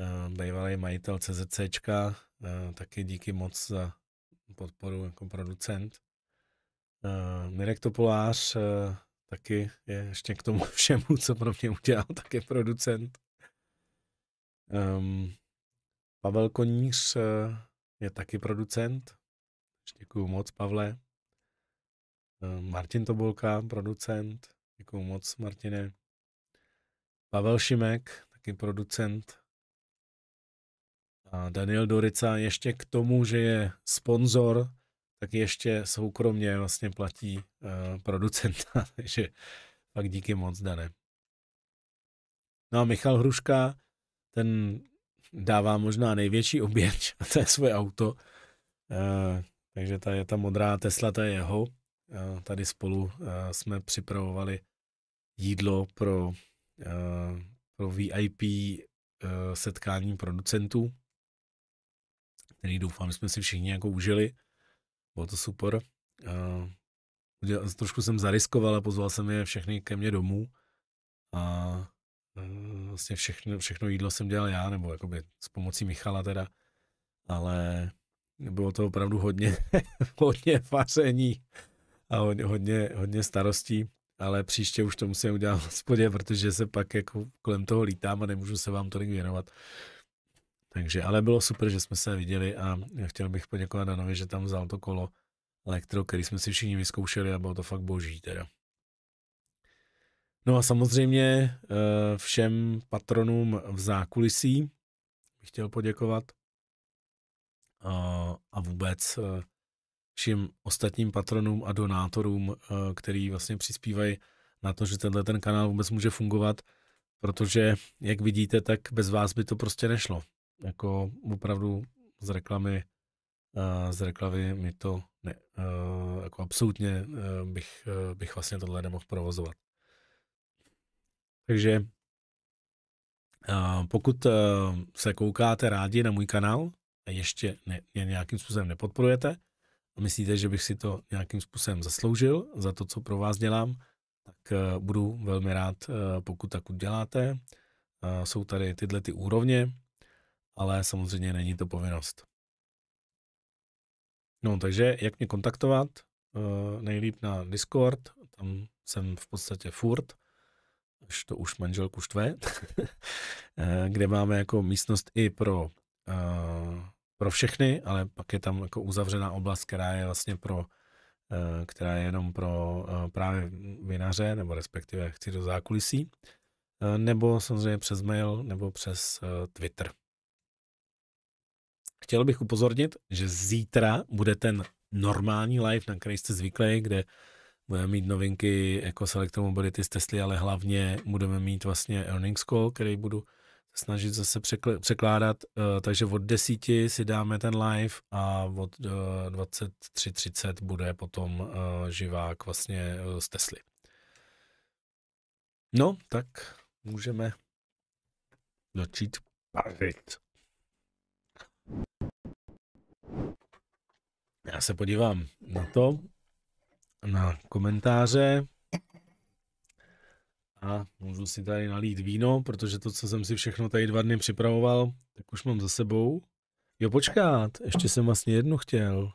eh, bývalý majitel CZCčka, eh, taky díky moc za podporu jako producent. Mirek Topolář taky je ještě k tomu (laughs) všemu, co pro mě udělal, také producent. Pavel Koníř je taky producent. Děkuji moc, Pavle. Martin Tobolka, producent. Děkuji moc, Martine. Pavel Šimek, taky producent. A Daniel Dorica ještě k tomu, že je sponzor, tak ještě soukromně vlastně platí uh, producenta, (laughs) takže pak díky moc, Dane. No a Michal Hruška, ten dává možná největší oběť, (laughs) a to je svoje auto, uh, takže ta je ta modrá Tesla, ta je jeho. Uh, tady spolu uh, jsme připravovali jídlo pro Eh, pro VIP eh, setkání producentů, který doufám, že jsme si všichni jako užili. Bylo to super. Uh, trošku jsem zariskoval a pozval jsem je všechny ke mně domů. A uh, vlastně všechno, všechno jídlo jsem dělal já, nebo jakoby s pomocí Michala teda. Ale bylo to opravdu hodně, (laughs) hodně vaření a hodně, hodně, hodně starostí ale příště už to musím udělat (laughs) v hospodě, protože se pak jako kolem toho lítám a nemůžu se vám tolik věnovat. Takže, ale bylo super, že jsme se viděli a chtěl bych poděkovat Danovi, že tam vzal to kolo elektro, který jsme si všichni vyzkoušeli a bylo to fakt boží teda. No a samozřejmě eh, všem patronům v zákulisí bych chtěl poděkovat eh, a vůbec eh, všem ostatním patronům a donátorům, eh, který vlastně přispívají na to, že tenhle ten kanál vůbec může fungovat, protože, jak vidíte, tak bez vás by to prostě nešlo. Jako opravdu z reklamy, eh, z reklamy mi to ne, eh, jako absolutně bych, bych vlastně tohle nemohl provozovat. Takže pokud se koukáte rádi na můj kanál a ještě ne, mě nějakým způsobem nepodporujete, myslíte, že bych si to nějakým způsobem zasloužil za to, co pro vás dělám, tak eh, budu velmi rád, eh, pokud tak uděláte. Eh, jsou tady tyhle ty úrovně, ale samozřejmě není to povinnost. No, takže jak mě kontaktovat? Nejlíp na Discord, tam jsem v podstatě furt, až to už manželku štve, (laughs) kde máme jako místnost i pro pro všechny, ale pak je tam jako uzavřená oblast, která je vlastně pro, eh, která je jenom pro eh, právě vinaře, nebo respektive chci do zákulisí, eh, nebo samozřejmě přes mail, nebo přes Twitter. Chtěl bych upozornit, že zítra bude ten normální live, na který jste zvyklí, kde budeme mít novinky jako s elektromobility z Tesly, ale hlavně budeme mít vlastně earnings call, který budu snažit zase překl- překládat, uh, takže od desíti si dáme ten live a od uh, eh, 23.30 bude potom uh, živák vlastně uh, z Tesly. No, tak můžeme začít bavit. Já se podívám na to, na komentáře. A můžu si tady nalít víno, protože to, co jsem si všechno tady dva dny připravoval, tak už mám za sebou. Jo, počkat, ještě jsem vlastně jednu chtěl.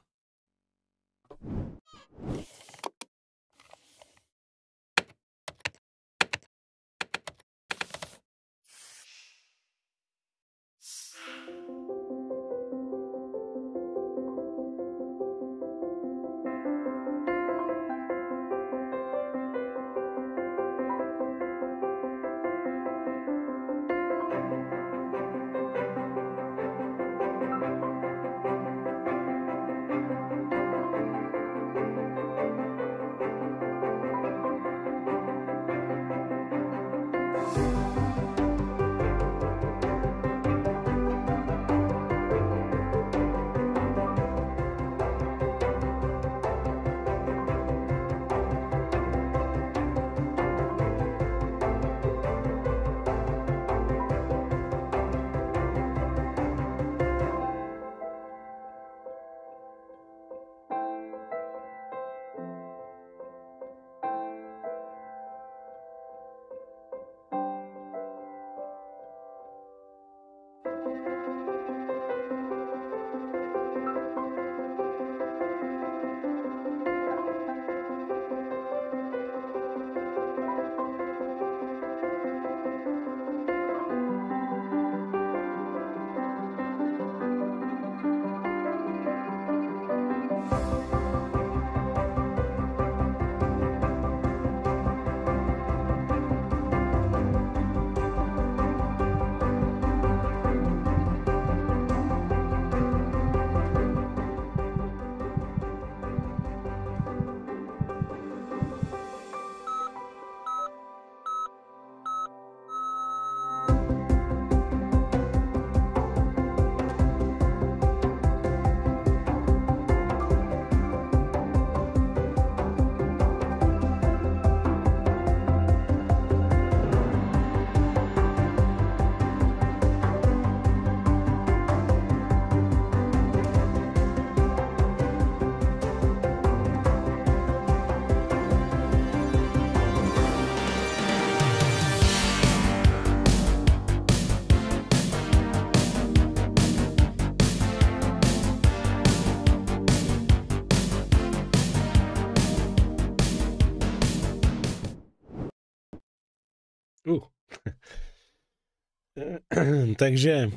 takže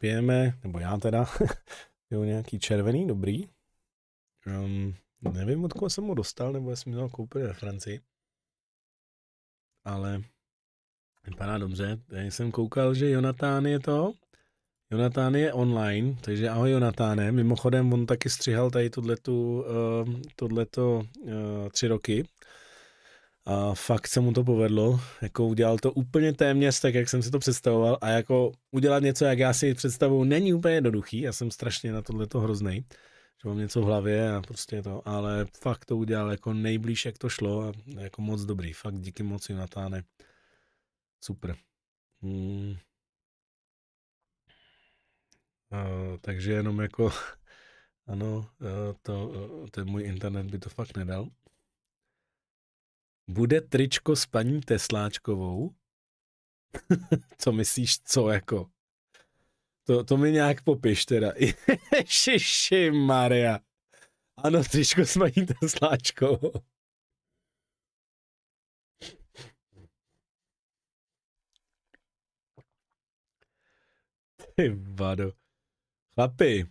pijeme, nebo já teda, (laughs) piju nějaký červený, dobrý. Um, nevím, od koho jsem ho dostal, nebo jsem měl koupit ve Francii. Ale vypadá dobře. Já jsem koukal, že Jonatán je to. Jonatán je online, takže ahoj Jonatáne. Mimochodem, on taky střihal tady eh, tohleto uh, uh, tři roky a fakt se mu to povedlo, jako udělal to úplně téměř tak, jak jsem si to představoval a jako udělat něco, jak já si představuju, není úplně jednoduchý, já jsem strašně na tohle to hroznej, že mám něco v hlavě a prostě to, ale fakt to udělal jako nejblíž, jak to šlo a jako moc dobrý, fakt díky moc Jonatáne, super. Hmm. Uh, takže jenom jako, (laughs) ano, uh, to, uh, ten můj internet by to fakt nedal. Bude tričko s paní Tesláčkovou? (laughs) co myslíš, co jako? To, to mi nějak popiš teda. (laughs) Ježiši Maria. Ano, tričko s paní Tesláčkovou. Ty vado. Chlapi,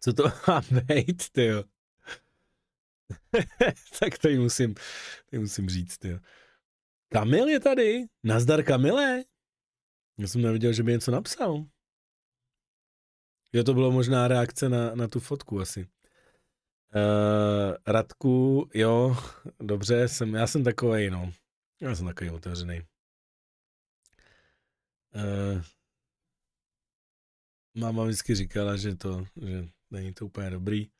co to má být, tyjo? (laughs) tak to jí musím, to jí musím říct. Jo. Kamil je tady. Nazdar Kamile. Já jsem neviděl, že by něco napsal. Jo, to bylo možná reakce na, na tu fotku asi. Uh, Radku, jo, dobře, jsem, já jsem takovej, no. Já jsem takový otevřený. Uh, máma vždycky říkala, že to, že není to úplně dobrý,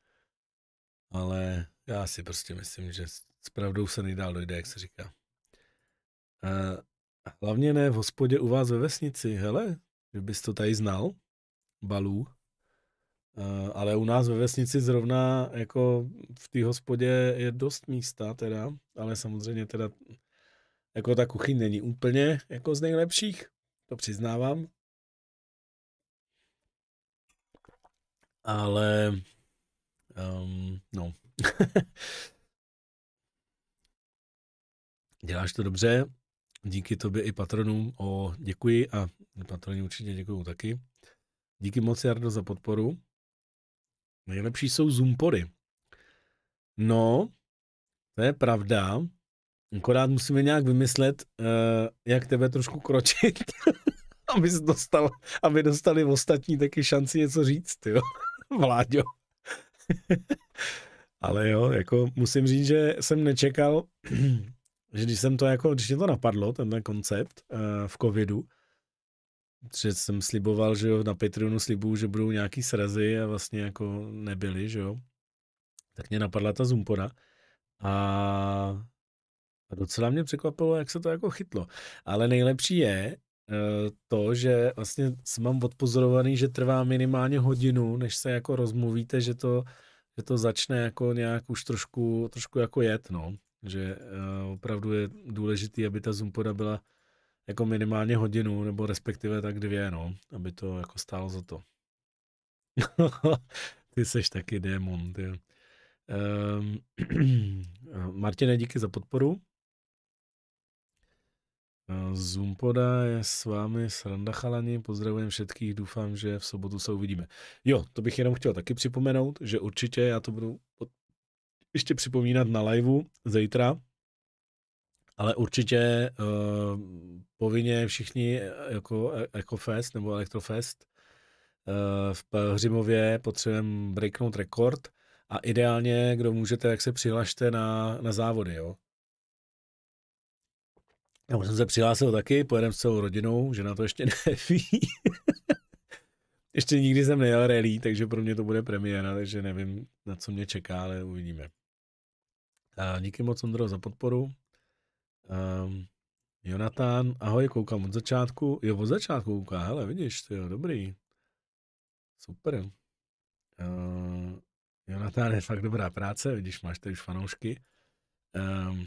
ale já si prostě myslím, že s pravdou se nejdál dojde, jak se říká. hlavně ne v hospodě u vás ve vesnici, hele, že bys to tady znal, balů. ale u nás ve vesnici zrovna jako v té hospodě je dost místa teda, ale samozřejmě teda jako ta kuchyň není úplně jako z nejlepších, to přiznávám. Ale Um, no. (laughs) Děláš to dobře, díky tobě i patronům o děkuji a patroni určitě děkuju taky. Díky moc, Jardo, za podporu. Nejlepší jsou zoompory. No, to je pravda. Akorát musíme nějak vymyslet, eh, jak tebe trošku kročit, (laughs) aby, dostal, aby dostali ostatní taky šanci něco říct, jo, (laughs) Vláďo. (laughs) Ale jo, jako musím říct, že jsem nečekal, (clears throat) že když jsem to jako, když mě to napadlo, ten koncept eh, v covidu, že jsem sliboval, že jo, na Patreonu slibu, že budou nějaký srazy a vlastně jako nebyly, že jo. Tak mě napadla ta Zumpora a, a docela mě překvapilo, jak se to jako chytlo. Ale nejlepší je, Eh, to, že vlastně jsem mám odpozorovaný, že trvá minimálně hodinu, než se jako rozmluvíte, že to, že to začne jako nějak už trošku, trošku jako jet, no. Že uh, opravdu je důležitý, aby ta Zumpoda byla jako minimálně hodinu, nebo respektive tak dvě, no, aby to jako stálo za to. (laughs) ty seš taky démon, ty. Um, (clears throat) Martine, díky za podporu. Zumpoda je s vámi s Chalani, pozdravujem všetkých, doufám, že v sobotu se uvidíme. Jo, to bych jenom chtěl taky připomenout, že určitě já to budu ještě připomínat na liveu zítra, ale určitě uh, povinně všichni eh, jako Ecofest eh, jako nebo Elektrofest uh, v Hřimově potřebujeme breaknout rekord a ideálně, kdo můžete, jak se přihlašte na, na závody, jo. Já už jsem se přihlásil taky, pojedem s celou rodinou, že na to ještě (laughs) neví. ještě nikdy jsem nejel rally, takže pro mě to bude premiéra, takže nevím, na co mě čeká, ale uvidíme. A díky moc, Ondro, za podporu. Um, ehm, Jonatán, ahoj, koukám od začátku. Jo, od začátku kouká, hele, vidíš, to je dobrý. Super. Uh, ehm, Jonatán, je fakt dobrá práce, vidíš, máš tady už fanoušky. Um,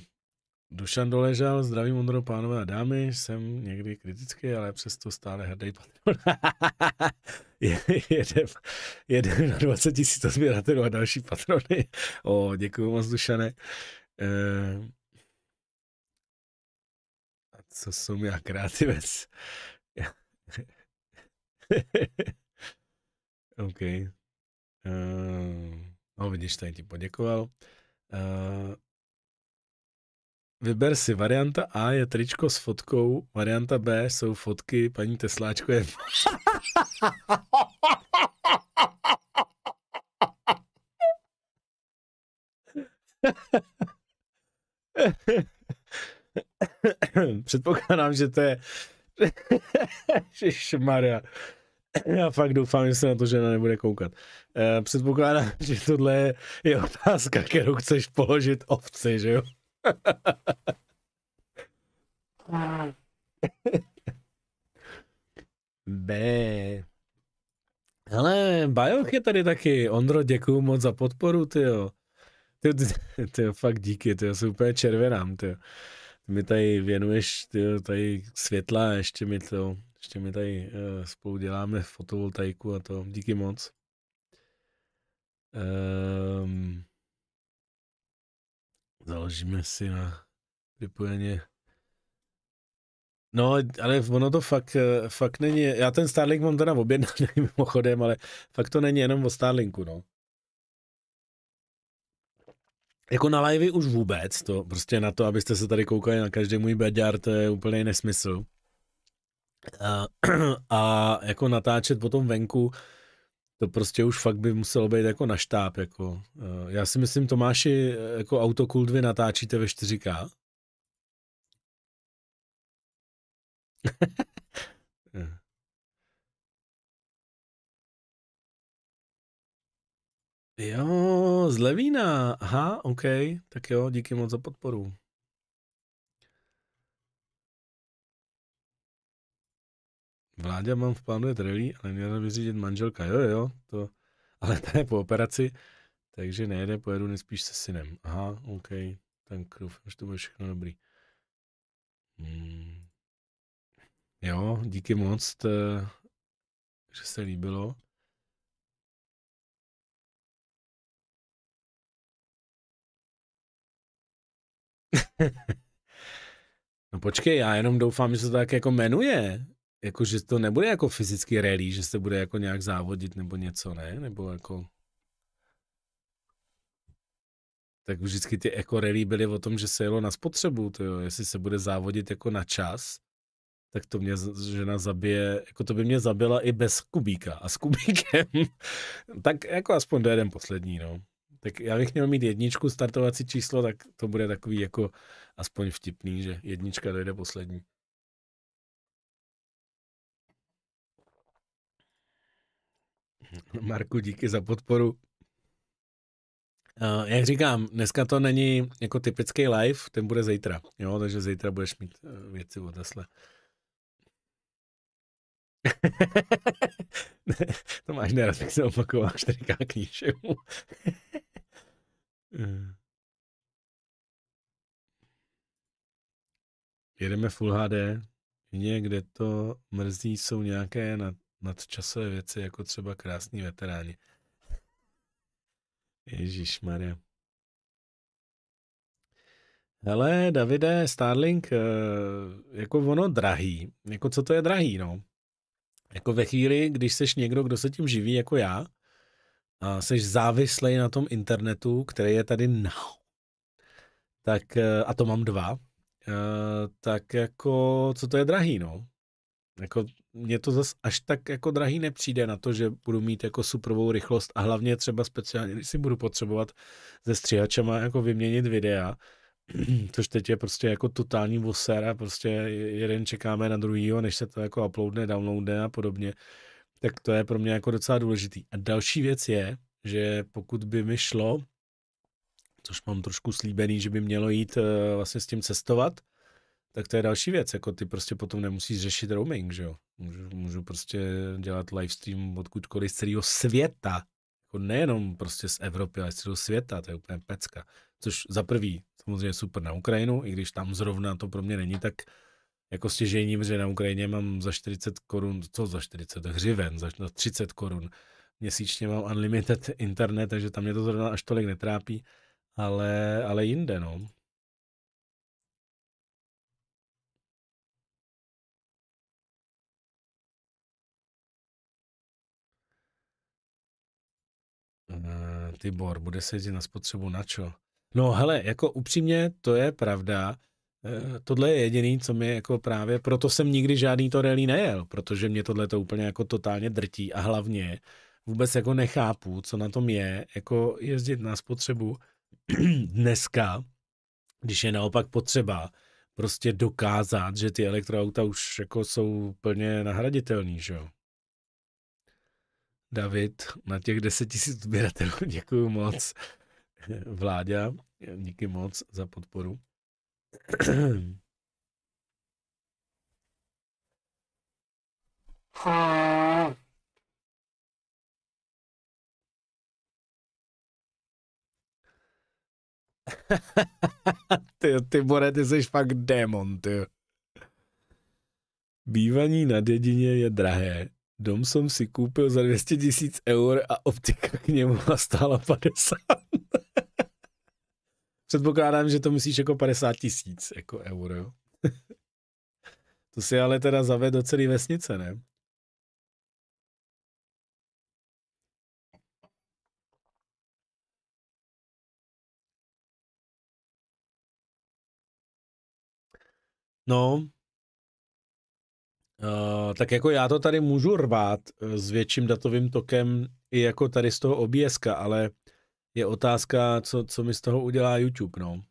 Dušan Doležal, zdravím Ondro, pánové a dámy, jsem někdy kritický, ale přesto stále hrdý patron. (laughs) jedem, jedem na 20 tisíc odběratelů a další patrony. O, děkuji moc, Dušane. E, a co jsem já kreativec? (laughs) OK. E, no vidíš, tady ti poděkoval. E, Vyber si, varianta A je tričko s fotkou, varianta B jsou fotky paní Tesláčko je... (laughs) Předpokládám, že to je... (laughs) Maria. Já fakt doufám, že se na to žena nebude koukat. Eh, předpokládám, že tohle je otázka, kterou chceš položit ovci, že jo? (laughs) B. Ale Bajoch je tady taky. Ondro, děkuju moc za podporu, ty jo. Ty, ty, ty jo, fakt díky, ty jo, se úplně červenám, ty jo. Ty mi tady věnuješ, ty jo, tady světla, ještě mi to, ještě mi tady uh, spolu děláme fotovoltaiku a to, díky moc. Um, Založíme si na připojeně. No, ale ono to fakt, eh, fakt není, já ten Starlink mám teda objednaný (laughs) mimochodem, ale fakt to není jenom o Starlinku, no. Jako na live už vůbec, to prostě na to, abyste se tady koukali na každý můj beďar, to je úplně nesmysl. Eh, a, (clears throat) a jako natáčet potom venku, to prostě už fakt by muselo být jako na štáb. Jako. Eh, já si myslím, Tomáši, eh, jako Autokult vy natáčíte ve 4K. (laughs) jo, z Levína. Aha, OK. Tak jo, díky moc za podporu. Vláďa mám v plánu jet rally, ale měla by řídit manželka. Jo, jo, to, ale ta je po operaci, takže nejde, pojedu nejspíš se synem. Aha, OK, tak doufám, že to bude všechno dobrý. Hmm. Jo, díky moc, to, že se líbilo. (laughs) no počkej, já jenom doufám, že se to tak jako jmenuje jako, že to nebude jako fyzický rally, že se bude jako nějak závodit nebo něco, ne? Nebo jako... Tak vždycky ty jako rally byly o tom, že se jelo na spotřebu, to jo. jestli se bude závodit jako na čas, tak to mě žena zabije, jako to by mě zabila i bez kubíka a s kubíkem, (laughs) tak jako aspoň dojedem poslední, no. Tak já bych měl mít jedničku startovací číslo, tak to bude takový jako aspoň vtipný, že jednička dojde poslední. (laughs) Marku, díky za podporu. Uh, jak říkám, dneska to není jako typický live, ten bude zítra, jo, takže zítra budeš mít uh, věci od Tesla. (laughs) to máš nerad, jak se opakoval 4K knížek. (laughs) Eh. Jedeme Full HD. Někde to mrzí, jsou nějaké na nadčasové věci, jako třeba krásní veteráni. Ježíš Maria. Hele, Davide, Starlink, eh, jako ono drahý. Jako co to je drahý, no? Jako ve chvíli, když seš někdo, kdo se tím živí, jako já, a seš závislej na tom internetu, který je tady No. tak, eh, a to mám dva, eh, tak jako, co to je drahý, no? Jako mně to zas až tak jako drahý nepřijde na to, že budu mít jako superovou rychlost a hlavně třeba speciálně, když si budu potřebovat se stříhačema jako vyměnit videa, (clears throat) což teď je prostě jako totální voser a prostě jeden čekáme na druhýho, než se to jako uploadne, downloadne a podobně, tak to je pro mě jako docela důležitý. A další věc je, že pokud by mi šlo, což mám trošku slíbený, že by mělo jít eh, vlastně s tím cestovat, tak to je další věc, jako ty prostě potom nemusíš řešit roaming, že jo. Můžu, můžu prostě dělat livestream odkudkoliv z celého světa, jako nejenom prostě z Evropy, ale z celého světa, to je úplně pecka. Což za prvý samozřejmě super na Ukrajinu, i když tam zrovna to pro mě není tak jako stěžení, že na Ukrajině mám za 40 korun, co za 40 hřiven, za 30 korun měsíčně mám unlimited internet, takže tam mě to zrovna až tolik netrápí, ale, ale jinde, no. Eh, Tibor, bude se jezdit na spotřebu na čo? No hele, jako upřímně, to je pravda. Uh, tohle je jediný, co mi jako právě, proto jsem nikdy žádný to rally nejel, protože mě tohle to úplně jako totálně drtí a hlavně vůbec jako nechápu, co na tom je, jako jezdit na spotřebu (clears throat) dneska, když je naopak potřeba prostě dokázat, že ty elektroauta už jako jsou plně nahraditelný, že jo? David, na těch 10 000 odběratelů. (laughs) Děkuji moc. Vláďa, díky moc za podporu. (clears throat) ty, ty bore, ty jsi fakt démon, ty. Bývaní na dědině je drahé, Dom jsem si koupil za 200 tisíc eur a optika k němu stála 50. Předpokládám, že to myslíš jako 50 tisíc jako eur, Jo? to si ale teda zave do celé vesnice, ne? No, Eh, tak jako já to tady můžu rvát eh, s větším datovým tokem i jako tady z toho obs ale je otázka, co, co mi z toho udělá YouTube, no.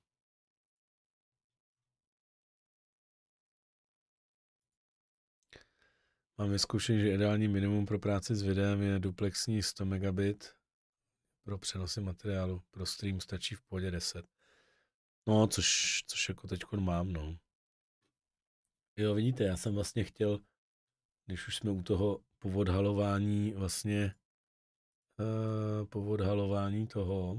Mám vyzkoušení, že ideální minimum pro práci s videem je duplexní 100 megabit. Pro přenosy materiálu pro stream stačí v pohodě 10. No, což, což jako teď mám, no. Jo, vidíte, já jsem vlastně chtěl, když už jsme u toho povodhalování vlastně uh, povodhalování toho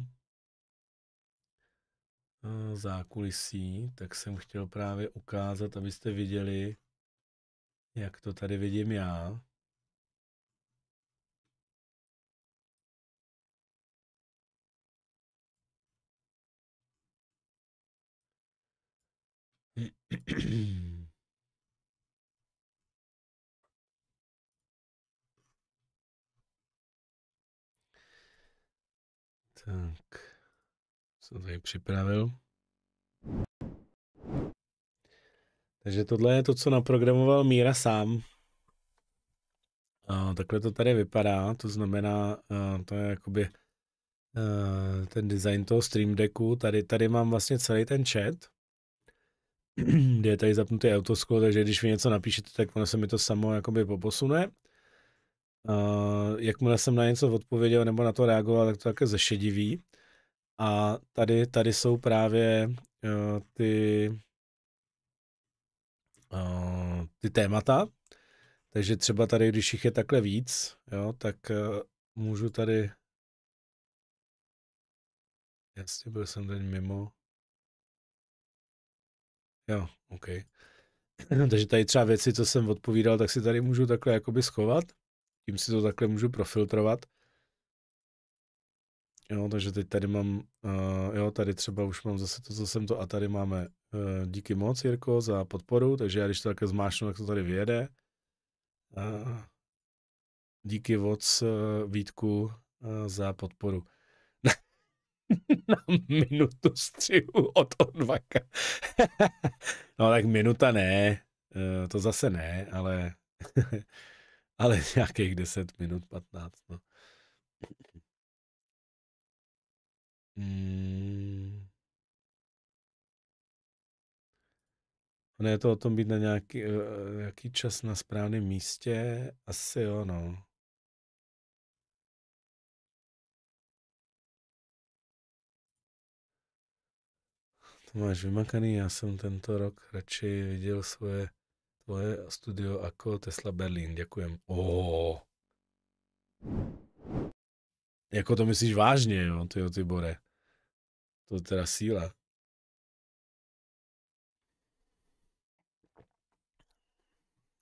uh, zákulisí, tak jsem chtěl právě ukázat, abyste viděli, jak to tady vidím já. mm (clears throat) Tak, jsem tady připravil. Takže tohle je to, co naprogramoval Míra sám. A takhle to tady vypadá, to znamená, to je jakoby ten design toho Stream Decku. Tady, tady mám vlastně celý ten chat, kde je tady zapnutý autoscroll, takže když vy něco napíšete, tak ono se mi to samo jakoby poposune. Uh, jakmile jsem na něco odpověděl nebo na to reagoval, tak to také zešedivý. A tady, tady jsou právě uh, ty, uh, ty témata, takže třeba tady, když jich je takhle víc, jo, tak uh, můžu tady... Jasně, byl jsem ten mimo. Jo, OK. (clears throat) Takže tady třeba věci, co jsem odpovídal, tak si tady můžu takhle jakoby schovat tím si to takhle můžu profiltrovat. Jo, takže teď tady mám, uh, jo, tady třeba už mám zase to, co jsem to, a tady máme uh, díky moc, Jirko, za podporu, takže já když to takhle zmášnu, tak to tady vyjede. Uh, díky moc, uh, Vítku, uh, za podporu. (laughs) Na minutu střihu od odvaka. (laughs) no tak minuta ne, uh, to zase ne, ale (laughs) ale (laughs) nějakých 10 minut, 15. No. Hmm. Ono je to o tom být na nějaký, eh, nějaký čas na správném místě, asi jo, no. To máš vymakaný, já jsem tento rok radši viděl svoje svoje studio jako Tesla Berlin. Děkujem. Oh. Jako to myslíš vážně, jo, ty, ty bore. To je teda síla.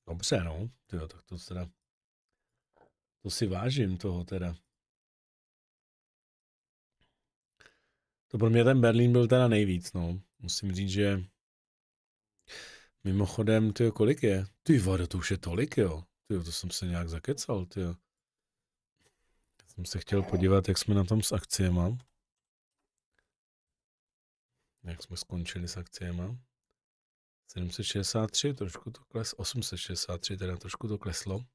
Dobře, no. Tyjo, tak to teda... To si vážím toho teda. To pro mě ten Berlín byl teda nejvíc, no. Musím říct, že Mimochodem, ty kolik je? Ty vada, to už je tolik, jo. Ty to jsem se nějak zakecal, ty Jsem se chtěl podívat, jak jsme na tom s akciemi. Jak jsme skončili s akciemi. 763, trošku to kleslo. 863, teda trošku to kleslo.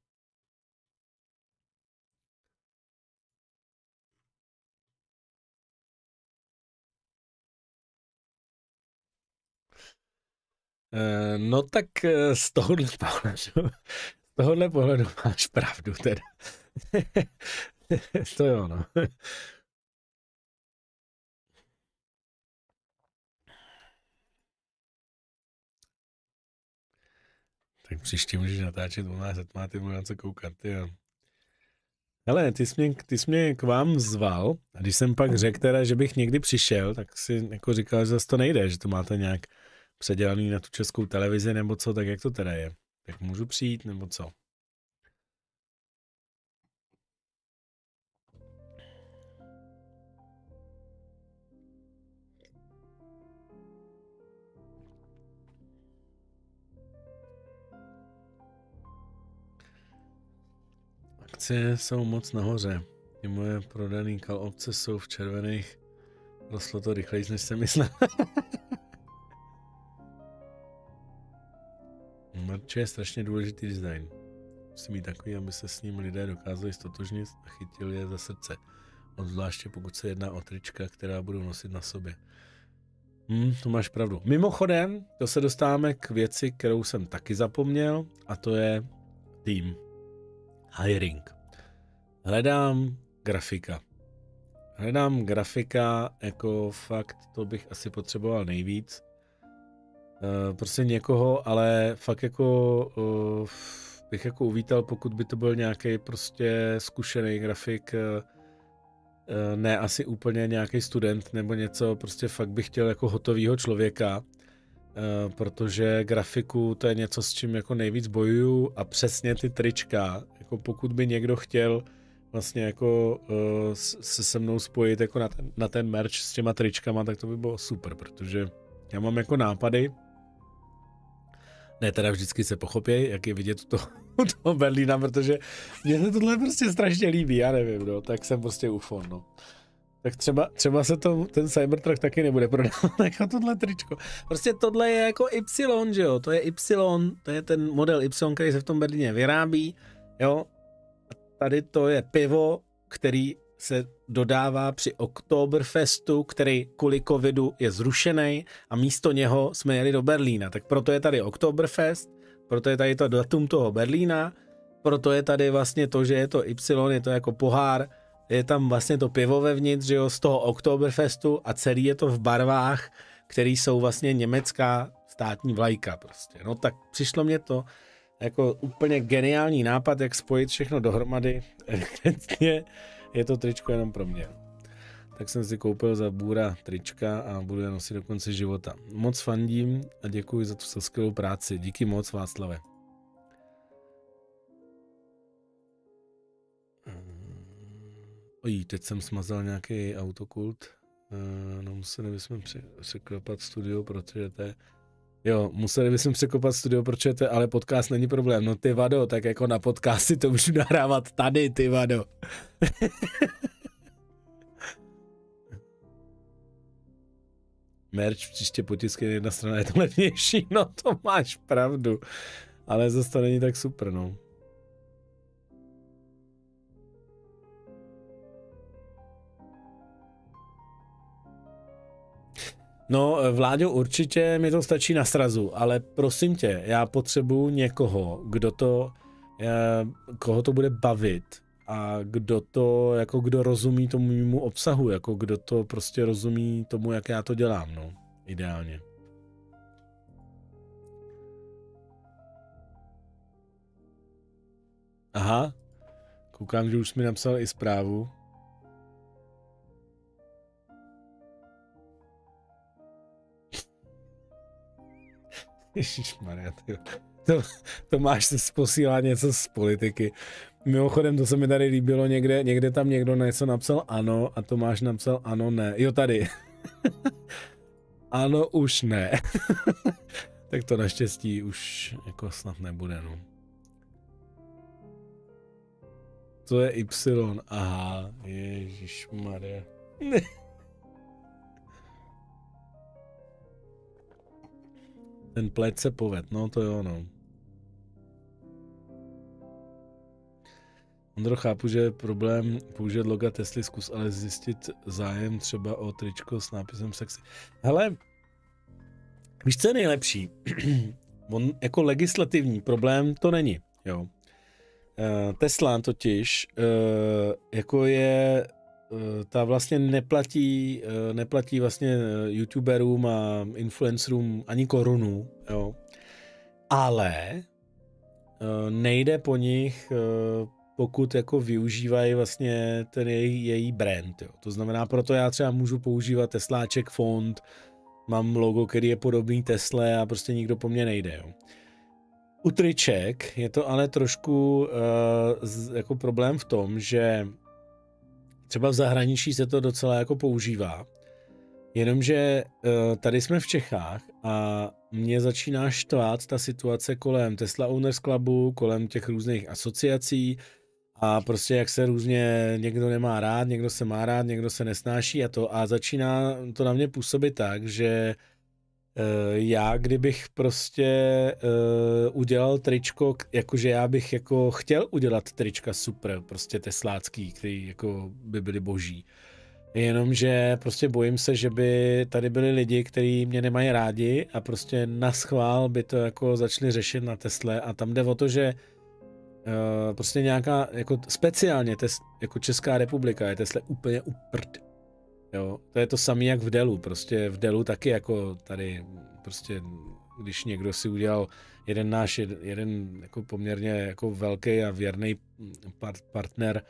Eh, no tak eh, z tohohle (laughs) pohledu, z tohohle pohledu máš pravdu teda. (laughs) to je ono. tak příště můžeš natáčet u nás, má máte na co koukat, jo. Hele, ty jsi, mě, ty jsi mě k vám zval a když jsem pak řekl teda, že bych někdy přišel, tak si jako říkal, že zase to nejde, že to máte nějak předělaný na tu českou televizi nebo co, tak jak to teda je? Tak můžu přijít nebo co? Akcie jsou moc nahoře. Ty moje prodaný kalopce jsou v červených. Rostlo to rychleji, než jsem myslel. (laughs) Marče je strašně důležitý design. Musí mít takový, aby se s ním lidé dokázali stotožnit a chytili je za srdce. zvláště, pokud se jedná o trička, která budou nosit na sobě. Hmm, to máš pravdu. Mimochodem, to se dostáváme k věci, kterou jsem taky zapomněl, a to je tým. Hiring. Hledám grafika. Hledám grafika, jako fakt to bych asi potřeboval nejvíc. Eh, prostě někoho, ale fakt jako uh, bych jako uvítal, pokud by to byl nějaký prostě zkušený grafik, uh, ne asi úplně nějaký student nebo něco, prostě fakt bych chtěl jako hotovýho člověka, protože grafiku to je něco, s čím jako nejvíc bojuju a přesně ty trička, jako pokud by někdo chtěl vlastně jako se se mnou spojit jako na ten, na ten merch s těma tričkama, tak to by bylo super, protože já mám jako nápady, ne, teda vždycky se pochopí, jak je vidět to, (laughs) toho Berlína, protože mě se tohle prostě strašně líbí, já nevím, no, tak jsem prostě ufon, no. Tak třeba, třeba se to, ten Cybertruck taky nebude prodávat (laughs) jako tohle tričko. Prostě tohle je jako Y, že jo, to je Y, to je ten model Y, který se v tom Berlíně vyrábí, jo. A tady to je pivo, který se dodává při Oktoberfestu, který kvůli covidu je zrušený a místo něho jsme jeli do Berlína. Tak proto je tady Oktoberfest, proto je tady to datum toho Berlína, proto je tady vlastně to, že je to Y, je to jako pohár, je tam vlastně to pivo vevnitř, že jo, z toho Oktoberfestu a celý je to v barvách, který jsou vlastně německá státní vlajka prostě. No tak přišlo mě to jako úplně geniální nápad, jak spojit všechno dohromady, (laughs) je to tričko jenom pro mě. Tak jsem si koupil za bůra trička a budu je nosit do konce života. Moc fandím a děkuji za tu skvělou práci. Díky moc Václave. Ehm, oj, teď jsem smazal nějaký autokult. Ehm, no, museli bychom překvapat studio, protože to je Jo, museli bychom překopat studio, proč je to, ale podcast není problém. No ty vado, tak jako na podcasty to můžu (laughs) nahrávat tady, ty vado. Merch příště potisky jedna strana je to levnější, (laughs) no to máš pravdu. Ale zase to není tak super, no. No, Vláďo, určitě mi to stačí na srazu, ale prosím tě, já potřebuju někoho, kdo to, eh, koho to bude bavit a kdo to, jako kdo rozumí tomu mému obsahu, jako kdo to prostě rozumí tomu, jak já to dělám, no, ideálně. Aha, koukám, že už mi napsal i zprávu. Ježišmarja, ty. To, Tomáš se posílá něco z politiky. Mimochodem, to se mi tady líbilo, někde, někde tam někdo něco napsal ano a Tomáš napsal ano ne. Jo, tady. (laughs) ano, už ne. (laughs) tak to naštěstí už jako snad nebude, no. To je Y. Aha, Ježíš Maria. (laughs) Ten pleť se poved, no to je ono. Ondro, chápu, že je problém použít loga Tesly, zkus ale zjistit zájem třeba o tričko s nápisem sexy. Hele, víš, co je nejlepší? (clears throat) On jako legislativní problém to není, jo. Eh, Tesla totiž eh, jako je Eh, ta vlastně neplatí, eh, neplatí vlastně eh, youtuberům a influencerům ani korunu, jo. Ale nejde po nich, pokud jako využívají vlastně ten jej, její brand, jo. To znamená, proto já třeba můžu používat Tesláček fond, mám logo, který je podobný Tesle a prostě nikdo po mně nejde, jo. U triček je to ale trošku uh, jako problém v tom, že Třeba v zahraničí se to docela jako používá. Jenomže eh, tady jsme v Čechách a mě začíná štvát ta situace kolem Tesla Owners Clubu, kolem těch různých asociací a prostě jak se různě někdo nemá rád, někdo se má rád, někdo se nesnáší a to a začíná to na mě působit tak, že Eh, já kdybych prostě uh, udělal tričko, jakože já bych jako chtěl udělat trička super, prostě teslácký, který jako by byly boží. Jenomže prostě bojím se, že by tady byli lidi, kteří mě nemají rádi a prostě na schvál by to jako začali řešit na Tesle a tam jde o to, že uh, prostě nějaká, jako speciálně tes, jako Česká republika je Tesla úplně uprd, Jo, to je to samé jak v Delu, prostě v Delu taky jako tady prostě když někdo si udělal jeden náš, jeden jako poměrně jako velký a věrný part, partner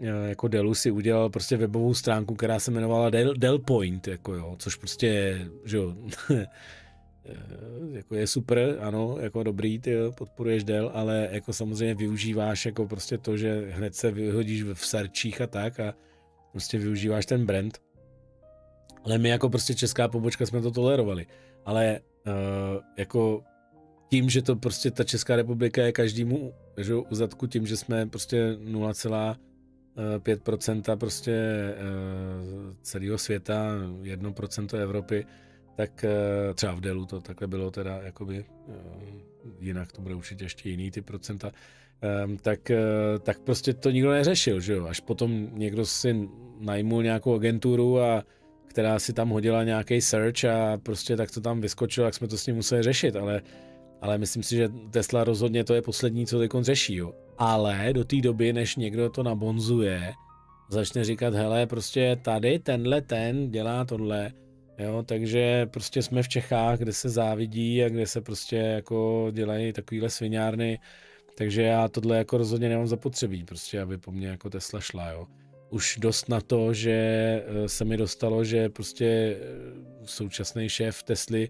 eh, jako Delu si udělal prostě webovou stránku, která se jmenovala Del, Del Point, jako jo, což prostě, že jo, (laughs) jako je super, ano, jako dobrý, ty podporuješ Dell, ale jako samozřejmě využíváš jako prostě to, že hned se vyhodíš v sarčích a tak a prostě využíváš ten brand ale my jako prostě česká pobočka jsme to tolerovali. Ale uh, jako tím, že to prostě ta Česká republika je každému že u zadku, tím, že jsme prostě 0,5% eh, prostě uh, celého světa, 1% Evropy, tak uh, třeba v Delu to takhle bylo teda jakoby, uh, jinak to bude určitě ještě jiný ty procenta, um, tak, uh, tak prostě to nikdo neřešil, že jo, až potom někdo si najmul nějakou agenturu a která si tam hodila nějaký search a prostě tak to tam vyskočilo, jak jsme to s ním museli řešit, ale, ale myslím si, že Tesla rozhodně to je poslední, co teď řeší. Jo. Ale do té doby, než někdo to nabonzuje, začne říkat, hele, prostě tady tenhle ten dělá tohle, jo, takže prostě jsme v Čechách, kde se závidí a kde se prostě jako dělají takovýhle svinárny, takže já tohle jako rozhodně nemám zapotřebí, prostě aby po mně jako Tesla šla, jo už dost na to, že eh, se mi dostalo, že prostě eh, současný šéf Tesly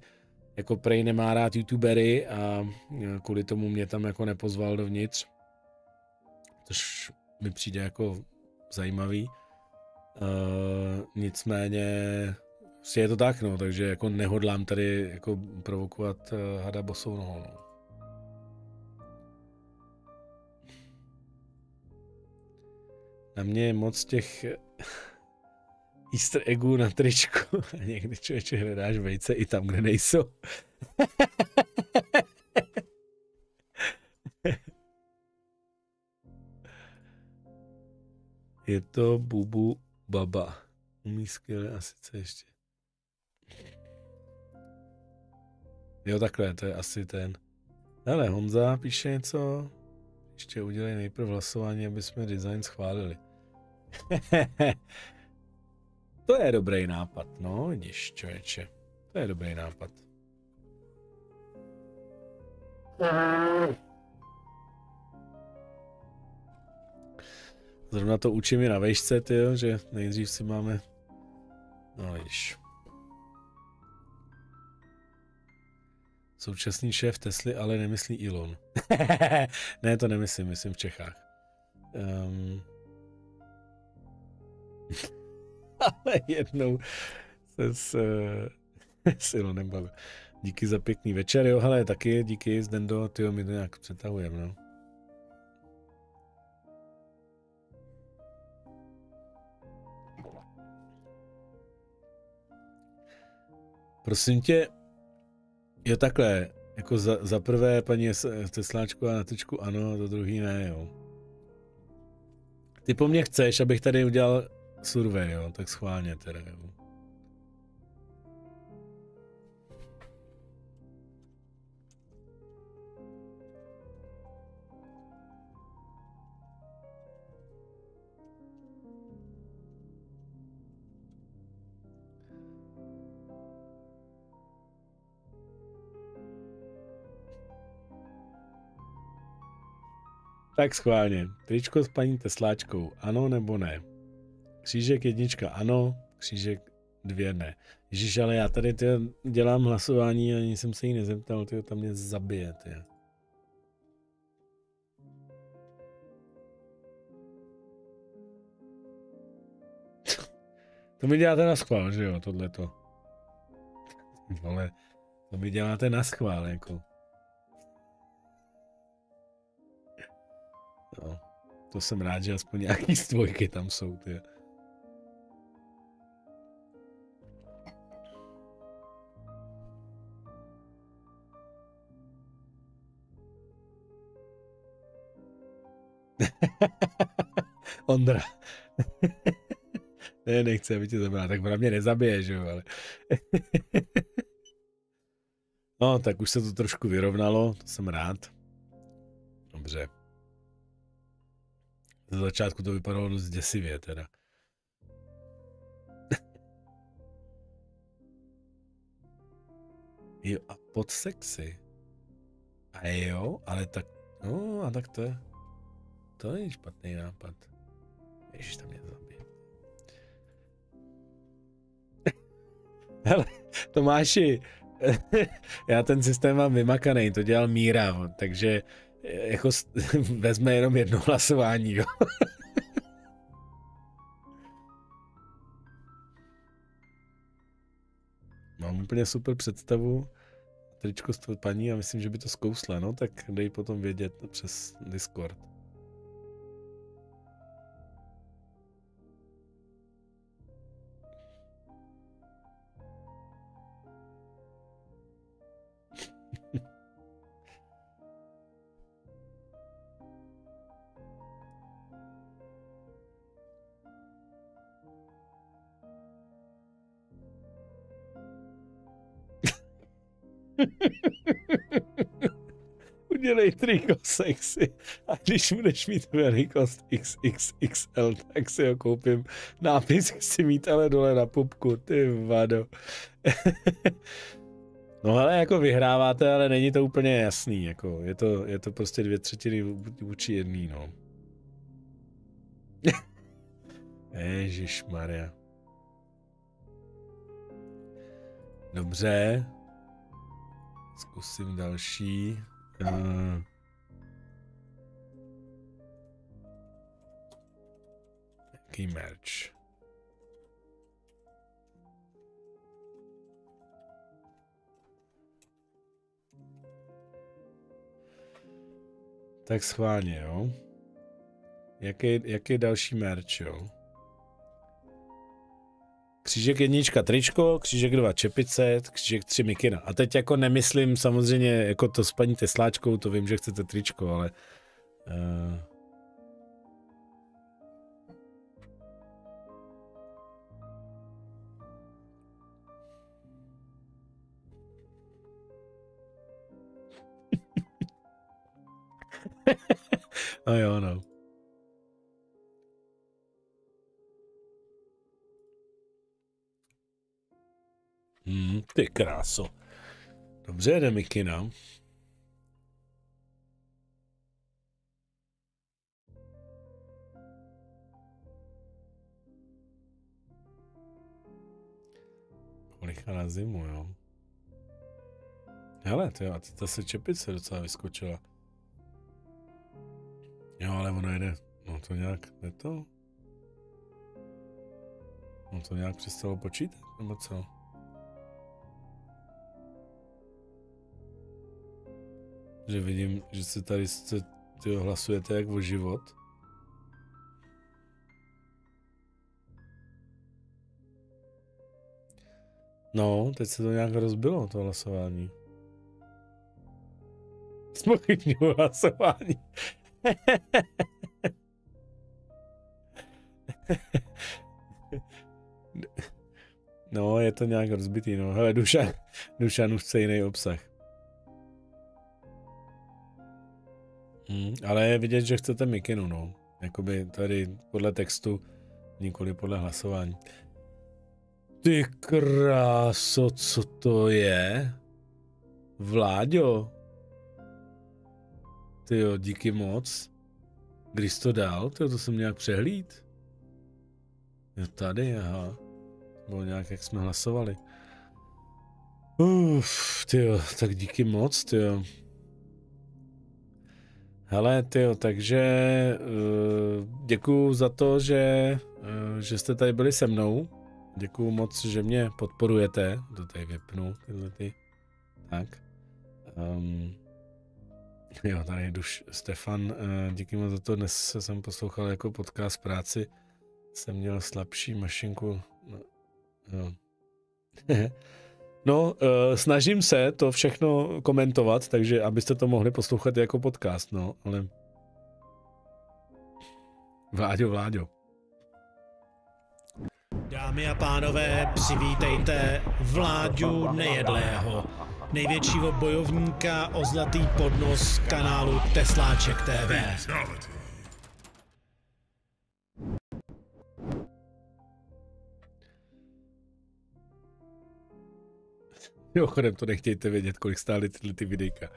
jako prej nemá rád youtubery a eh, kvůli tomu mě tam jako nepozval dovnitř. Což mi přijde jako zajímavý. Uh, nicméně je to tak, no, takže jako nehodlám tady jako provokovat uh, hada bosou nohou. No. Na mě je moc těch (laughs) easter eggů na tričku (laughs) a někdy člověče hledáš vejce i tam, kde nejsou. (laughs) je to Bubu Baba. Umí skvěle a sice ještě. Jo, takhle, to je asi ten. Ale Honza píše něco. Určitě udělej nejprve hlasování, aby jsme design schválili. (laughs) to je dobrý nápad, no, vidíš, čověče. To je dobrý nápad. Zrovna to učím i na vejšce, tyjo, že nejdřív si máme... No, vidíš. Současný šéf Tesly ale nemyslí Elon. (laughs) ne, to nemyslím, myslím v Čechách. Um... (laughs) ale jednou se s, eh, (laughs) s Elonem bavil. Díky za pěkný večer, jo, hele, taky díky, do ty my to nějak přetahujeme, no. Prosím tě, Jo, takhle. Jako za, za prvé paní a na tečku ano, za druhý ne, jo. Ty po mně chceš, abych tady udělal survey, jo, tak schválně teda, jo. Tak schválně. Tričko s paní Tesláčkou. Ano nebo ne? Křížek jednička ano, křížek dvě ne. Ježiš, ale já tady tě, dělám hlasování a ani jsem se jí nezeptal, ty tam mě zabije, Tě. (laughs) To mi děláte na schvál, že jo, tohleto. Ale (laughs) to mi děláte na schvál, jako. To jsem rád, že aspoň nějaký stvojky tam jsou, ty. (laughs) Ondra. (laughs) ne, nechce, aby tě zabila, tak ona mě nezabije, že jo, ale... (laughs) no, tak už se to trošku vyrovnalo, to jsem rád. Dobře. Z začátku to vypadalo dost děsivě teda. (laughs) jo, a pod sexy. A jo, ale tak, no a tak to je, to není špatný nápad. Ježiš, tam mě zabije. (laughs) Hele, Tomáši, (laughs) já ten systém mám vymakaný, to dělal Míra, takže jako (laughs) vezme jenom jedno hlasování, jo. (laughs) Mám úplně super představu tričko s paní a myslím, že by to zkousla, no, tak dej potom vědět přes Discord. (laughs) Udělej triko sexy a když budeš mít velikost XXXL, tak si ho koupím. Nápis chci mít ale dole na pupku, ty vado. (laughs) No ale jako vyhráváte, ale není to úplně jasný, jako je to, je to prostě dvě třetiny vůči jedný, no. (laughs) Ježíš Maria. Dobře, Zkusím další. Uh... Jaký merch? Tak schválně, jo? Jaký, jaký další merch, jo? Křížek jednička tričko, křížek dva čepice, křížek tři mikina. A teď jako nemyslím samozřejmě jako to s paní Tesláčkou, to vím, že chcete tričko, ale... Uh... (laughs) no jo, no. Hmm, ty kráso. Dobře, jde kina. Kolika na zimu, jo. Hele, ty, a ta se čepice docela vyskočila. Jo, ale ono jede. No to nějak, je to? No to nějak přestalo počítat, nebo co? Že vidím, že se tady se, tyjo, hlasujete jak o život. No, teď se to nějak rozbilo, to hlasování. (laughs) Spochybňuji hlasování. (laughs) no, je to nějak rozbitý, no. Hele, Dušan, Dušan už chce jiný obsah. Hmm, ale je vidět, že chcete mikinu, no. Jakoby tady podle textu, nikoli podle hlasování. Ty kráso, co to je? Vláďo? Ty jo, díky moc. Když to dal, to, to jsem nějak přehlíd. Jo, tady, aha. Bylo nějak, jak jsme hlasovali. Uf, ty jo, tak díky moc, ty jo. Hele, tyjo, takže eh, děkuju za to, že, eh, že jste tady byli se mnou. Děkuju moc, že mě podporujete. To tady vypnu tyhle ty. Tak. Um, jo, tady je Duš Stefan. Eh, díky moc za to. Dnes jsem poslouchal jako podcast práci. Jsem měl slabší mašinku. No, (laughs) No, uh, snažím se to všechno komentovat, takže abyste to mohli poslouchat jako podcast, no, ale... Vláďo, Vláďo. Dámy a pánové, přivítejte Vláďu Nejedlého, největšího bojovníka o zlatý podnos kanálu Tesláček TV. Mimochodem to nechtějte vědět, kolik stály tyhle ty videjka.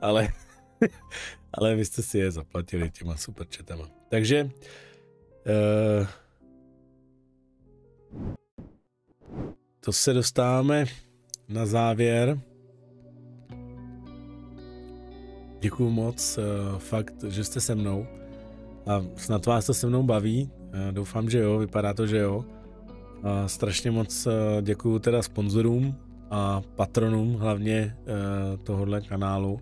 Ale, (laughs) ale vy jste si je zaplatili těma superčetama. Takže uh, to se dostáváme na závěr. Děkuju moc, uh, fakt, že jste se mnou. A snad vás to se mnou baví. Uh, doufám, že jo, vypadá to, že jo. Uh, strašně moc děkuju teda sponzorům, a patronům hlavně eh, tohohle kanálu.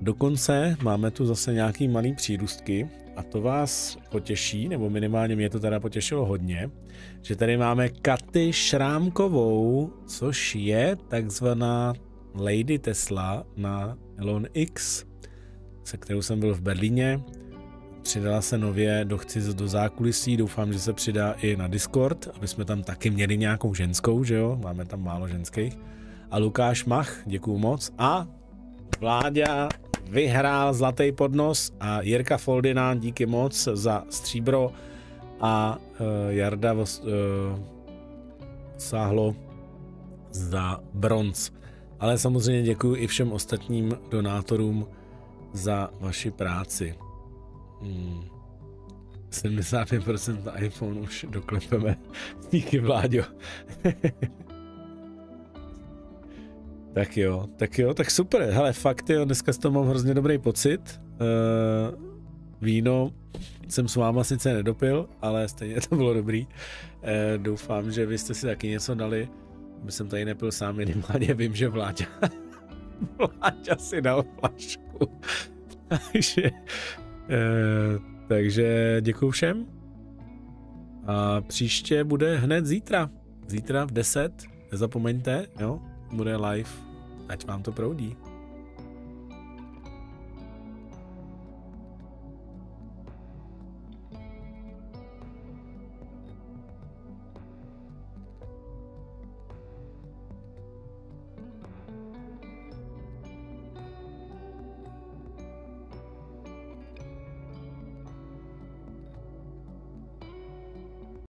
Dokonce máme tu zase nějaký malý přírůstky a to vás potěší, nebo minimálně mě to teda potěšilo hodně, že tady máme Katy Šrámkovou, což je takzvaná Lady Tesla na Elon X, se kterou jsem byl v Berlíně. Přidala se nově do Chci do zákulisí, doufám, že se přidá i na Discord, aby jsme tam taky měli nějakou ženskou, že jo? Máme tam málo ženských. A Lukáš Mach, děkuju moc. A Vláďa vyhrál zlatý podnos a Jirka Foldina, díky moc za stříbro a uh, Jarda uh, sáhlo za bronz. Ale samozřejmě děkuji i všem ostatním donátorům za vaši práci. Hmm. 75% iPhone už doklepeme. Díky Vláďo. tak jo, tak jo, tak super. Hele, fakt jo, dneska z toho mám hrozně dobrý pocit. Uh, víno jsem s váma sice nedopil, ale stejně to bylo dobrý. Uh, doufám, že vy jste si taky něco dali. My jsem tady nepil sám, minimálně vím, že Vláďa, (laughs) Vláďa si dal flašku. (laughs) Takže Eh, takže děkuji všem. A příště bude hned zítra. Zítra v 10. Nezapomeňte, jo, bude live. Ať vám to proudí.